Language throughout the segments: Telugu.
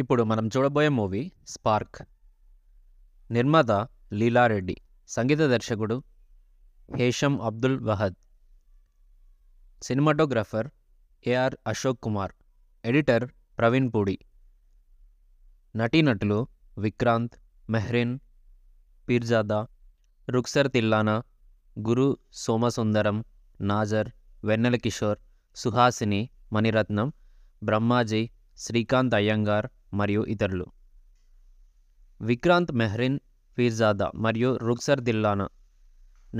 ఇప్పుడు మనం చూడబోయే మూవీ స్పార్క్ నిర్మాత లీలారెడ్డి సంగీత దర్శకుడు Hesham Abdul Wahab cinematographer AR Ashok Kumar editor Praveen Pudi నటీనటులు విక్రాంత్ మెహ్రీన్ పీర్జాదా రుక్సర్ తిల్లానా గురు సోమసుందరం నాజర్ వెన్నెల కిషోర్ సుహాసిని మణిరత్నం బ్రహ్మాజీ శ్రీకాంత్ అయ్యంగార్ మరియు ఇతరులు విక్రాంత్ మెహ్రిన్ ఫీర్జాదా మరియు రుక్సర్ దిల్లానా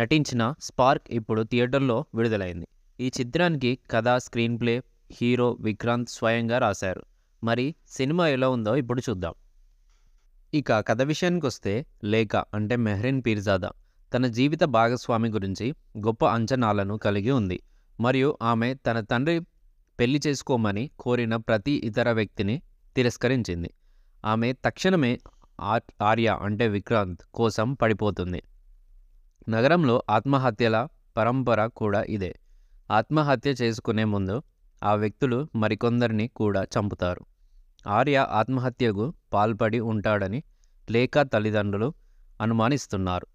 నటించిన స్పార్క్ ఇప్పుడు థియేటర్లో విడుదలైంది ఈ చిత్రానికి కథ స్క్రీన్ ప్లే హీరో విక్రాంత్ స్వయంగా రాశారు మరి సినిమా ఎలా ఉందో ఇప్పుడు చూద్దాం ఇక కథ విషయానికి వస్తే లేఖ అంటే మెహ్రిన్ పీర్జాదా తన జీవిత భాగస్వామి గురించి గొప్ప అంచనాలను కలిగి ఉంది మరియు ఆమె తన తండ్రి పెళ్లి చేసుకోమని కోరిన ప్రతి ఇతర వ్యక్తిని తిరస్కరించింది ఆమె తక్షణమే ఆర్య అంటే విక్రాంత్ కోసం పడిపోతుంది నగరంలో ఆత్మహత్యల పరంపర కూడా ఇదే ఆత్మహత్య చేసుకునే ముందు ఆ వ్యక్తులు మరికొందరిని కూడా చంపుతారు ఆర్య ఆత్మహత్యకు పాల్పడి ఉంటాడని లేఖ తల్లిదండ్రులు అనుమానిస్తున్నారు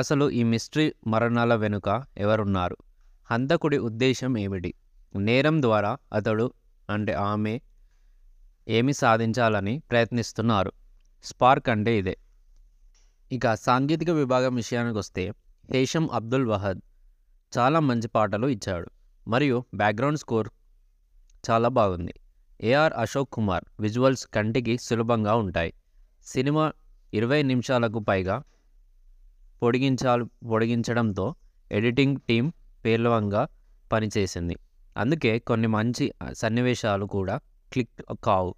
అసలు ఈ మిస్టరీ మరణాల వెనుక ఎవరున్నారు హంతకుడి ఉద్దేశం ఏమిటి నేరం ద్వారా అతడు అంటే ఆమె ఏమి సాధించాలని ప్రయత్నిస్తున్నారు స్పార్క్ అంటే ఇదే ఇక సాంకేతిక విభాగం విషయానికి వస్తే హేషం అబ్దుల్ వహద్ చాలా మంచి పాటలు ఇచ్చాడు మరియు బ్యాక్గ్రౌండ్ స్కోర్ చాలా బాగుంది ఏఆర్ అశోక్ కుమార్ విజువల్స్ కంటికి సులభంగా ఉంటాయి సినిమా ఇరవై నిమిషాలకు పైగా పొడిగించాలి పొడిగించడంతో ఎడిటింగ్ టీం పేలవంగా పనిచేసింది అందుకే కొన్ని మంచి సన్నివేశాలు కూడా క్లిక్ కావు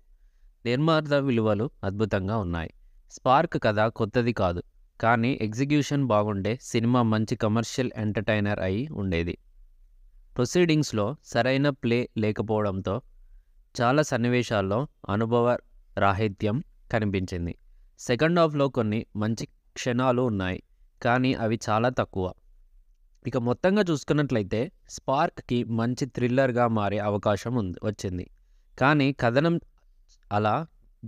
నిర్మార్థ విలువలు అద్భుతంగా ఉన్నాయి స్పార్క్ కథ కొత్తది కాదు కానీ ఎగ్జిక్యూషన్ బాగుండే సినిమా మంచి కమర్షియల్ ఎంటర్టైనర్ అయి ఉండేది ప్రొసీడింగ్స్లో సరైన ప్లే లేకపోవడంతో చాలా సన్నివేశాల్లో అనుభవ రాహిత్యం కనిపించింది సెకండ్ హాఫ్లో కొన్ని మంచి క్షణాలు ఉన్నాయి కానీ అవి చాలా తక్కువ ఇక మొత్తంగా చూసుకున్నట్లయితే స్పార్క్కి మంచి థ్రిల్లర్గా మారే అవకాశం ఉంది వచ్చింది కానీ కథనం అలా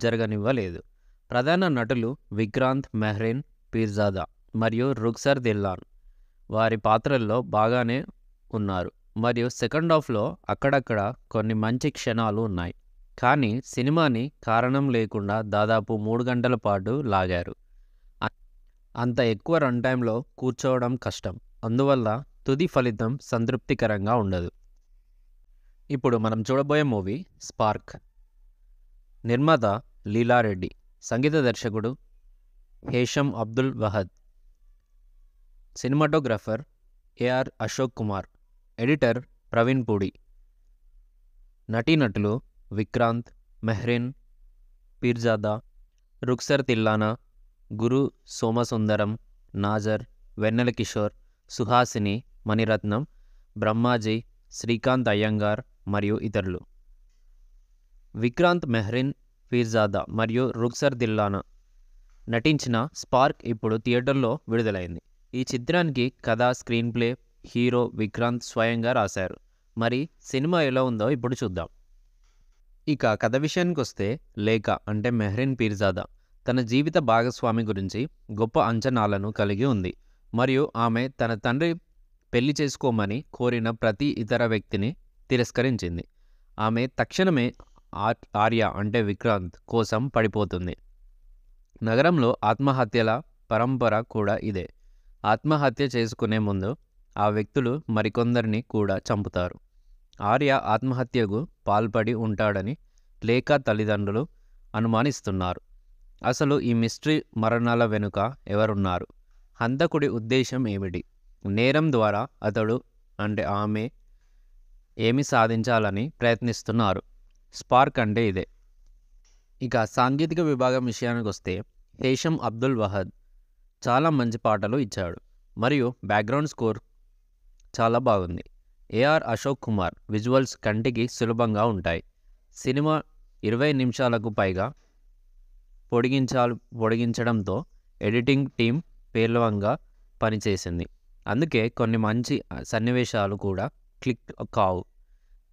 జరగనివ్వలేదు ప్రధాన నటులు విక్రాంత్ మెహ్రీన్ పీర్జాదా మరియు రుక్సర్ దిల్లాన్ వారి పాత్రల్లో బాగానే ఉన్నారు మరియు సెకండ్ హాఫ్లో అక్కడక్కడ కొన్ని మంచి క్షణాలు ఉన్నాయి కానీ సినిమాని కారణం లేకుండా దాదాపు మూడు గంటల పాటు లాగారు అంత ఎక్కువ రన్ టైంలో కూర్చోవడం కష్టం అందువల్ల తుది ఫలితం సంతృప్తికరంగా ఉండదు ఇప్పుడు మనం చూడబోయే మూవీ స్పార్క్ నిర్మాత లీలారెడ్డి సంగీత దర్శకుడు Hesham Abdul Wahab cinematographer AR Ashok Kumar editor Praveen Pudi నటీనటులు విక్రాంత్ మెహ్రీన్ పీర్జాదా రుక్సర్ తిల్లానా గురు సోమసుందరం నాజర్ వెన్నెల కిషోర్ సుహాసిని మణిరత్నం బ్రహ్మాజీ శ్రీకాంత్ అయ్యంగార్ మరియు ఇతరులు విక్రాంత్ మెహ్రిన్ ఫీర్జాదా మరియు రుక్సర్ దిల్లానా నటించిన స్పార్క్ ఇప్పుడు థియేటర్లో విడుదలైంది ఈ చిత్రానికి కథ స్క్రీన్ ప్లే హీరో విక్రాంత్ స్వయంగా రాశారు మరి సినిమా ఎలా ఉందో ఇప్పుడు చూద్దాం ఇక కథ విషయానికి వస్తే లేఖ అంటే మెహ్రిన్ పీర్జాదా తన జీవిత భాగస్వామి గురించి గొప్ప అంచనాలను కలిగి ఉంది మరియు ఆమె తన తండ్రి పెళ్లి చేసుకోమని కోరిన ప్రతి ఇతర వ్యక్తిని తిరస్కరించింది ఆమె తక్షణమే ఆర్య అంటే విక్రాంత్ కోసం పడిపోతుంది నగరంలో ఆత్మహత్యల పరంపర కూడా ఇదే ఆత్మహత్య చేసుకునే ముందు ఆ వ్యక్తులు మరికొందరిని కూడా చంపుతారు ఆర్య ఆత్మహత్యకు పాల్పడి ఉంటాడని లేఖ తల్లిదండ్రులు అనుమానిస్తున్నారు అసలు ఈ మిస్టరీ మరణాల వెనుక ఎవరున్నారు హంతకుడి ఉద్దేశం ఏమిటి నేరం ద్వారా అతడు అంటే ఆమె ఏమి సాధించాలని ప్రయత్నిస్తున్నారు స్పార్క్ అంటే ఇదే ఇక సాంకేతిక విభాగం విషయానికి వస్తే హేషం అబ్దుల్ వహద్ చాలా మంచి పాటలు ఇచ్చాడు మరియు బ్యాక్గ్రౌండ్ స్కోర్ చాలా బాగుంది ఏఆర్ అశోక్ కుమార్ విజువల్స్ కంటికి సులభంగా ఉంటాయి సినిమా ఇరవై నిమిషాలకు పైగా పొడిగించాలి పొడిగించడంతో ఎడిటింగ్ టీం పేలవంగా పనిచేసింది అందుకే కొన్ని మంచి సన్నివేశాలు కూడా క్లిక్ కావు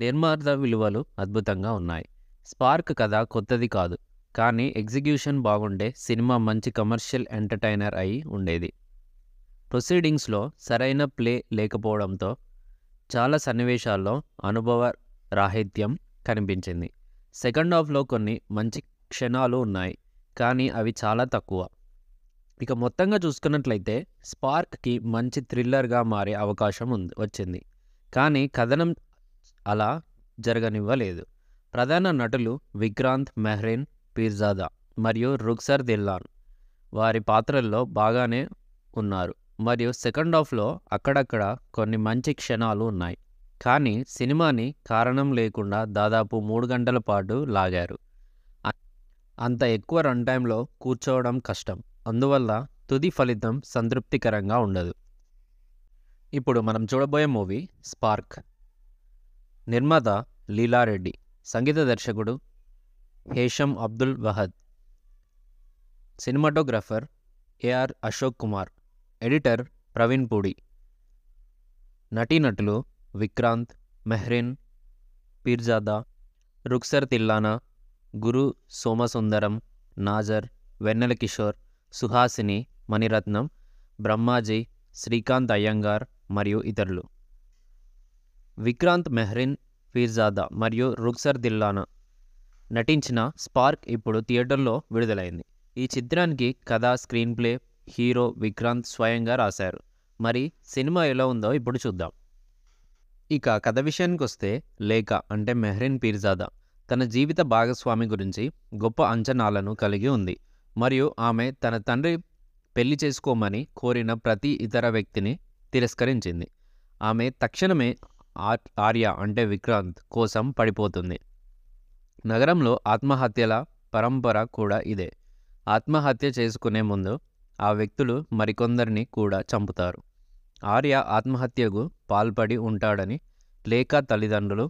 నిర్మాత విలువలు అద్భుతంగా ఉన్నాయి స్పార్క్ కథ కొత్తది కాదు కానీ ఎగ్జిక్యూషన్ బాగుండే సినిమా మంచి కమర్షియల్ ఎంటర్టైనర్ అయి ఉండేది ప్రొసీడింగ్స్లో సరైన ప్లే లేకపోవడంతో చాలా సన్నివేశాల్లో అనుభవ రాహిత్యం కనిపించింది సెకండ్ హాఫ్లో కొన్ని మంచి క్షణాలు ఉన్నాయి కానీ అవి చాలా తక్కువ ఇక మొత్తంగా చూసుకున్నట్లయితే స్పార్క్కి మంచి థ్రిల్లర్గా మారే అవకాశం ఉంది వచ్చింది కానీ కథనం అలా జరగనివ్వలేదు ప్రధాన నటులు విక్రాంత్ మెహ్రీన్ పీర్జాదా మరియు రుక్సర్ దిల్లాన్ వారి పాత్రల్లో బాగానే ఉన్నారు మరియు సెకండ్ హాఫ్లో అక్కడక్కడ కొన్ని మంచి క్షణాలు ఉన్నాయి కానీ సినిమాని కారణం లేకుండా దాదాపు మూడు గంటల పాటు లాగారు అంత ఎక్కువ రన్ టైంలో కూర్చోవడం కష్టం అందువల్ల తుది ఫలితం సంతృప్తికరంగా ఉండదు ఇప్పుడు మనం చూడబోయే మూవీ స్పార్క్ నిర్మాత లీలారెడ్డి సంగీత దర్శకుడు Hesham Abdul Wahab cinematographer AR Ashok Kumar editor Praveen Pudi నటీనటులు విక్రాంత్ మెహ్రీన్ పీర్జాదా రుక్సర్ తిల్లానా గురు సోమసుందరం నాజర్ వెన్నెల కిషోర్ సుహాసిని మణిరత్నం బ్రహ్మాజీ శ్రీకాంత్ అయ్యంగార్ మరియు ఇతరులు విక్రాంత్ మెహ్రిన్ ఫీర్జాదా మరియు రుక్సర్ దిల్లానా నటించిన స్పార్క్ ఇప్పుడు థియేటర్లో విడుదలైంది ఈ చిత్రానికి కథ స్క్రీన్ ప్లే హీరో విక్రాంత్ స్వయంగా రాశారు మరి సినిమా ఎలా ఉందో ఇప్పుడు చూద్దాం ఇక కథ విషయానికి వస్తే లేఖ అంటే మెహ్రిన్ పీర్జాదా తన జీవిత భాగస్వామి గురించి గొప్ప అంచనాలను కలిగి ఉంది మరియు ఆమె తన తండ్రి పెళ్లి చేసుకోమని కోరిన ప్రతి ఇతర వ్యక్తిని తిరస్కరించింది ఆమె తక్షణమే ఆర్య అంటే విక్రాంత్ కోసం పడిపోతుంది నగరంలో ఆత్మహత్యల పరంపర కూడా ఇదే ఆత్మహత్య చేసుకునే ముందు ఆ వ్యక్తులు మరికొందరిని కూడా చంపుతారు ఆర్య ఆత్మహత్యకు పాల్పడి ఉంటాడని లేఖ తల్లిదండ్రులు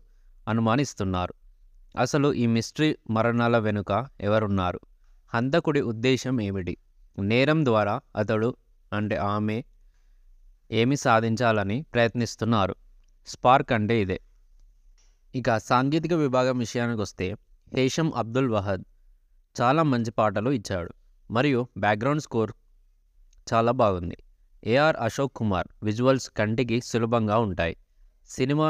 అనుమానిస్తున్నారు అసలు ఈ మిస్ట్రీ మరణాల వెనుక ఎవరున్నారు హంతకుడి ఉద్దేశం ఏమిటి నేరం ద్వారా అతడు అంటే ఆమె ఏమి సాధించాలని ప్రయత్నిస్తున్నారు స్పార్క్ అంటే ఇదే ఇక సాంకేతిక విభాగం విషయానికి వస్తే హేషం అబ్దుల్ వహద్ చాలా మంచి పాటలు ఇచ్చాడు మరియు బ్యాక్గ్రౌండ్ స్కోర్ చాలా బాగుంది ఏఆర్ అశోక్ కుమార్ విజువల్స్ కంటికి సులభంగా ఉంటాయి సినిమా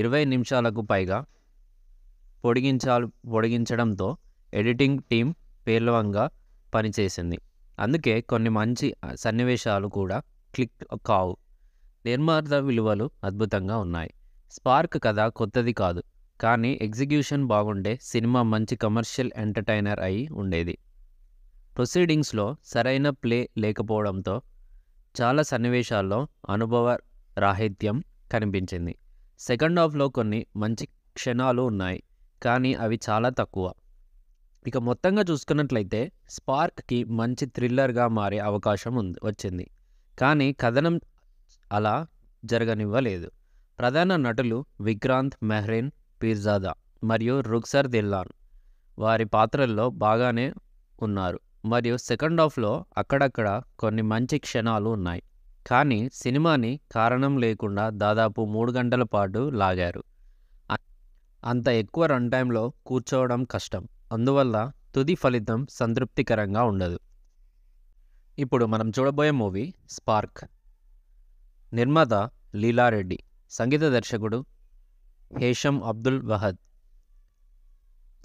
ఇరవై నిమిషాలకు పైగా పొడిగించాలి పొడిగించడంతో ఎడిటింగ్ టీం పేలవంగా పనిచేసింది అందుకే కొన్ని మంచి సన్నివేశాలు కూడా క్లిక్ కావు నిర్మాత విలువలు అద్భుతంగా ఉన్నాయి స్పార్క్ కథ కొత్తది కాదు కానీ ఎగ్జిక్యూషన్ బాగుండే సినిమా మంచి కమర్షియల్ ఎంటర్టైనర్ అయి ఉండేది ప్రొసీడింగ్స్లో సరైన ప్లే లేకపోవడంతో చాలా సన్నివేశాల్లో అనుభవ రాహిత్యం కనిపించింది సెకండ్ హాఫ్లో కొన్ని మంచి క్షణాలు ఉన్నాయి కానీ అవి చాలా తక్కువ ఇక మొత్తంగా చూసుకున్నట్లయితే స్పార్క్కి మంచి థ్రిల్లర్గా మారే అవకాశం ఉంది వచ్చింది కానీ కథనం అలా జరగనివ్వలేదు ప్రధాన నటులు విక్రాంత్ మెహ్రీన్ పీర్జాదా మరియు రుక్సర్ దిల్లాన్ వారి పాత్రల్లో బాగానే ఉన్నారు మరియు సెకండ్ హాఫ్లో అక్కడక్కడ కొన్ని మంచి క్షణాలు ఉన్నాయి కానీ సినిమాని కారణం లేకుండా దాదాపు మూడు గంటల పాటు లాగారు అంత ఎక్కువ రన్ టైంలో కూర్చోవడం కష్టం అందువల్ల తుది ఫలితం సంతృప్తికరంగా ఉండదు ఇప్పుడు మనం చూడబోయే మూవీ స్పార్క్ నిర్మాత లీలారెడ్డి సంగీత దర్శకుడు Hesham Abdul Wahab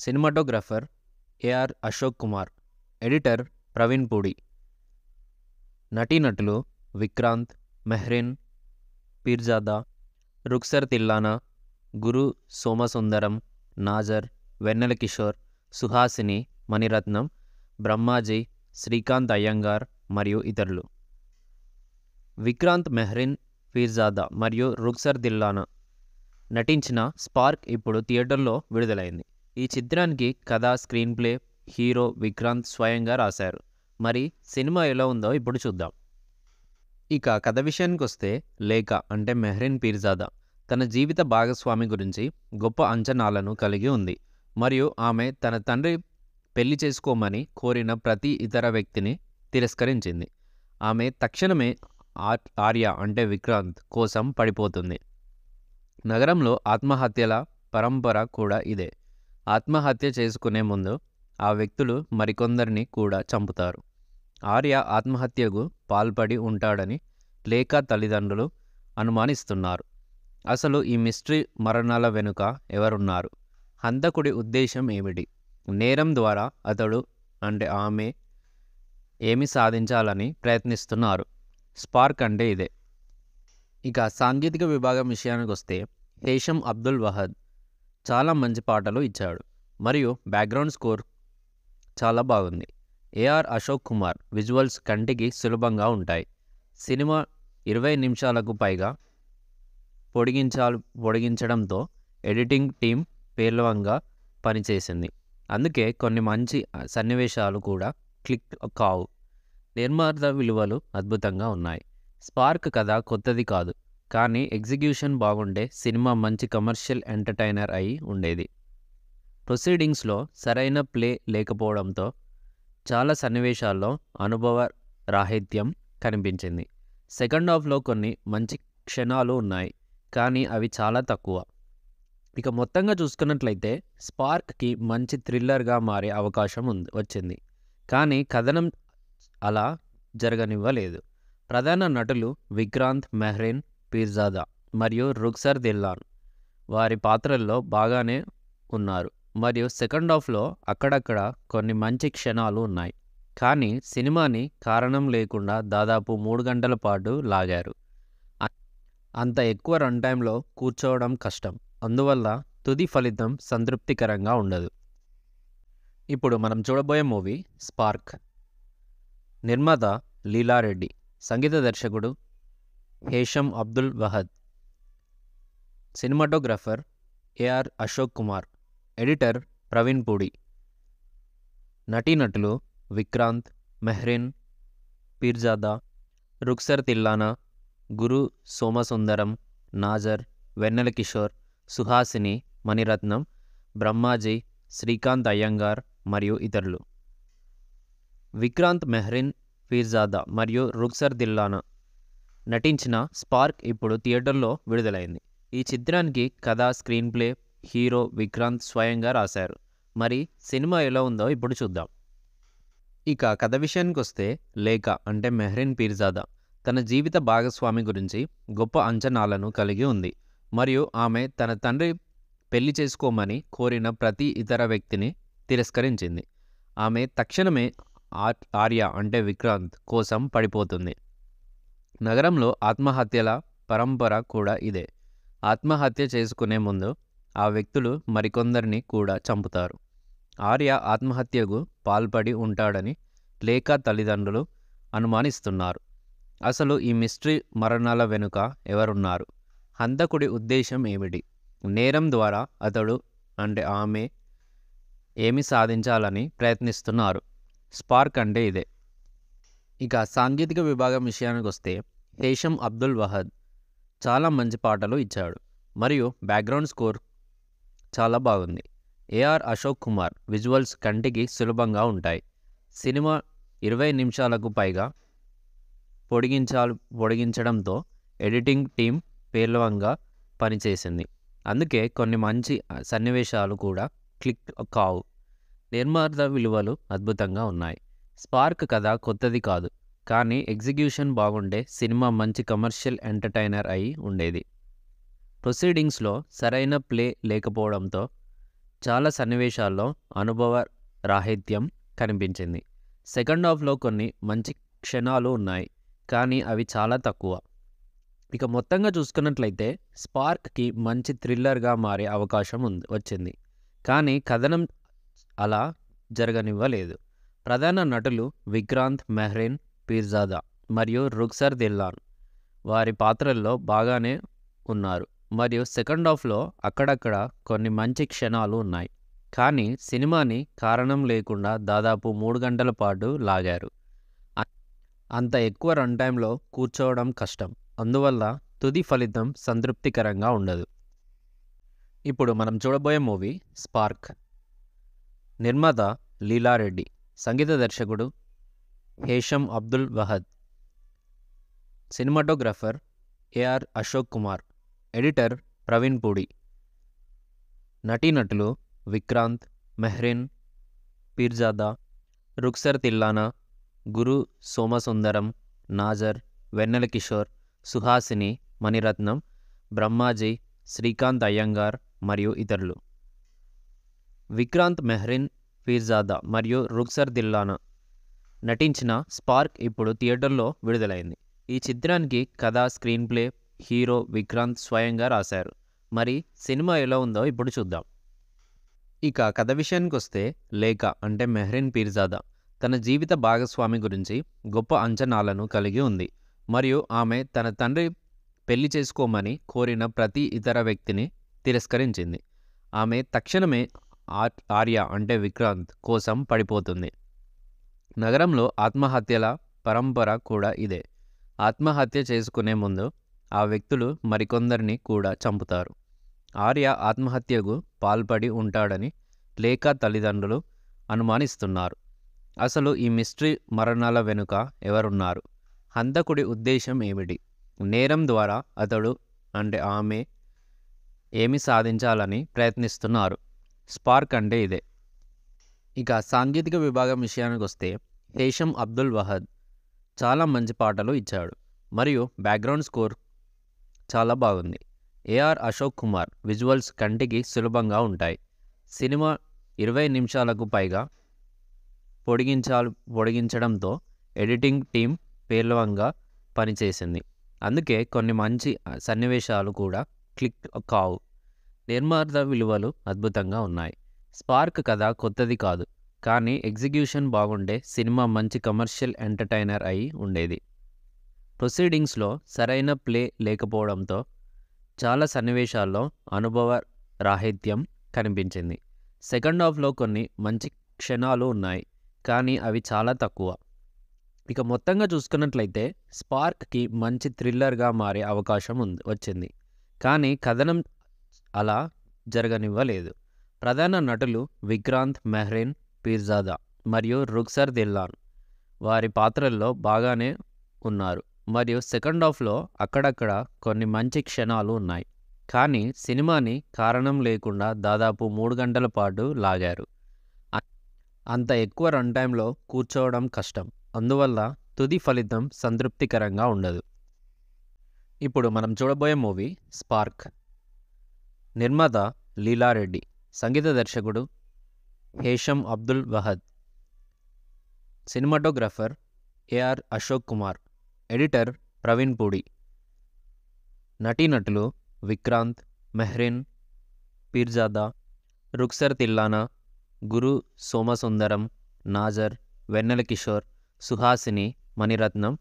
cinematographer AR Ashok Kumar editor Praveen Pudi నటీనటులు విక్రాంత్ మెహ్రీన్ పీర్జాదా రుక్సర్ తిల్లానా గురు సోమసుందరం నాజర్ వెన్నెల కిషోర్ సుహాసిని మణిరత్నం బ్రహ్మాజీ శ్రీకాంత్ అయ్యంగార్ మరియు ఇతరులు విక్రాంత్ మెహ్రిన్ ఫీర్జాదా మరియు రుక్సర్ దిల్లానా నటించిన స్పార్క్ ఇప్పుడు థియేటర్లో విడుదలైంది ఈ చిత్రానికి కథ స్క్రీన్ ప్లే హీరో విక్రాంత్ స్వయంగా రాశారు మరి సినిమా ఎలా ఉందో ఇప్పుడు చూద్దాం ఇక కథ విషయానికి వస్తే లేఖ అంటే మెహ్రిన్ పీర్జాదా తన జీవిత భాగస్వామి గురించి గొప్ప అంచనాలను కలిగి ఉంది మరియు ఆమె తన తండ్రి పెళ్లి చేసుకోమని కోరిన ప్రతి ఇతర వ్యక్తిని తిరస్కరించింది ఆమె తక్షణమే ఆర్య అంటే విక్రాంత్ కోసం పడిపోతుంది నగరంలో ఆత్మహత్యల పరంపర కూడా ఇదే ఆత్మహత్య చేసుకునే ముందు ఆ వ్యక్తులు మరికొందరిని కూడా చంపుతారు ఆర్య ఆత్మహత్యకు పాల్పడి ఉంటాడని లేక తల్లిదండ్రులు అనుమానిస్తున్నారు అసలు ఈ మిస్ట్రీ మరణాల వెనుక ఎవరున్నారు హంతకుడి ఉద్దేశం ఏమిటి నేరం ద్వారా అతడు అంటే ఆమె ఏమి సాధించాలని ప్రయత్నిస్తున్నారు స్పార్క్ అంటే ఇదే ఇక సాంకేతిక విభాగం విషయానికి వస్తే హేషం అబ్దుల్ వహద్ చాలా మంచి పాటలు ఇచ్చాడు మరియు బ్యాక్గ్రౌండ్ స్కోర్ చాలా బాగుంది ఏఆర్ అశోక్ కుమార్ విజువల్స్ కంటికి సులభంగా ఉంటాయి సినిమా ఇరవై నిమిషాలకు పైగా పొడిగించాలి పొడిగించడంతో ఎడిటింగ్ టీం పేలవంగా పనిచేసింది అందుకే కొన్ని మంచి సన్నివేశాలు కూడా క్లిక్ కావు నిర్మాత విలువలు అద్భుతంగా ఉన్నాయి స్పార్క్ కథ కొత్తది కాదు కానీ ఎగ్జిక్యూషన్ బాగుండే సినిమా మంచి కమర్షియల్ ఎంటర్టైనర్ అయి ఉండేది ప్రొసీడింగ్స్లో సరైన ప్లే లేకపోవడంతో చాలా సన్నివేశాల్లో అనుభవ రాహిత్యం కనిపించింది సెకండ్ హాఫ్లో కొన్ని మంచి క్షణాలు ఉన్నాయి కానీ అవి చాలా తక్కువ ఇక మొత్తంగా చూసుకున్నట్లయితే స్పార్క్కి మంచి థ్రిల్లర్గా మారే అవకాశం ఉంది వచ్చింది కానీ కథనం అలా జరగనివ్వలేదు ప్రధాన నటులు విక్రాంత్ మెహ్రీన్ పీర్జాదా మరియు రుక్సర్ దిల్లాన్ వారి పాత్రల్లో బాగానే ఉన్నారు మరియు సెకండ్ హాఫ్లో అక్కడక్కడ కొన్ని మంచి క్షణాలు ఉన్నాయి కానీ సినిమాని కారణం లేకుండా దాదాపు మూడు గంటల పాటు లాగారు అంత ఎక్కువ రన్ టైంలో కూర్చోవడం కష్టం అందువల్ల తుది ఫలితం సంతృప్తికరంగా ఉండదు ఇప్పుడు మనం చూడబోయే మూవీ స్పార్క్ నిర్మాత లీలారెడ్డి సంగీత దర్శకుడు Hesham Abdul Wahab cinematographer AR Ashok Kumar editor Praveen Pudi నటీనటులు విక్రాంత్ మెహ్రీన్ పీర్జాదా రుక్సర్ తిల్లానా గురు సోమసుందరం నాజర్ వెన్నెల కిషోర్ సుహాసిని మణిరత్నం బ్రహ్మాజీ శ్రీకాంత్ అయ్యంగార్ మరియు ఇతరులు విక్రాంత్ మెహ్రిన్ ఫీర్జాదా మరియు రుక్సర్ దిల్లానా నటించిన స్పార్క్ ఇప్పుడు థియేటర్లో విడుదలైంది ఈ చిత్రానికి కథ స్క్రీన్ ప్లే హీరో విక్రాంత్ స్వయంగా రాశారు మరి సినిమా ఎలా ఉందో ఇప్పుడు చూద్దాం ఇక కథ విషయానికి వస్తే లేఖ అంటే మెహ్రిన్ పీర్జాదా తన జీవిత భాగస్వామి గురించి గొప్ప అంచనాలను కలిగి ఉంది మరియు ఆమె తన తండ్రి పెళ్లి చేసుకోమని కోరిన ప్రతి ఇతర వ్యక్తిని తిరస్కరించింది ఆమె తక్షణమే ఆర్య అంటే విక్రాంత్ కోసం పడిపోతుంది నగరంలో ఆత్మహత్యల పరంపర కూడా ఇదే ఆత్మహత్య చేసుకునే ముందు ఆ వ్యక్తులు మరికొందరిని కూడా చంపుతారు ఆర్య ఆత్మహత్యకు పాల్పడి ఉంటాడని లేఖ తల్లిదండ్రులు అనుమానిస్తున్నారు అసలు ఈ మిస్టరీ మరణాల వెనుక ఎవరున్నారు హంతకుడి ఉద్దేశం ఏమిటి నేరం ద్వారా అతడు అంటే ఆమె ఏమి సాధించాలని ప్రయత్నిస్తున్నారు స్పార్క్ అంటే ఇదే ఇక సాంకేతిక విభాగం విషయానికి వస్తే హేషం అబ్దుల్ వహద్ చాలా మంచి పాటలు ఇచ్చాడు మరియు బ్యాక్గ్రౌండ్ స్కోర్ చాలా బాగుంది ఏఆర్ అశోక్ కుమార్ విజువల్స్ కంటికి సులభంగా ఉంటాయి సినిమా ఇరవై నిమిషాలకు పైగా పొడిగించాలి పొడిగించడంతో ఎడిటింగ్ టీం పేలవంగా పనిచేసింది అందుకే కొన్ని మంచి సన్నివేశాలు కూడా క్లిక్ కావు నిర్మాత విలువలు అద్భుతంగా ఉన్నాయి స్పార్క్ కథ కొత్తది కాదు కానీ ఎగ్జిక్యూషన్ బాగుండే సినిమా మంచి కమర్షియల్ ఎంటర్టైనర్ అయి ఉండేది ప్రొసీడింగ్స్లో సరైన ప్లే లేకపోవడంతో చాలా సన్నివేశాల్లో అనుభవ రాహిత్యం కనిపించింది సెకండ్ హాఫ్లో కొన్ని మంచి క్షణాలు ఉన్నాయి కానీ అవి చాలా తక్కువ ఇక మొత్తంగా చూసుకున్నట్లయితే స్పార్క్కి మంచి థ్రిల్లర్గా మారే అవకాశం ఉంది వచ్చింది కానీ కథనం అలా జరగనివ్వలేదు ప్రధాన నటులు విక్రాంత్ మెహ్రీన్ పీర్జాదా మరియు రుక్సర్ దిల్లాన్ వారి పాత్రల్లో బాగానే ఉన్నారు మరియు సెకండ్ హాఫ్లో అక్కడక్కడ కొన్ని మంచి క్షణాలు ఉన్నాయి కానీ సినిమాని కారణం లేకుండా దాదాపు మూడు గంటల పాటు లాగారు అంత ఎక్కువ రన్ టైంలో కూర్చోవడం కష్టం అందువల్ల తుది ఫలితం సంతృప్తికరంగా ఉండదు ఇప్పుడు మనం చూడబోయే మూవీ స్పార్క్ నిర్మాత లీలారెడ్డి సంగీత దర్శకుడు Hesham Abdul Wahab cinematographer AR Ashok Kumar editor Praveen Pudi నటీనటులు విక్రాంత్ మెహ్రీన్ పీర్జాదా రుక్సర్ తిల్లానా గురు సోమసుందరం నాజర్ వెన్నెల కిషోర్ సుహాసిని మణిరత్నం బ్రహ్మాజీ శ్రీకాంత్ అయ్యంగార్ మరియు ఇతరులు విక్రాంత్ మెహ్రిన్ ఫీర్జాదా మరియు రుక్సర్ దిల్లానా నటించిన స్పార్క్ ఇప్పుడు థియేటర్లో విడుదలైంది ఈ చిత్రానికి కథ స్క్రీన్ ప్లే హీరో విక్రాంత్ స్వయంగా రాశారు మరి సినిమా ఎలా ఉందో ఇప్పుడు చూద్దాం ఇక కథ విషయానికి వస్తే లేఖ అంటే మెహ్రిన్ పీర్జాదా తన జీవిత భాగస్వామి గురించి గొప్ప అంచనాలను కలిగి ఉంది మరియు ఆమె తన తండ్రి పెళ్లి చేసుకోమని కోరిన ప్రతి ఇతర వ్యక్తిని తిరస్కరించింది ఆమె తక్షణమే ఆర్య అంటే విక్రాంత్ కోసం పడిపోతుంది నగరంలో ఆత్మహత్యల పరంపర కూడా ఇదే ఆత్మహత్య చేసుకునే ముందు ఆ వ్యక్తులు మరికొందరిని కూడా చంపుతారు ఆర్య ఆత్మహత్యకు పాల్పడి ఉంటాడని లేఖ తల్లిదండ్రులు అనుమానిస్తున్నారు అసలు ఈ మిస్ట్రీ మరణాల వెనుక ఎవరున్నారు హంతకుడి ఉద్దేశం ఏమిటి నేరం ద్వారా అతడు అంటే ఆమె ఏమి సాధించాలని ప్రయత్నిస్తున్నారు స్పార్క్ అంటే ఇదే ఇక సాంకేతిక విభాగం విషయానికి వస్తే హేషం అబ్దుల్ వహద్ చాలా మంచి పాటలు ఇచ్చాడు మరియు బ్యాక్గ్రౌండ్ స్కోర్ చాలా బాగుంది ఏఆర్ అశోక్ కుమార్ విజువల్స్ కంటికి సులభంగా ఉంటాయి సినిమా ఇరవై నిమిషాలకు పైగా పొడిగించాలి పొడిగించడంతో ఎడిటింగ్ టీం పేలవంగా పనిచేసింది అందుకే కొన్ని మంచి సన్నివేశాలు కూడా క్లిక్ కావు నిర్మార్థ విలువలు అద్భుతంగా ఉన్నాయి స్పార్క్ కథ కొత్తది కాదు కానీ ఎగ్జిక్యూషన్ బాగుండే సినిమా మంచి కమర్షియల్ ఎంటర్టైనర్ అయి ఉండేది ప్రొసీడింగ్స్లో సరైన ప్లే లేకపోవడంతో చాలా సన్నివేశాల్లో అనుభవ రాహిత్యం కనిపించింది సెకండ్ హాఫ్లో కొన్ని మంచి క్షణాలు ఉన్నాయి కానీ అవి చాలా తక్కువ ఇక మొత్తంగా చూసుకున్నట్లయితే స్పార్క్కి మంచి థ్రిల్లర్గా మారే అవకాశం ఉంది వచ్చింది కానీ కథనం అలా జరగనివ్వలేదు ప్రధాన నటులు విక్రాంత్ మెహ్రీన్ పీర్జాదా మరియు రుక్సర్ దిల్లాన్ వారి పాత్రల్లో బాగానే ఉన్నారు మరియు సెకండ్ హాఫ్లో అక్కడక్కడ కొన్ని మంచి క్షణాలు ఉన్నాయి కానీ సినిమాని కారణం లేకుండా దాదాపు మూడు గంటల పాటు లాగారు అంత ఎక్కువ రన్ టైంలో కూర్చోవడం కష్టం అందువల్ల తుది ఫలితం సంతృప్తికరంగా ఉండదు ఇప్పుడు మనం చూడబోయే మూవీ స్పార్క్ నిర్మాత లీలారెడ్డి సంగీత దర్శకుడు Hesham Abdul Wahab cinematographer AR Ashok Kumar editor Praveen Pudi నటీనటులు విక్రాంత్ మెహ్రీన్ పీర్జాదా రుక్సర్ తిల్లానా గురు సోమసుందరం నాజర్ వెన్నెల కిషోర్ సుహాసిని మణిరత్నం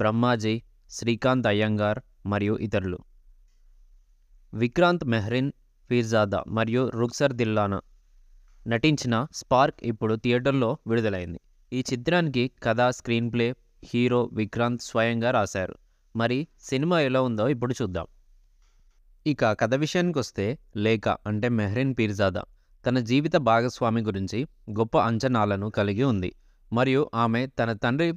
బ్రహ్మాజీ శ్రీకాంత్ అయ్యంగార్ మరియు ఇతరులు విక్రాంత్ మెహ్రిన్ పీర్జాదా మరియు రుక్సర్ దిల్లానా నటించిన స్పార్క్ ఇప్పుడు థియేటర్లో విడుదలైంది ఈ చిత్రానికి కథ స్క్రీన్ ప్లే హీరో విక్రాంత్ స్వయంగా రాశారు మరి సినిమా ఎలా ఉందో ఇప్పుడు చూద్దాం ఇక కథ విషయానికి వస్తే లేఖ అంటే మెహ్రిన్ పీర్జాదా తన జీవిత భాగస్వామి గురించి గొప్ప అంచనాలను కలిగి ఉంది మరియు ఆమె తన తండ్రి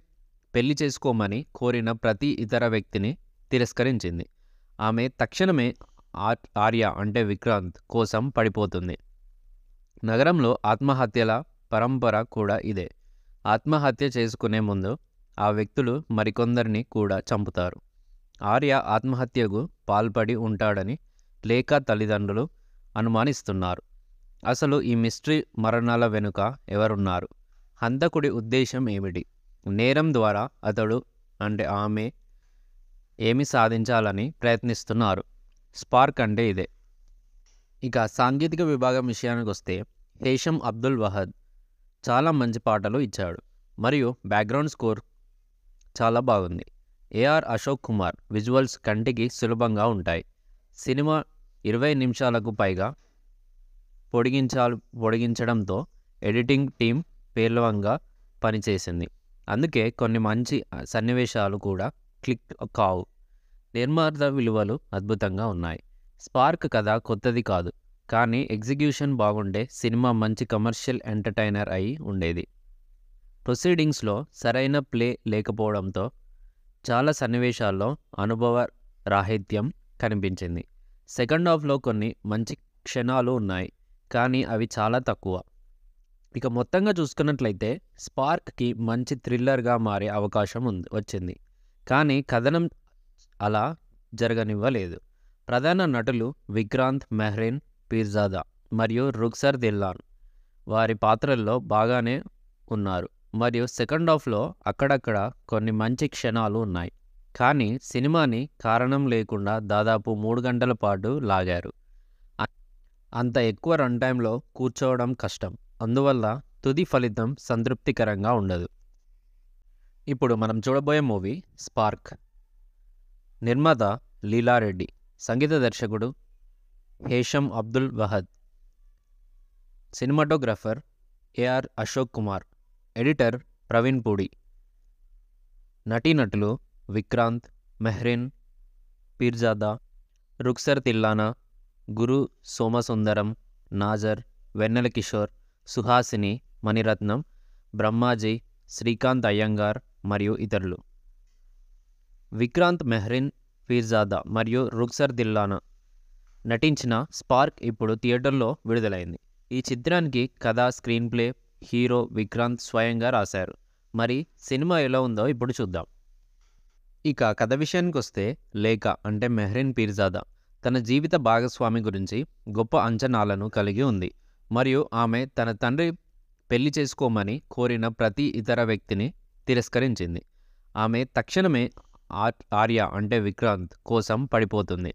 పెళ్లి చేసుకోమని కోరిన ప్రతి ఇతర వ్యక్తిని తిరస్కరించింది ఆమె తక్షణమే ఆర్య అంటే విక్రాంత్ కోసం పడిపోతుంది నగరంలో ఆత్మహత్యల పరంపర కూడా ఇదే ఆత్మహత్య చేసుకునే ముందు ఆ వ్యక్తులు మరికొందరిని కూడా చంపుతారు ఆర్య ఆత్మహత్యకు పాల్పడి ఉంటాడని లేఖ తల్లిదండ్రులు అనుమానిస్తున్నారు అసలు ఈ మిస్టరీ మరణాల వెనుక ఎవరున్నారు హంతకుడి ఉద్దేశం ఏమిటి నేరం ద్వారా అతడు అంటే ఆమె ఏమి సాధించాలని ప్రయత్నిస్తున్నారు స్పార్క్ అంటే ఇదే ఇక సాంకేతిక విభాగం విషయానికి వస్తే హేషం అబ్దుల్ వహద్ చాలా మంచి పాటలు ఇచ్చాడు మరియు బ్యాక్గ్రౌండ్ స్కోర్ చాలా బాగుంది ఏఆర్ అశోక్ కుమార్ విజువల్స్ కంటికి సులభంగా ఉంటాయి సినిమా ఇరవై నిమిషాలకు పైగా పొడిగించాలి పొడిగించడంతో ఎడిటింగ్ టీం పేలవంగా పనిచేసింది అందుకే కొన్ని మంచి సన్నివేశాలు కూడా క్లిక్ కావు నిర్మార్థ విలువలు అద్భుతంగా ఉన్నాయి స్పార్క్ కథ కొత్తది కాదు కానీ ఎగ్జిక్యూషన్ బాగుండే సినిమా మంచి కమర్షియల్ ఎంటర్టైనర్ అయి ఉండేది ప్రొసీడింగ్స్లో సరైన ప్లే లేకపోవడంతో చాలా సన్నివేశాల్లో అనుభవ రాహిత్యం కనిపించింది సెకండ్ హాఫ్లో కొన్ని మంచి క్షణాలు ఉన్నాయి కానీ అవి చాలా తక్కువ ఇక మొత్తంగా చూసుకున్నట్లయితే స్పార్క్కి మంచి థ్రిల్లర్గా మారే అవకాశం ఉంది వచ్చింది కానీ కథనం అలా జరగనివ్వలేదు ప్రధాన నటులు విక్రాంత్ మెహ్రీన్ పీర్జాదా మరియు రుక్సర్ దిల్లాన్ వారి పాత్రల్లో బాగానే ఉన్నారు మరియు సెకండ్ హాఫ్లో అక్కడక్కడ కొన్ని మంచి క్షణాలు ఉన్నాయి కానీ సినిమాని కారణం లేకుండా దాదాపు మూడు గంటల పాటు లాగారు అంత ఎక్కువ రన్ టైంలో కూర్చోవడం కష్టం అందువల్ల తుది ఫలితం సంతృప్తికరంగా ఉండదు ఇప్పుడు మనం చూడబోయే మూవీ స్పార్క్ నిర్మాత లీలారెడ్డి సంగీత దర్శకుడు Hesham Abdul Wahab cinematographer AR Ashok Kumar editor Praveen Pudi నటీనటులు విక్రాంత్ మెహ్రీన్ పీర్జాదా రుక్సర్ తిల్లానా గురు సోమసుందరం నాజర్ వెన్నెల కిషోర్ సుహాసిని మణిరత్నం బ్రహ్మాజీ శ్రీకాంత్ అయ్యంగార్ మరియు ఇతరులు విక్రాంత్ మెహ్రిన్ ఫీర్జాదా మరియు రుక్సర్ దిల్లానా నటించిన స్పార్క్ ఇప్పుడు థియేటర్లో విడుదలైంది ఈ చిత్రానికి కథ స్క్రీన్ ప్లే హీరో విక్రాంత్ స్వయంగా రాశారు మరి సినిమా ఎలా ఉందో ఇప్పుడు చూద్దాం ఇక కథ విషయానికి వస్తే లేఖ అంటే మెహ్రిన్ పీర్జాదా తన జీవిత భాగస్వామి గురించి గొప్ప అంచనాలను కలిగి ఉంది మరియు ఆమె తన తండ్రి పెళ్లి చేసుకోమని కోరిన ప్రతి ఇతర వ్యక్తిని తిరస్కరించింది ఆమె తక్షణమే ఆర్య అంటే విక్రాంత్ కోసం పడిపోతుంది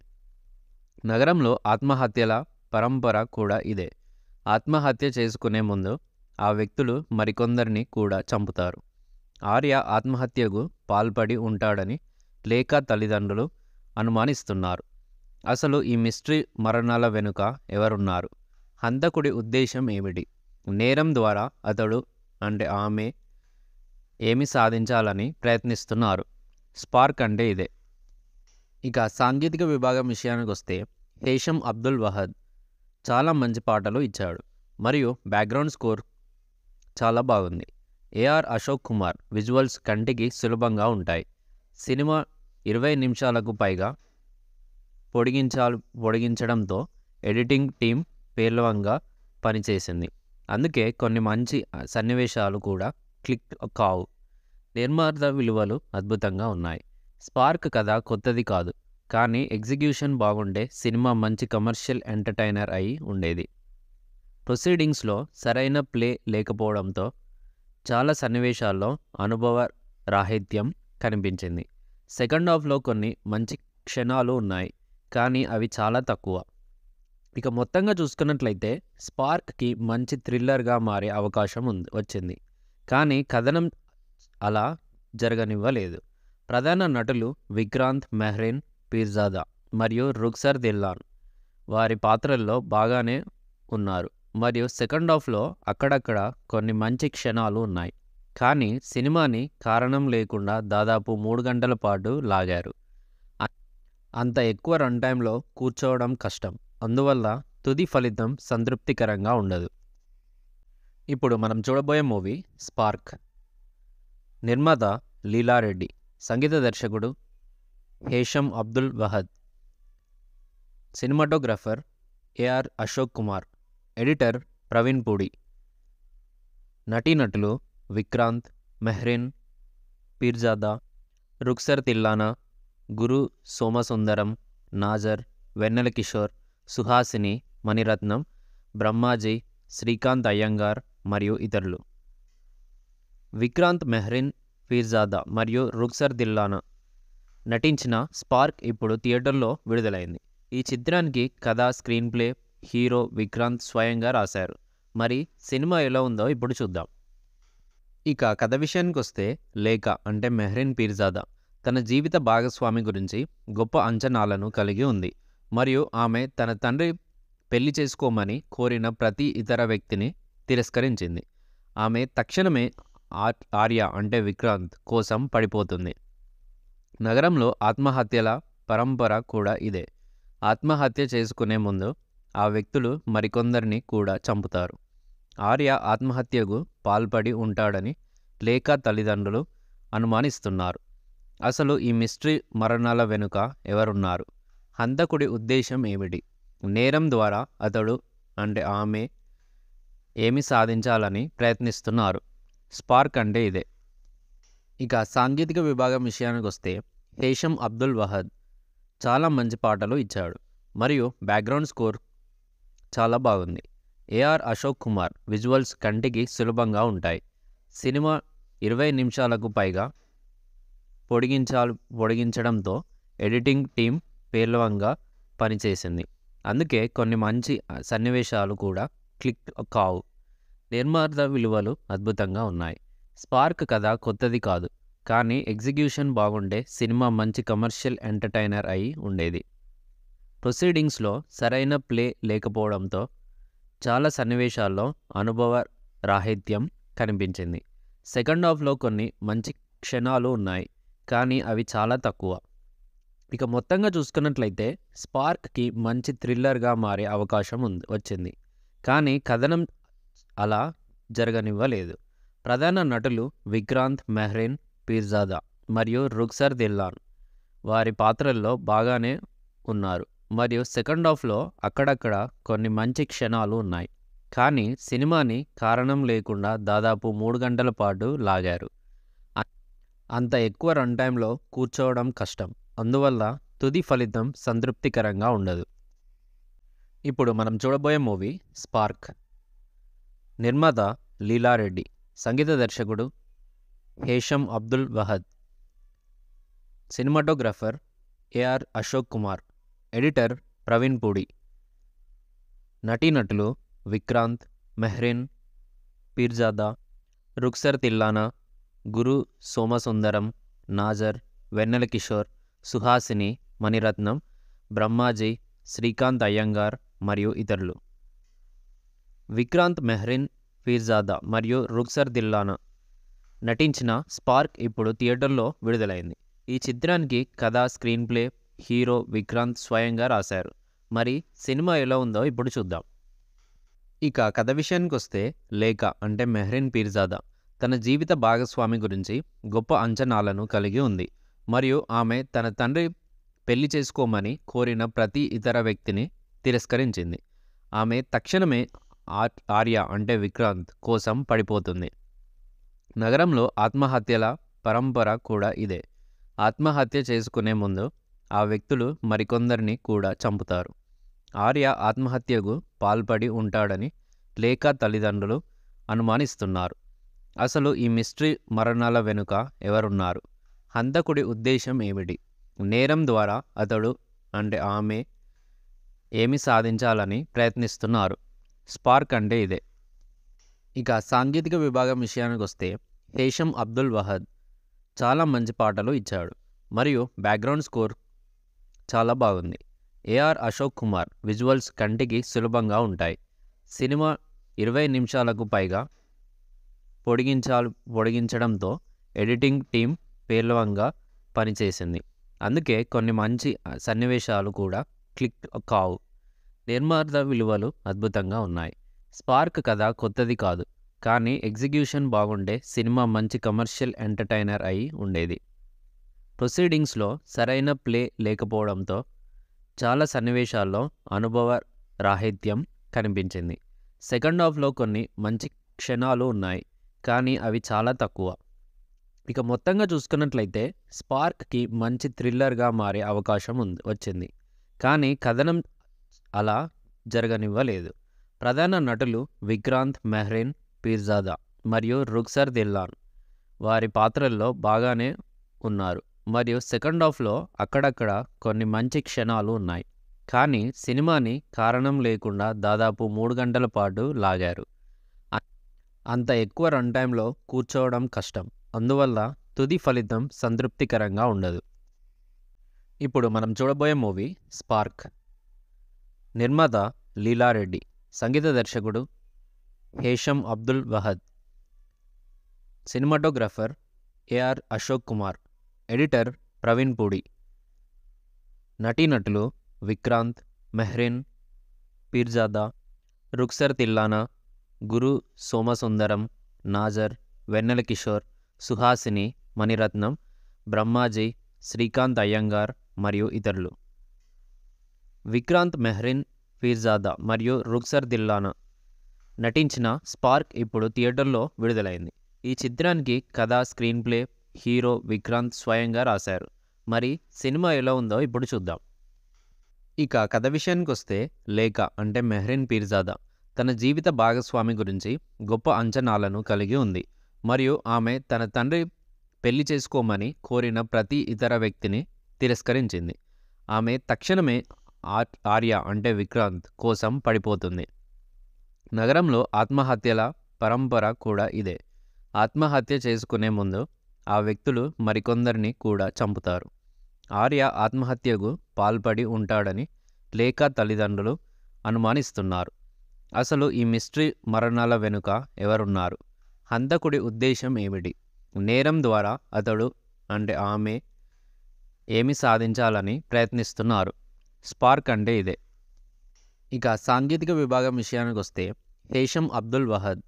నగరంలో ఆత్మహత్యల పరంపర కూడా ఇదే ఆత్మహత్య చేసుకునే ముందు ఆ వ్యక్తులు మరికొందరిని కూడా చంపుతారు ఆర్య ఆత్మహత్యకు పాల్పడి ఉంటాడని లేక తల్లిదండ్రులు అనుమానిస్తున్నారు అసలు ఈ మిస్ట్రీ మరణాల వెనుక ఎవరున్నారు హంతకుడి ఉద్దేశం ఏమిటి నేరం ద్వారా అతడు అంటే ఆమె ఏమి సాధించాలని ప్రయత్నిస్తున్నారు స్పార్క్ అంటే ఇదే ఇక సాంకేతిక విభాగం విషయానికి వస్తే హేషం అబ్దుల్ వహద్ చాలా మంచి పాటలు ఇచ్చాడు మరియు బ్యాక్గ్రౌండ్ స్కోర్ చాలా బాగుంది ఏఆర్ అశోక్ కుమార్ విజువల్స్ కంటికి సులభంగా ఉంటాయి సినిమా ఇరవై నిమిషాలకు పైగా పొడిగించాలి పొడిగించడంతో ఎడిటింగ్ టీం పేలవంగా పనిచేసింది అందుకే కొన్ని మంచి సన్నివేశాలు కూడా క్లిక్ కావు నిర్మాత విలువలు అద్భుతంగా ఉన్నాయి స్పార్క్ కథ కొత్తది కాదు కానీ ఎగ్జిక్యూషన్ బాగుండే సినిమా మంచి కమర్షియల్ ఎంటర్టైనర్ అయి ఉండేది ప్రొసీడింగ్స్లో సరైన ప్లే లేకపోవడంతో చాలా సన్నివేశాల్లో అనుభవ రాహిత్యం కనిపించింది సెకండ్ హాఫ్లో కొన్ని మంచి క్షణాలు ఉన్నాయి కానీ అవి చాలా తక్కువ ఇక మొత్తంగా చూసుకున్నట్లయితే స్పార్క్కి మంచి థ్రిల్లర్గా మారే అవకాశం ఉంది వచ్చింది కానీ కథనం అలా జరగనివ్వలేదు ప్రధాన నటులు విక్రాంత్ మెహ్రీన్ పీర్జాదా మరియు రుక్సర్ దిల్లాన్ వారి పాత్రల్లో బాగానే ఉన్నారు మరియు సెకండ్ హాఫ్లో అక్కడక్కడ కొన్ని మంచి క్షణాలు ఉన్నాయి కానీ సినిమాని కారణం లేకుండా దాదాపు మూడు గంటల పాటు లాగారు అంత ఎక్కువ రన్ టైంలో కూర్చోవడం కష్టం అందువల్ల తుది ఫలితం సంతృప్తికరంగా ఉండదు ఇప్పుడు మనం చూడబోయే మూవీ స్పార్క్ నిర్మాత లీలారెడ్డి సంగీత దర్శకుడు Hesham Abdul Wahab cinematographer AR Ashok Kumar editor Praveen Pudi నటీనటులు విక్రాంత్ మెహ్రీన్ పీర్జాదా రుక్సర్ తిల్లానా గురు సోమసుందరం నాజర్ వెన్నెల కిషోర్ సుహాసిని మణిరత్నం బ్రహ్మాజీ శ్రీకాంత్ అయ్యంగార్ మరియు ఇతరులు విక్రాంత్ మెహ్రిన్ ఫీర్జాదా మరియు రుక్సర్ దిల్లానా నటించిన స్పార్క్ ఇప్పుడు థియేటర్లో విడుదలైంది ఈ చిత్రానికి కథ స్క్రీన్ ప్లే హీరో విక్రాంత్ స్వయంగా రాశారు మరి సినిమా ఎలా ఉందో ఇప్పుడు చూద్దాం ఇక కథ విషయానికి వస్తే లేఖ అంటే మెహ్రిన్ పీర్జాదా తన జీవిత భాగస్వామి గురించి గొప్ప అంచనాలను కలిగి ఉంది మరియు ఆమె తన తండ్రి పెళ్లి చేసుకోమని కోరిన ప్రతి ఇతర వ్యక్తిని తిరస్కరించింది ఆమె తక్షణమే ఆర్య అంటే విక్రాంత్ కోసం పడిపోతుంది నగరంలో ఆత్మహత్యల పరంపర కూడా ఇదే ఆత్మహత్య చేసుకునే ముందు ఆ వ్యక్తులు మరికొందరిని కూడా చంపుతారు ఆర్య ఆత్మహత్యకు పాల్పడి ఉంటాడని లేక తల్లిదండ్రులు అనుమానిస్తున్నారు అసలు ఈ మిస్ట్రీ మరణాల వెనుక ఎవరున్నారు హంతకుడి ఉద్దేశం ఏమిటి నేరం ద్వారా అతడు అంటే ఆమె ఏమి సాధించాలని ప్రయత్నిస్తున్నారు స్పార్క్ అంటే ఇదే ఇక సాంకేతిక విభాగం విషయానికి వస్తే హేషం అబ్దుల్ వహద్ చాలా మంచి పాటలు ఇచ్చాడు మరియు బ్యాక్గ్రౌండ్ స్కోర్ చాలా బాగుంది ఏఆర్ అశోక్ కుమార్ విజువల్స్ కంటికి సులభంగా ఉంటాయి సినిమా ఇరవై నిమిషాలకు పైగా పొడిగించాలి పొడిగించడంతో ఎడిటింగ్ టీం పేలవంగా పనిచేసింది అందుకే కొన్ని మంచి సన్నివేశాలు కూడా క్లిక్ కావు నిర్మాత విలువలు అద్భుతంగా ఉన్నాయి స్పార్క్ కథ కొత్తది కాదు కానీ ఎగ్జిక్యూషన్ బాగుండే సినిమా మంచి కమర్షియల్ ఎంటర్టైనర్ అయి ఉండేది ప్రొసీడింగ్స్లో సరైన ప్లే లేకపోవడంతో చాలా సన్నివేశాల్లో అనుభవ రాహిత్యం కనిపించింది సెకండ్ హాఫ్లో కొన్ని మంచి క్షణాలు ఉన్నాయి కానీ అవి చాలా తక్కువ ఇక మొత్తంగా చూసుకున్నట్లయితే స్పార్క్కి మంచి థ్రిల్లర్గా మారే అవకాశం ఉంది వచ్చింది కానీ కథనం అలా జరగనివ్వలేదు ప్రధాన నటులు విక్రాంత్ మెహ్రీన్ పీర్జాదా మరియు రుక్సర్ దిల్లాన్ వారి పాత్రల్లో బాగానే ఉన్నారు మరియు సెకండ్ హాఫ్లో అక్కడక్కడ కొన్ని మంచి క్షణాలు ఉన్నాయి కానీ సినిమాని కారణం లేకుండా దాదాపు మూడు గంటల పాటు లాగారు అంత ఎక్కువ రన్ టైంలో కూర్చోవడం కష్టం అందువల్ల తుది ఫలితం సంతృప్తికరంగా ఉండదు ఇప్పుడు మనం చూడబోయే మూవీ స్పార్క్ నిర్మాత లీలారెడ్డి సంగీత దర్శకుడు Hesham Abdul Wahab cinematographer AR Ashok Kumar editor Praveen Pudi నటీనటులు విక్రాంత్ మెహ్రీన్ పీర్జాదా రుక్సర్ తిల్లానా గురు సోమసుందరం నాజర్ వెన్నెల కిషోర్ సుహాసిని మణిరత్నం బ్రహ్మాజీ శ్రీకాంత్ అయ్యంగార్ మరియు ఇతరులు విక్రాంత్ మెహ్రిన్ ఫీర్జాదా మరియు రుక్సర్ దిల్లానా నటించిన స్పార్క్ ఇప్పుడు థియేటర్లో విడుదలైంది ఈ చిత్రానికి కథ స్క్రీన్ ప్లే హీరో విక్రాంత్ స్వయంగా రాశారు మరి సినిమా ఎలా ఉందో ఇప్పుడు చూద్దాం ఇక కథ విషయానికి వస్తే లేఖ అంటే మెహ్రిన్ పీర్జాదా తన జీవిత భాగస్వామి గురించి గొప్ప అంచనాలను కలిగి ఉంది మరియు ఆమె తన తండ్రి పెళ్లి చేసుకోమని కోరిన ప్రతి ఇతర వ్యక్తిని తిరస్కరించింది ఆమె తక్షణమే ఆర్య అంటే విక్రాంత్ కోసం పడిపోతుంది నగరంలో ఆత్మహత్యల పరంపర కూడా ఇదే ఆత్మహత్య చేసుకునే ముందు ఆ వ్యక్తులు మరికొందరిని కూడా చంపుతారు ఆర్య ఆత్మహత్యకు పాల్పడి ఉంటాడని లేఖ తల్లిదండ్రులు అనుమానిస్తున్నారు అసలు ఈ మిస్టరీ మరణాల వెనుక ఎవరున్నారు హంతకుడి ఉద్దేశం ఏమిటి నేరం ద్వారా అతడు అంటే ఆమె ఏమి సాధించాలని ప్రయత్నిస్తున్నారు స్పార్క్ అంటే ఇదే ఇక సాంకేతిక విభాగం విషయానికి వస్తే హేషం అబ్దుల్ వహద్ చాలా మంచి పాటలు ఇచ్చాడు మరియు బ్యాక్గ్రౌండ్ స్కోర్ చాలా బాగుంది ఏఆర్ అశోక్ కుమార్ విజువల్స్ కంటికి సులభంగా ఉంటాయి సినిమా ఇరవై నిమిషాలకు పైగా పొడిగించాలి పొడిగించడంతో ఎడిటింగ్ టీం పేలవంగా పనిచేసింది అందుకే కొన్ని మంచి సన్నివేశాలు కూడా క్లిక్ కావు నిర్మాత విలువలు అద్భుతంగా ఉన్నాయి స్పార్క్ కథ కొత్తది కాదు కానీ ఎగ్జిక్యూషన్ బాగుండే సినిమా మంచి కమర్షియల్ ఎంటర్టైనర్ అయి ఉండేది ప్రొసీడింగ్స్లో సరైన ప్లే లేకపోవడంతో చాలా సన్నివేశాల్లో అనుభవ రాహిత్యం కనిపించింది సెకండ్ హాఫ్లో కొన్ని మంచి క్షణాలు ఉన్నాయి కానీ అవి చాలా తక్కువ ఇక మొత్తంగా చూసుకున్నట్లయితే స్పార్క్కి మంచి థ్రిల్లర్గా మారే అవకాశం ఉంది వచ్చింది కానీ కథనం అలా జరగనివ్వలేదు ప్రధాన నటులు విక్రాంత్ మెహ్రీన్ పీర్జాదా మరియు రుక్సర్ దిల్లాన్ వారి పాత్రల్లో బాగానే ఉన్నారు మరియు సెకండ్ హాఫ్లో అక్కడక్కడ కొన్ని మంచి క్షణాలు ఉన్నాయి కానీ సినిమాని కారణం లేకుండా దాదాపు మూడు గంటల పాటు లాగారు అంత ఎక్కువ రన్ టైంలో కూర్చోవడం కష్టం అందువల్ల తుది ఫలితం సంతృప్తికరంగా ఉండదు ఇప్పుడు మనం చూడబోయే మూవీ స్పార్క్ నిర్మాత లీలారెడ్డి సంగీత దర్శకుడు Hesham Abdul Wahab cinematographer AR Ashok Kumar editor Praveen Pudi నటీనటులు విక్రాంత్ మెహ్రీన్ పీర్జాదా రుక్సర్ తిల్లానా గురు సోమసుందరం నాజర్ వెన్నెల కిషోర్ సుహాసిని మణిరత్నం బ్రహ్మాజీ శ్రీకాంత్ అయ్యంగార్ మరియు ఇతరులు విక్రాంత్ మెహ్రిన్ ఫీర్జాదా మరియు రుక్సర్ దిల్లానా నటించిన స్పార్క్ ఇప్పుడు థియేటర్లో విడుదలైంది ఈ చిత్రానికి కథ స్క్రీన్ ప్లే హీరో విక్రాంత్ స్వయంగా రాశారు మరి సినిమా ఎలా ఉందో ఇప్పుడు చూద్దాం ఇక కథ విషయానికి వస్తే లేఖ అంటే మెహ్రిన్ పీర్జాదా తన జీవిత భాగస్వామి గురించి గొప్ప అంచనాలను కలిగి ఉంది మరియు ఆమె తన తండ్రి పెళ్లి చేసుకోమని కోరిన ప్రతి ఇతర వ్యక్తిని తిరస్కరించింది ఆమె తక్షణమే ఆర్య అంటే విక్రాంత్ కోసం పడిపోతుంది నగరంలో ఆత్మహత్యల పరంపర కూడా ఇదే ఆత్మహత్య చేసుకునే ముందు ఆ వ్యక్తులు మరికొందరిని కూడా చంపుతారు ఆర్య ఆత్మహత్యకు పాల్పడి ఉంటాడని లేఖ తల్లిదండ్రులు అనుమానిస్తున్నారు అసలు ఈ మిస్ట్రీ మరణాల వెనుక ఎవరున్నారు హంతకుడి ఉద్దేశం ఏమిటి నేరం ద్వారా అతడు అంటే ఆమె ఏమి సాధించాలని ప్రయత్నిస్తున్నారు స్పార్క్ అంటే ఇదే ఇక సాంకేతిక విభాగం విషయానికి వస్తే హేషం అబ్దుల్ వహద్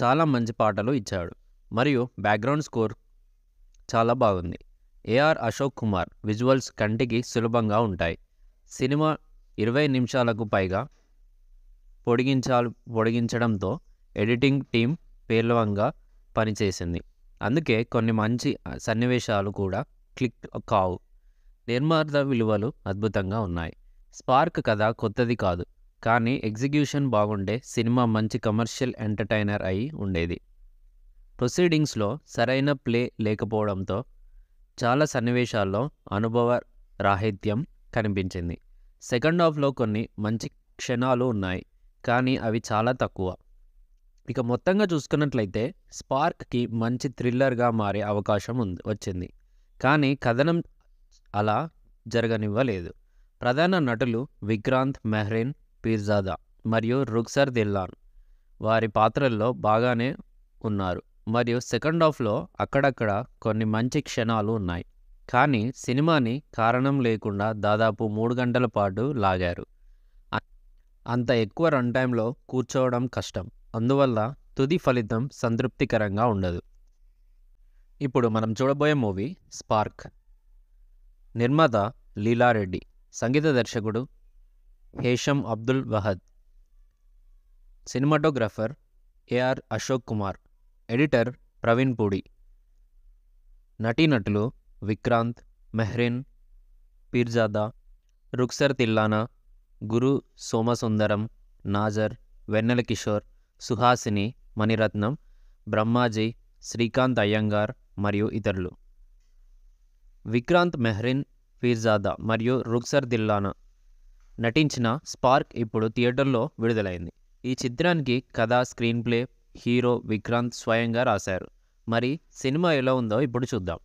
చాలా మంచి పాటలు ఇచ్చాడు మరియు బ్యాక్గ్రౌండ్ స్కోర్ చాలా బాగుంది ఏఆర్ అశోక్ కుమార్ విజువల్స్ కంటికి సులభంగా ఉంటాయి సినిమా ఇరవై నిమిషాలకు పైగా పొడిగించాలి పొడిగించడంతో ఎడిటింగ్ టీం పేలవంగా పనిచేసింది అందుకే కొన్ని మంచి సన్నివేశాలు కూడా క్లిక్ కావు నిర్మార్థ విలువలు అద్భుతంగా ఉన్నాయి స్పార్క్ కథ కొత్తది కాదు కానీ ఎగ్జిక్యూషన్ బాగుండే సినిమా మంచి కమర్షియల్ ఎంటర్టైనర్ అయి ఉండేది ప్రొసీడింగ్స్లో సరైన ప్లే లేకపోవడంతో చాలా సన్నివేశాల్లో అనుభవ రాహిత్యం కనిపించింది సెకండ్ హాఫ్లో కొన్ని మంచి క్షణాలు ఉన్నాయి కానీ అవి చాలా తక్కువ ఇక మొత్తంగా చూసుకున్నట్లయితే స్పార్క్కి మంచి థ్రిల్లర్గా మారే అవకాశం ఉంది వచ్చింది కానీ కథనం అలా జరగనివ్వలేదు ప్రధాన నటులు విక్రాంత్ మెహ్రీన్ పీర్జాదా మరియు రుక్సర్ దిల్లాన్ వారి పాత్రల్లో బాగానే ఉన్నారు మరియు సెకండ్ హాఫ్లో అక్కడక్కడ కొన్ని మంచి క్షణాలు ఉన్నాయి కానీ సినిమాని కారణం లేకుండా దాదాపు మూడు గంటల పాటు లాగారు అంత ఎక్కువ రన్ టైంలో కూర్చోవడం కష్టం అందువల్ల తుది ఫలితం సంతృప్తికరంగా ఉండదు ఇప్పుడు మనం చూడబోయే మూవీ స్పార్క్ నిర్మాత లీలారెడ్డి సంగీత దర్శకుడు Hesham Abdul Wahab cinematographer AR Ashok Kumar editor Praveen Pudi నటీనటులు విక్రాంత్ మెహ్రీన్ పీర్జాదా రుక్సర్ తిల్లానా గురు సోమసుందరం నాజర్ వెన్నెల కిషోర్ సుహాసిని మణిరత్నం బ్రహ్మాజీ శ్రీకాంత్ అయ్యంగార్ మరియు ఇతరులు విక్రాంత్ మెహ్రిన్ ఫీర్జాదా మరియు రుక్సర్ దిల్లానా నటించిన స్పార్క్ ఇప్పుడు థియేటర్లో విడుదలైంది ఈ చిత్రానికి కథ స్క్రీన్ ప్లే హీరో విక్రాంత్ స్వయంగా రాశారు మరి సినిమా ఎలా ఉందో ఇప్పుడు చూద్దాం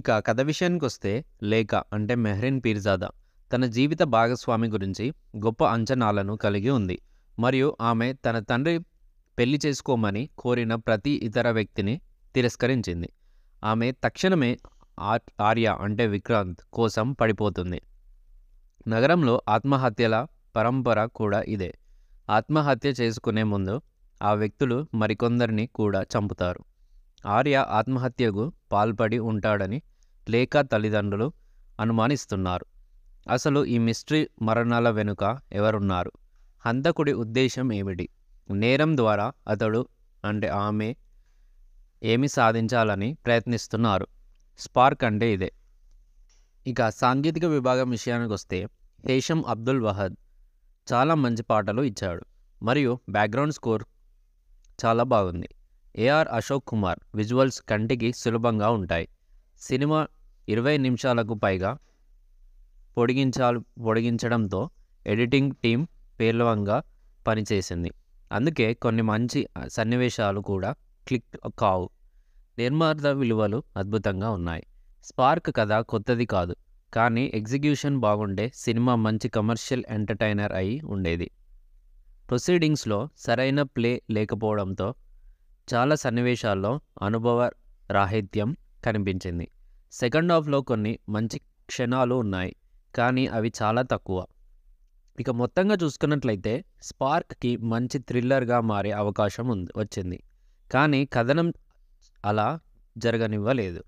ఇక కథ విషయానికి వస్తే లేక అంటే మెహ్రిన్ పీర్జాదా తన జీవిత భాగస్వామి గురించి గొప్ప అంచనాలను కలిగి ఉంది మరియు ఆమె తన తండ్రి పెళ్లి చేసుకోమని కోరిన ప్రతి ఇతర వ్యక్తిని తిరస్కరించింది ఆమె తక్షణమే ఆర్య అంటే విక్రాంత్ కోసం పడిపోతుంది నగరంలో ఆత్మహత్యల పరంపర కూడా ఇదే ఆత్మహత్య చేసుకునే ముందు ఆ వ్యక్తులు మరికొందరిని కూడా చంపుతారు ఆర్య ఆత్మహత్యకు పాల్పడి ఉంటాడని లేఖ తల్లిదండ్రులు అనుమానిస్తున్నారు అసలు ఈ మిస్టరీ మరణాల వెనుక ఎవరున్నారు హంతకుడి ఉద్దేశం ఏమిటి నేరం ద్వారా అతడు అంటే ఆమె ఏమి సాధించాలని ప్రయత్నిస్తున్నారు స్పార్క్ అంటే ఇదే ఇక సాంకేతిక విభాగం విషయానికి వస్తే హేషం అబ్దుల్ వహద్ చాలా మంచి పాటలు ఇచ్చాడు మరియు బ్యాక్గ్రౌండ్ స్కోర్ చాలా బాగుంది ఏఆర్ అశోక్ కుమార్ విజువల్స్ కంటికి సులభంగా ఉంటాయి సినిమా ఇరవై నిమిషాలకు పైగా పొడిగించాలి పొడిగించడంతో ఎడిటింగ్ టీం పేలవంగా పనిచేసింది అందుకే కొన్ని మంచి సన్నివేశాలు కూడా క్లిక్ కావు నిర్మార్థ విలువలు అద్భుతంగా ఉన్నాయి స్పార్క్ కథ కొత్తది కాదు కానీ ఎగ్జిక్యూషన్ బాగుండే సినిమా మంచి కమర్షియల్ ఎంటర్టైనర్ అయి ఉండేది ప్రొసీడింగ్స్లో సరైన ప్లే లేకపోవడంతో చాలా సన్నివేశాల్లో అనుభవ రాహిత్యం కనిపించింది సెకండ్ హాఫ్లో కొన్ని మంచి క్షణాలు ఉన్నాయి కానీ అవి చాలా తక్కువ ఇక మొత్తంగా చూసుకున్నట్లయితే స్పార్క్కి మంచి థ్రిల్లర్గా మారే అవకాశం ఉంది వచ్చింది కానీ కథనం అలా జరగనివ్వలేదు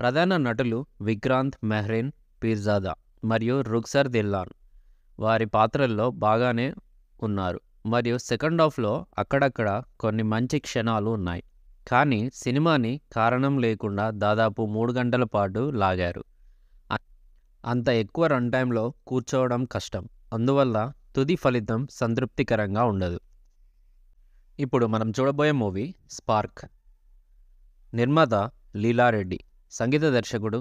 ప్రధాన నటులు విక్రాంత్ మెహ్రీన్ పీర్జాదా మరియు రుక్సర్ దిల్లాన్ వారి పాత్రల్లో బాగానే ఉన్నారు మరియు సెకండ్ హాఫ్లో అక్కడక్కడ కొన్ని మంచి క్షణాలు ఉన్నాయి కానీ సినిమాని కారణం లేకుండా దాదాపు మూడు గంటల పాటు లాగారు అంత ఎక్కువ రన్ టైంలో కూర్చోవడం కష్టం అందువల్ల తుది ఫలితం సంతృప్తికరంగా ఉండదు ఇప్పుడు మనం చూడబోయే మూవీ స్పార్క్ నిర్మాత లీలారెడ్డి సంగీత దర్శకుడు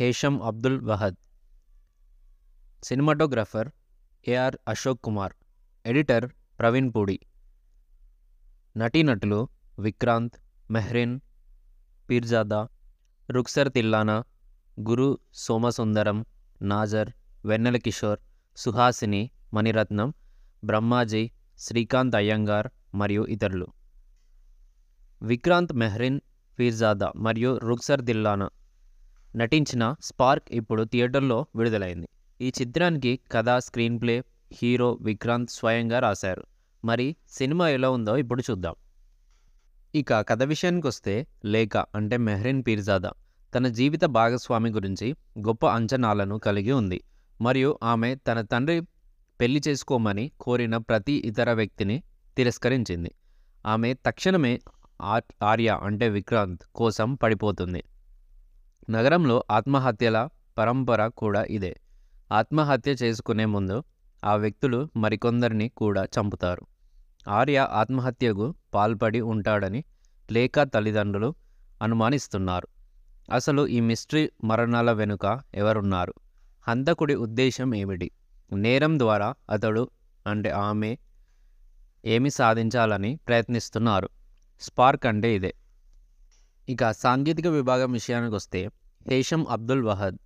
Hesham Abdul Wahab cinematographer AR Ashok Kumar editor Praveen Pudi నటీనటులు విక్రాంత్ మెహ్రీన్ పీర్జాదా రుక్సర్ తిల్లానా గురు సోమసుందరం నాజర్ వెన్నెల కిషోర్ సుహాసిని మణిరత్నం బ్రహ్మాజీ శ్రీకాంత్ అయ్యంగార్ మరియు ఇతరులు విక్రాంత్ మెహ్రిన్ ఫీర్జాదా మరియు రుక్సర్ దిల్లానా నటించిన స్పార్క్ ఇప్పుడు థియేటర్లో విడుదలైంది ఈ చిత్రానికి కథ స్క్రీన్ ప్లే హీరో విక్రాంత్ స్వయంగా రాశారు మరి సినిమా ఎలా ఉందో ఇప్పుడు చూద్దాం ఇక కథ విషయానికి వస్తే లేఖ అంటే మెహ్రిన్ పీర్జాదా తన జీవిత భాగస్వామి గురించి గొప్ప అంచనాలను కలిగి ఉంది మరియు ఆమె తన తండ్రి పెళ్లి చేసుకోమని కోరిన ప్రతి ఇతర వ్యక్తిని తిరస్కరించింది ఆమె తక్షణమే ఆర్య అంటే విక్రాంత్ కోసం పడిపోతుంది నగరంలో ఆత్మహత్యల పరంపర కూడా ఇదే ఆత్మహత్య చేసుకునే ముందు ఆ వ్యక్తులు మరికొందరిని కూడా చంపుతారు ఆర్య ఆత్మహత్యకు పాల్పడి ఉంటాడని లేఖ తల్లిదండ్రులు అనుమానిస్తున్నారు అసలు ఈ మిస్ట్రీ మరణాల వెనుక ఎవరున్నారు హంతకుడి ఉద్దేశం ఏమిటి నేరం ద్వారా అతడు అంటే ఆమె ఏమి సాధించాలని ప్రయత్నిస్తున్నారు స్పార్క్ అంటే ఇదే ఇక సాంకేతిక విభాగం విషయానికి వస్తే హేషం అబ్దుల్ వహద్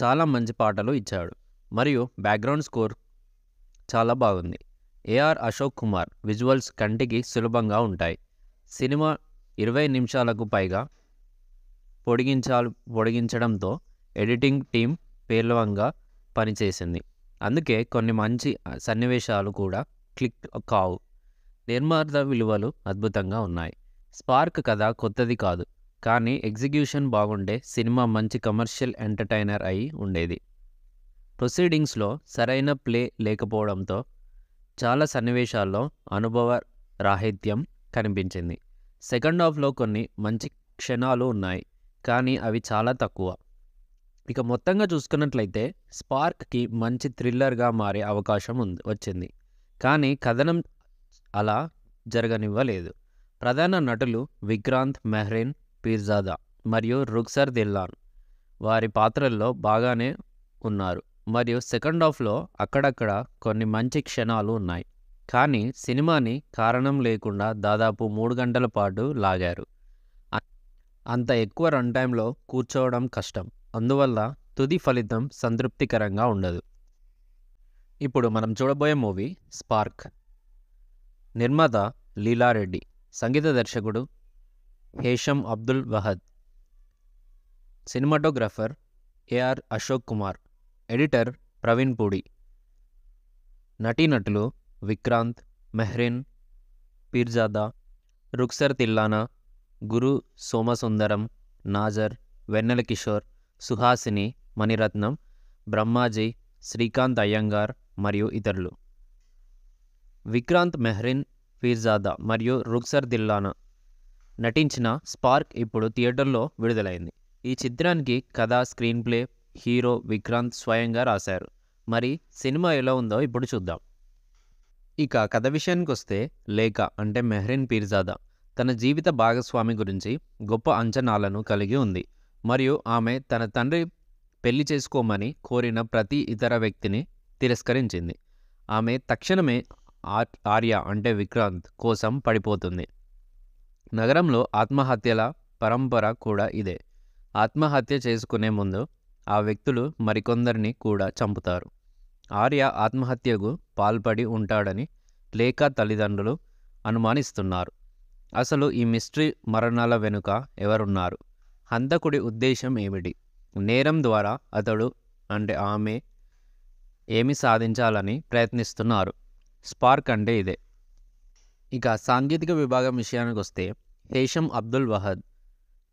చాలా మంచి పాటలు ఇచ్చాడు మరియు బ్యాక్గ్రౌండ్ స్కోర్ చాలా బాగుంది ఏఆర్ అశోక్ కుమార్ విజువల్స్ కంటికి సులభంగా ఉంటాయి సినిమా ఇరవై నిమిషాలకు పైగా పొడిగించాలి పొడిగించడంతో ఎడిటింగ్ టీం పేలవంగా పనిచేసింది అందుకే కొన్ని మంచి సన్నివేశాలు కూడా క్లిక్ కావు నిర్మాత విలువలు అద్భుతంగా ఉన్నాయి స్పార్క్ కథ కొత్తది కాదు కానీ ఎగ్జిక్యూషన్ బాగుండే సినిమా మంచి కమర్షియల్ ఎంటర్టైనర్ అయి ఉండేది ప్రొసీడింగ్స్లో సరైన ప్లే లేకపోవడంతో చాలా సన్నివేశాల్లో అనుభవ రాహిత్యం కనిపించింది సెకండ్ హాఫ్లో కొన్ని మంచి క్షణాలు ఉన్నాయి కానీ అవి చాలా తక్కువ ఇక మొత్తంగా చూసుకున్నట్లయితే స్పార్క్కి మంచి థ్రిల్లర్గా మారే అవకాశం ఉంది వచ్చింది కానీ కథనం అలా జరగనివ్వలేదు ప్రధాన నటులు విక్రాంత్ మెహ్రీన్ పీర్జాదా మరియు రుక్సర్ దిల్లాన్ వారి పాత్రల్లో బాగానే ఉన్నారు మరియు సెకండ్ హాఫ్లో అక్కడక్కడ కొన్ని మంచి క్షణాలు ఉన్నాయి కానీ సినిమాని కారణం లేకుండా దాదాపు మూడు గంటల పాటు లాగారు అంత ఎక్కువ రన్ టైంలో కూర్చోవడం కష్టం అందువల్ల తుది ఫలితం సంతృప్తికరంగా ఉండదు ఇప్పుడు మనం చూడబోయే మూవీ స్పార్క్ నిర్మాత లీలారెడ్డి సంగీత దర్శకుడు Hesham Abdul Wahab cinematographer AR Ashok Kumar editor Praveen Pudi నటీనటులు విక్రాంత్ మెహ్రీన్ పీర్జాదా రుక్సర్ తిల్లానా గురు సోమసుందరం నాజర్ వెన్నెల కిషోర్ సుహాసిని మణిరత్నం బ్రహ్మాజీ శ్రీకాంత్ అయ్యంగార్ మరియు ఇతరులు విక్రాంత్ మెహ్రిన్ ఫీర్జాదా మరియు రుక్సర్ దిల్లానా నటించిన స్పార్క్ ఇప్పుడు థియేటర్లో విడుదలైంది ఈ చిత్రానికి కథ స్క్రీన్ ప్లే హీరో విక్రాంత్ స్వయంగా రాశారు మరి సినిమా ఎలా ఉందో ఇప్పుడు చూద్దాం ఇక కథ విషయానికి వస్తే లేఖ అంటే మెహ్రిన్ పీర్జాదా తన జీవిత భాగస్వామి గురించి గొప్ప అంచనాలను కలిగి ఉంది మరియు ఆమె తన తండ్రి పెళ్లి చేసుకోమని కోరిన ప్రతి ఇతర వ్యక్తిని తిరస్కరించింది ఆమె తక్షణమే ఆర్య అంటే విక్రాంత్ కోసం పడిపోతుంది నగరంలో ఆత్మహత్యల పరంపర కూడా ఇదే ఆత్మహత్య చేసుకునే ముందు ఆ వ్యక్తులు మరికొందరిని కూడా చంపుతారు ఆర్య ఆత్మహత్యకు పాల్పడి ఉంటాడని లేఖ తల్లిదండ్రులు అనుమానిస్తున్నారు అసలు ఈ మిస్ట్రీ మరణాల వెనుక ఎవరున్నారు హంతకుడి ఉద్దేశం ఏమిటి నేరం ద్వారా అతడు అంటే ఆమె ఏమి సాధించాలని ప్రయత్నిస్తున్నారు స్పార్క్ అంటే ఇదే ఇక సాంకేతిక విభాగం విషయానికి వస్తే హేషం అబ్దుల్ వహద్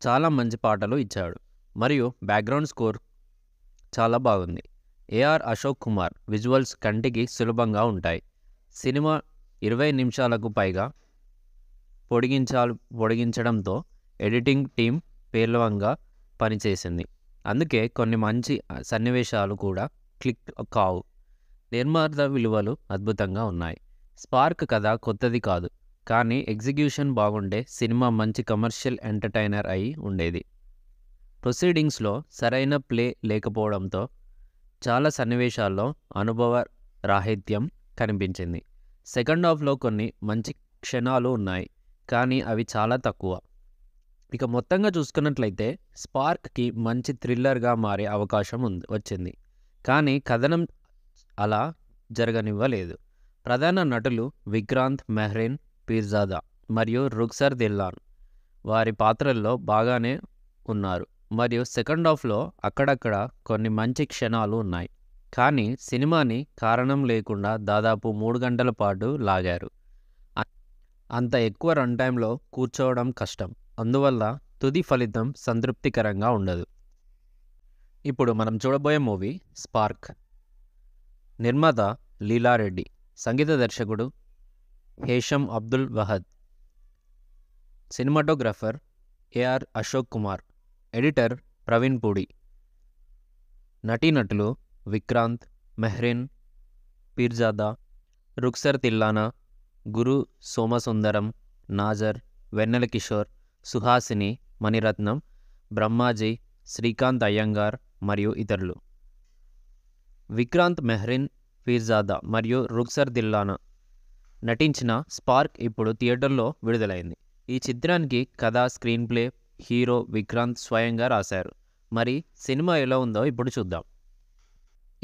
చాలా మంచి పాటలు ఇచ్చాడు మరియు బ్యాక్గ్రౌండ్ స్కోర్ చాలా బాగుంది ఏఆర్ అశోక్ కుమార్ విజువల్స్ కంటికి సులభంగా ఉంటాయి సినిమా ఇరవై నిమిషాలకు పైగా పొడిగించాలి పొడిగించడంతో ఎడిటింగ్ టీం పేలవంగా పనిచేసింది అందుకే కొన్ని మంచి సన్నివేశాలు కూడా క్లిక్ కావు నిర్మాత విలువలు అద్భుతంగా ఉన్నాయి స్పార్క్ కథ కొత్తది కాదు కానీ ఎగ్జిక్యూషన్ బాగుండే సినిమా మంచి కమర్షియల్ ఎంటర్టైనర్ అయి ఉండేది ప్రొసీడింగ్స్లో సరైన ప్లే లేకపోవడంతో చాలా సన్నివేశాల్లో అనుభవ రాహిత్యం కనిపించింది సెకండ్ హాఫ్లో కొన్ని మంచి క్షణాలు ఉన్నాయి కానీ అవి చాలా తక్కువ ఇక మొత్తంగా చూసుకున్నట్లయితే స్పార్క్కి మంచి థ్రిల్లర్గా మారే అవకాశం ఉంది వచ్చింది కానీ కథనం అలా జరగనివ్వలేదు ప్రధాన నటులు విక్రాంత్ మెహ్రీన్ పీర్జాదా మరియు రుక్సర్ దిల్లాన్ వారి పాత్రల్లో బాగానే ఉన్నారు మరియు సెకండ్ హాఫ్లో అక్కడక్కడ కొన్ని మంచి క్షణాలు ఉన్నాయి కానీ సినిమాని కారణం లేకుండా దాదాపు మూడు గంటల పాటు లాగారు అంత ఎక్కువ రన్ టైంలో కూర్చోవడం కష్టం అందువల్ల తుది ఫలితం సంతృప్తికరంగా ఉండదు ఇప్పుడు మనం చూడబోయే మూవీ స్పార్క్ నిర్మాత లీలారెడ్డి సంగీత దర్శకుడు Hesham Abdul Wahab cinematographer AR Ashok Kumar editor Praveen Pudi నటీనటులు విక్రాంత్ మెహ్రీన్ పీర్జాదా రుక్సర్ తిల్లానా గురు సోమసుందరం నాజర్ వెన్నెల కిషోర్ సుహాసిని మణిరత్నం బ్రహ్మాజీ శ్రీకాంత్ అయ్యంగార్ మరియు ఇతరులు విక్రాంత్ మెహ్రిన్ ఫీర్జాదా మరియు రుక్సర్ దిల్లానా నటించిన స్పార్క్ ఇప్పుడు థియేటర్లో విడుదలైంది ఈ చిత్రానికి కథ స్క్రీన్ ప్లే హీరో విక్రాంత్ స్వయంగా రాశారు మరి సినిమా ఎలా ఉందో ఇప్పుడు చూద్దాం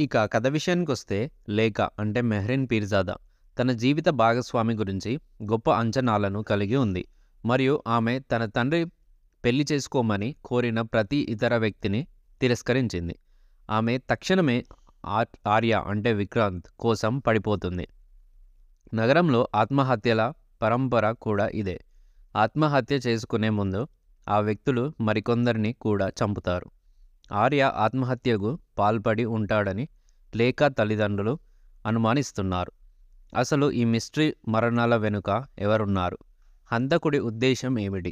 ఇక కథ విషయానికి వస్తే లేఖ అంటే మెహ్రిన్ పీర్జాదా తన జీవిత భాగస్వామి గురించి గొప్ప అంచనాలను కలిగి ఉంది మరియు ఆమె తన తండ్రి పెళ్లి చేసుకోమని కోరిన ప్రతి ఇతర వ్యక్తిని తిరస్కరించింది ఆమె తక్షణమే ఆర్య అంటే విక్రాంత్ కోసం పడిపోతుంది నగరంలో ఆత్మహత్యల పరంపర కూడా ఇదే ఆత్మహత్య చేసుకునే ముందు ఆ వ్యక్తులు మరికొందరిని కూడా చంపుతారు ఆర్య ఆత్మహత్యకు పాల్పడి ఉంటాడని లేఖ తల్లిదండ్రులు అనుమానిస్తున్నారు అసలు ఈ మిస్టరీ మరణాల వెనుక ఎవరున్నారు హంతకుడి ఉద్దేశం ఏమిటి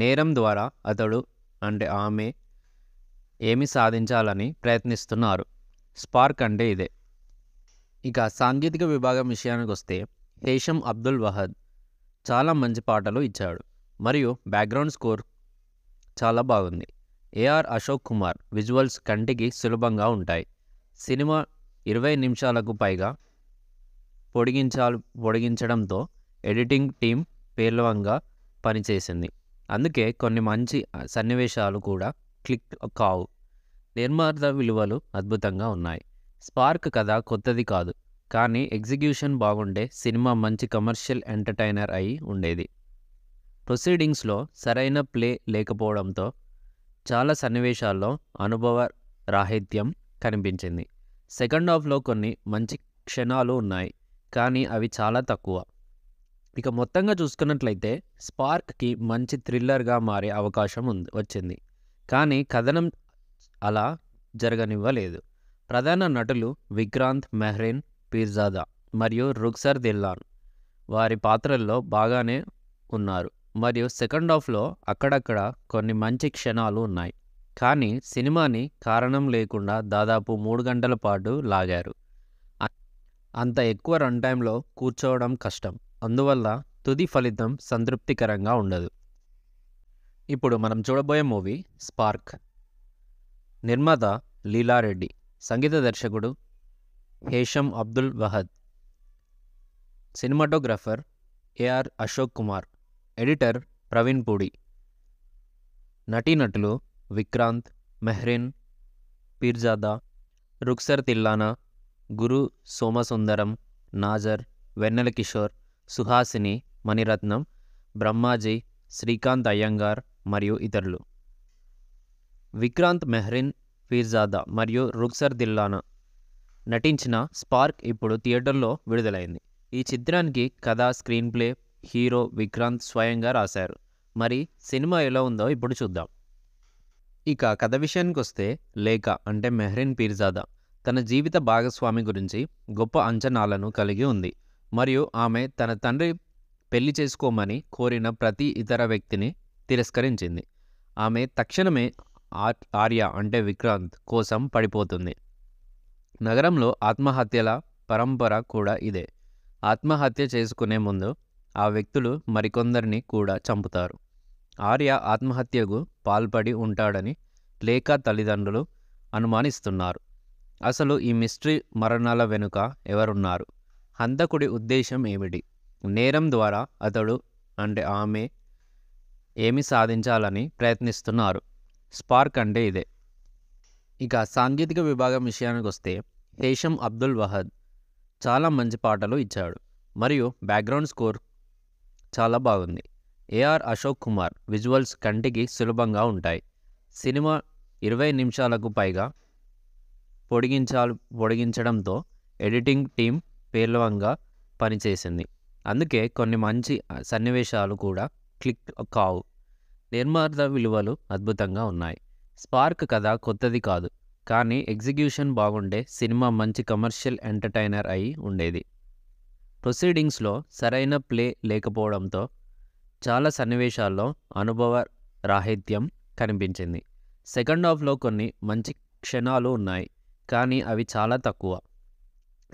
నేరం ద్వారా అతడు అంటే ఆమె ఏమి సాధించాలని ప్రయత్నిస్తున్నారు స్పార్క్ అంటే ఇదే ఇక సాంకేతిక విభాగం విషయానికి వస్తే హేషం అబ్దుల్ వహద్ చాలా మంచి పాటలు ఇచ్చాడు మరియు బ్యాక్గ్రౌండ్ స్కోర్ చాలా బాగుంది ఏఆర్ అశోక్ కుమార్ విజువల్స్ కంటికి సులభంగా ఉంటాయి సినిమా ఇరవై నిమిషాలకు పైగా పొడిగించాలి పొడిగించడంతో ఎడిటింగ్ టీం పేలవంగా పనిచేసింది అందుకే కొన్ని మంచి సన్నివేశాలు కూడా క్లిక్ కావు నిర్మాత విలువలు అద్భుతంగా ఉన్నాయి స్పార్క్ కథ కొత్తది కాదు కానీ ఎగ్జిక్యూషన్ బాగుండే సినిమా మంచి కమర్షియల్ ఎంటర్టైనర్ అయి ఉండేది ప్రొసీడింగ్స్లో సరైన ప్లే లేకపోవడంతో చాలా సన్నివేశాల్లో అనుభవ రాహిత్యం కనిపించింది సెకండ్ హాఫ్లో కొన్ని మంచి క్షణాలు ఉన్నాయి కానీ అవి చాలా తక్కువ ఇక మొత్తంగా చూసుకున్నట్లయితే స్పార్క్కి మంచి థ్రిల్లర్గా మారే అవకాశం ఉంది వచ్చింది కానీ కథనం అలా జరగనివ్వలేదు ప్రధాన నటులు విక్రాంత్ మెహ్రీన్ పీర్జాదా మరియు రుక్సర్ దిల్లాన్ వారి పాత్రల్లో బాగానే ఉన్నారు మరియు సెకండ్ హాఫ్లో అక్కడక్కడ కొన్ని మంచి క్షణాలు ఉన్నాయి కానీ సినిమాని కారణం లేకుండా దాదాపు మూడు గంటల పాటు లాగారు అంత ఎక్కువ రన్ టైంలో కూర్చోవడం కష్టం అందువల్ల తుది ఫలితం సంతృప్తికరంగా ఉండదు ఇప్పుడు మనం చూడబోయే మూవీ స్పార్క్ నిర్మాత లీలారెడ్డి సంగీత దర్శకుడు Hesham Abdul Wahab cinematographer AR Ashok Kumar editor Praveen Pudi నటీనటులు విక్రాంత్ మెహ్రీన్ పీర్జాదా రుక్సర్ తిల్లానా గురు సోమసుందరం నాజర్ వెన్నెల కిషోర్ సుహాసిని మణిరత్నం బ్రహ్మాజీ శ్రీకాంత్ అయ్యంగార్ మరియు ఇతరులు విక్రాంత్ మెహ్రిన్ ఫీర్జాదా మరియు రుక్సర్ దిల్లానా నటించిన స్పార్క్ ఇప్పుడు థియేటర్లో విడుదలైంది ఈ చిత్రానికి కథ స్క్రీన్ ప్లే హీరో విక్రాంత్ స్వయంగా రాశారు మరి సినిమా ఎలా ఉందో ఇప్పుడు చూద్దాం ఇక కథ విషయానికి వస్తే లేఖ అంటే మెహ్రిన్ పీర్జాదా తన జీవిత భాగస్వామి గురించి గొప్ప అంచనాలను కలిగి ఉంది మరియు ఆమె తన తండ్రి పెళ్లి చేసుకోమని కోరిన ప్రతి ఇతర వ్యక్తిని తిరస్కరించింది ఆమె తక్షణమే ఆర్య అంటే విక్రాంత్ కోసం పడిపోతుంది నగరంలో ఆత్మహత్యల పరంపర కూడా ఇదే ఆత్మహత్య చేసుకునే ముందు ఆ వ్యక్తులు మరికొందరిని కూడా చంపుతారు ఆర్య ఆత్మహత్యకు పాల్పడి ఉంటాడని లేఖ తల్లిదండ్రులు అనుమానిస్తున్నారు అసలు ఈ మిస్ట్రీ మరణాల వెనుక ఎవరున్నారు హంతకుడి ఉద్దేశం ఏమిటి నేరం ద్వారా అతడు అంటే ఆమె ఏమి సాధించాలని ప్రయత్నిస్తున్నారు స్పార్క్ అంటే ఇదే ఇక సాంకేతిక విభాగం విషయానికి వస్తే హేషం అబ్దుల్ వహద్ చాలా మంచి పాటలు ఇచ్చాడు మరియు బ్యాక్గ్రౌండ్ స్కోర్ చాలా బాగుంది ఏఆర్ అశోక్ కుమార్ విజువల్స్ కంటికి సులభంగా ఉంటాయి సినిమా ఇరవై నిమిషాలకు పైగా పొడిగించాలి పొడిగించడంతో ఎడిటింగ్ టీం పేలవంగా పనిచేసింది అందుకే కొన్ని మంచి సన్నివేశాలు కూడా క్లిక్ కావు నిర్మాత విలువలు అద్భుతంగా ఉన్నాయి స్పార్క్ కథ కొత్తది కాదు కానీ ఎగ్జిక్యూషన్ బాగుండే సినిమా మంచి కమర్షియల్ ఎంటర్టైనర్ అయి ఉండేది ప్రొసీడింగ్స్లో సరైన ప్లే లేకపోవడంతో చాలా సన్నివేశాల్లో అనుభవ రాహిత్యం కనిపించింది సెకండ్ హాఫ్లో కొన్ని మంచి క్షణాలు ఉన్నాయి కానీ అవి చాలా తక్కువ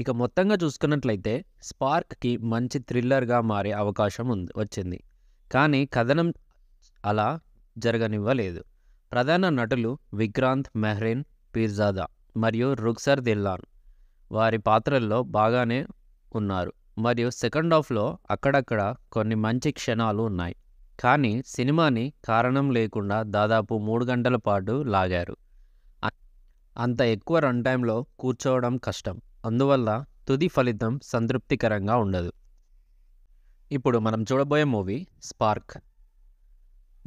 ఇక మొత్తంగా చూసుకున్నట్లయితే స్పార్క్కి మంచి థ్రిల్లర్గా మారే అవకాశం ఉంది వచ్చింది కానీ కథనం అలా జరగనివ్వలేదు ప్రధాన నటులు విక్రాంత్ మెహ్రీన్ పీర్జాదా మరియు రుక్సర్ దిల్లాన్ వారి పాత్రల్లో బాగానే ఉన్నారు మరియు సెకండ్ హాఫ్లో అక్కడక్కడ కొన్ని మంచి క్షణాలు ఉన్నాయి కానీ సినిమాని కారణం లేకుండా దాదాపు మూడు గంటల పాటు లాగారు అంత ఎక్కువ రన్ టైంలో కూర్చోవడం కష్టం అందువల్ల తుది ఫలితం సంతృప్తికరంగా ఉండదు ఇప్పుడు మనం చూడబోయే మూవీ స్పార్క్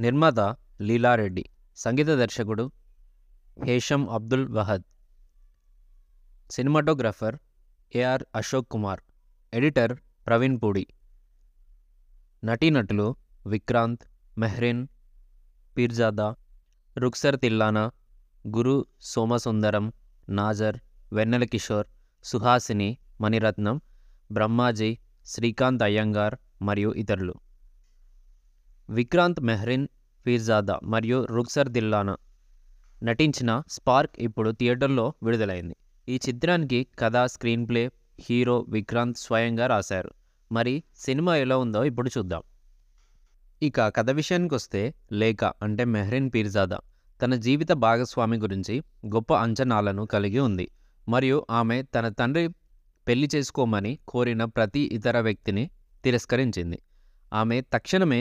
నిర్మాత లీలారెడ్డి సంగీత దర్శకుడు Hesham Abdul Wahab cinematographer AR Ashok Kumar editor Praveen Pudi నటీనటులు విక్రాంత్ మెహ్రీన్ పీర్జాదా రుక్సర్ తిల్లానా గురు సోమసుందరం నాజర్ వెన్నెల కిషోర్ సుహాసిని మణిరత్నం బ్రహ్మాజీ శ్రీకాంత్ అయ్యంగార్ మరియు ఇతరులు విక్రాంత్ మెహ్రిన్ పీర్జాదా మరియు రుక్సర్ దిల్లానా నటించిన స్పార్క్ ఇప్పుడు థియేటర్లో విడుదలైంది ఈ చిత్రానికి కథ స్క్రీన్ ప్లే హీరో విక్రాంత్ స్వయంగా రాశారు మరి సినిమా ఎలా ఉందో ఇప్పుడు చూద్దాం ఇక కథ విషయానికి వస్తే లేఖ అంటే మెహ్రిన్ పీర్జాదా తన జీవిత భాగస్వామి గురించి గొప్ప అంచనాలను కలిగి ఉంది మరియు ఆమె తన తండ్రి పెళ్లి చేసుకోమని కోరిన ప్రతి ఇతర వ్యక్తిని తిరస్కరించింది ఆమె తక్షణమే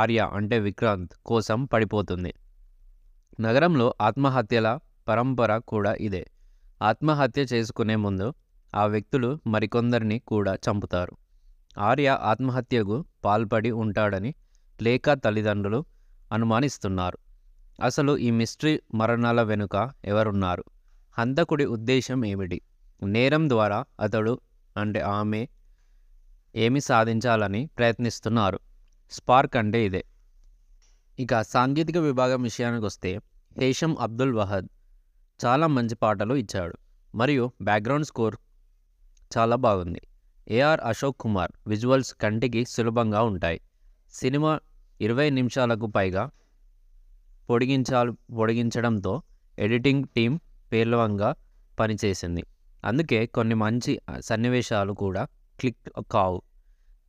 ఆర్య అంటే విక్రాంత్ కోసం పడిపోతుంది నగరంలో ఆత్మహత్యల పరంపర కూడా ఇదే ఆత్మహత్య చేసుకునే ముందు ఆ వ్యక్తులు మరికొందరిని కూడా చంపుతారు ఆర్య ఆత్మహత్యకు పాల్పడి ఉంటాడని లేఖ తల్లిదండ్రులు అనుమానిస్తున్నారు అసలు ఈ మిస్ట్రీ మరణాల వెనుక ఎవరున్నారు హంతకుడి ఉద్దేశం ఏమిటి నేరం ద్వారా అతడు అంటే ఆమె ఏమి సాధించాలని ప్రయత్నిస్తున్నారు స్పార్క్ అంటే ఇదే ఇక సాంకేతిక విభాగం విషయానికి వస్తే హేషం అబ్దుల్ వహద్ చాలా మంచి పాటలు ఇచ్చాడు మరియు బ్యాక్గ్రౌండ్ స్కోర్ చాలా బాగుంది ఏఆర్ అశోక్ కుమార్ విజువల్స్ కంటికి సులభంగా ఉంటాయి సినిమా ఇరవై నిమిషాలకు పైగా పొడిగించాలి పొడిగించడంతో ఎడిటింగ్ టీం పేలవంగా పనిచేసింది అందుకే కొన్ని మంచి సన్నివేశాలు కూడా క్లిక్ కావు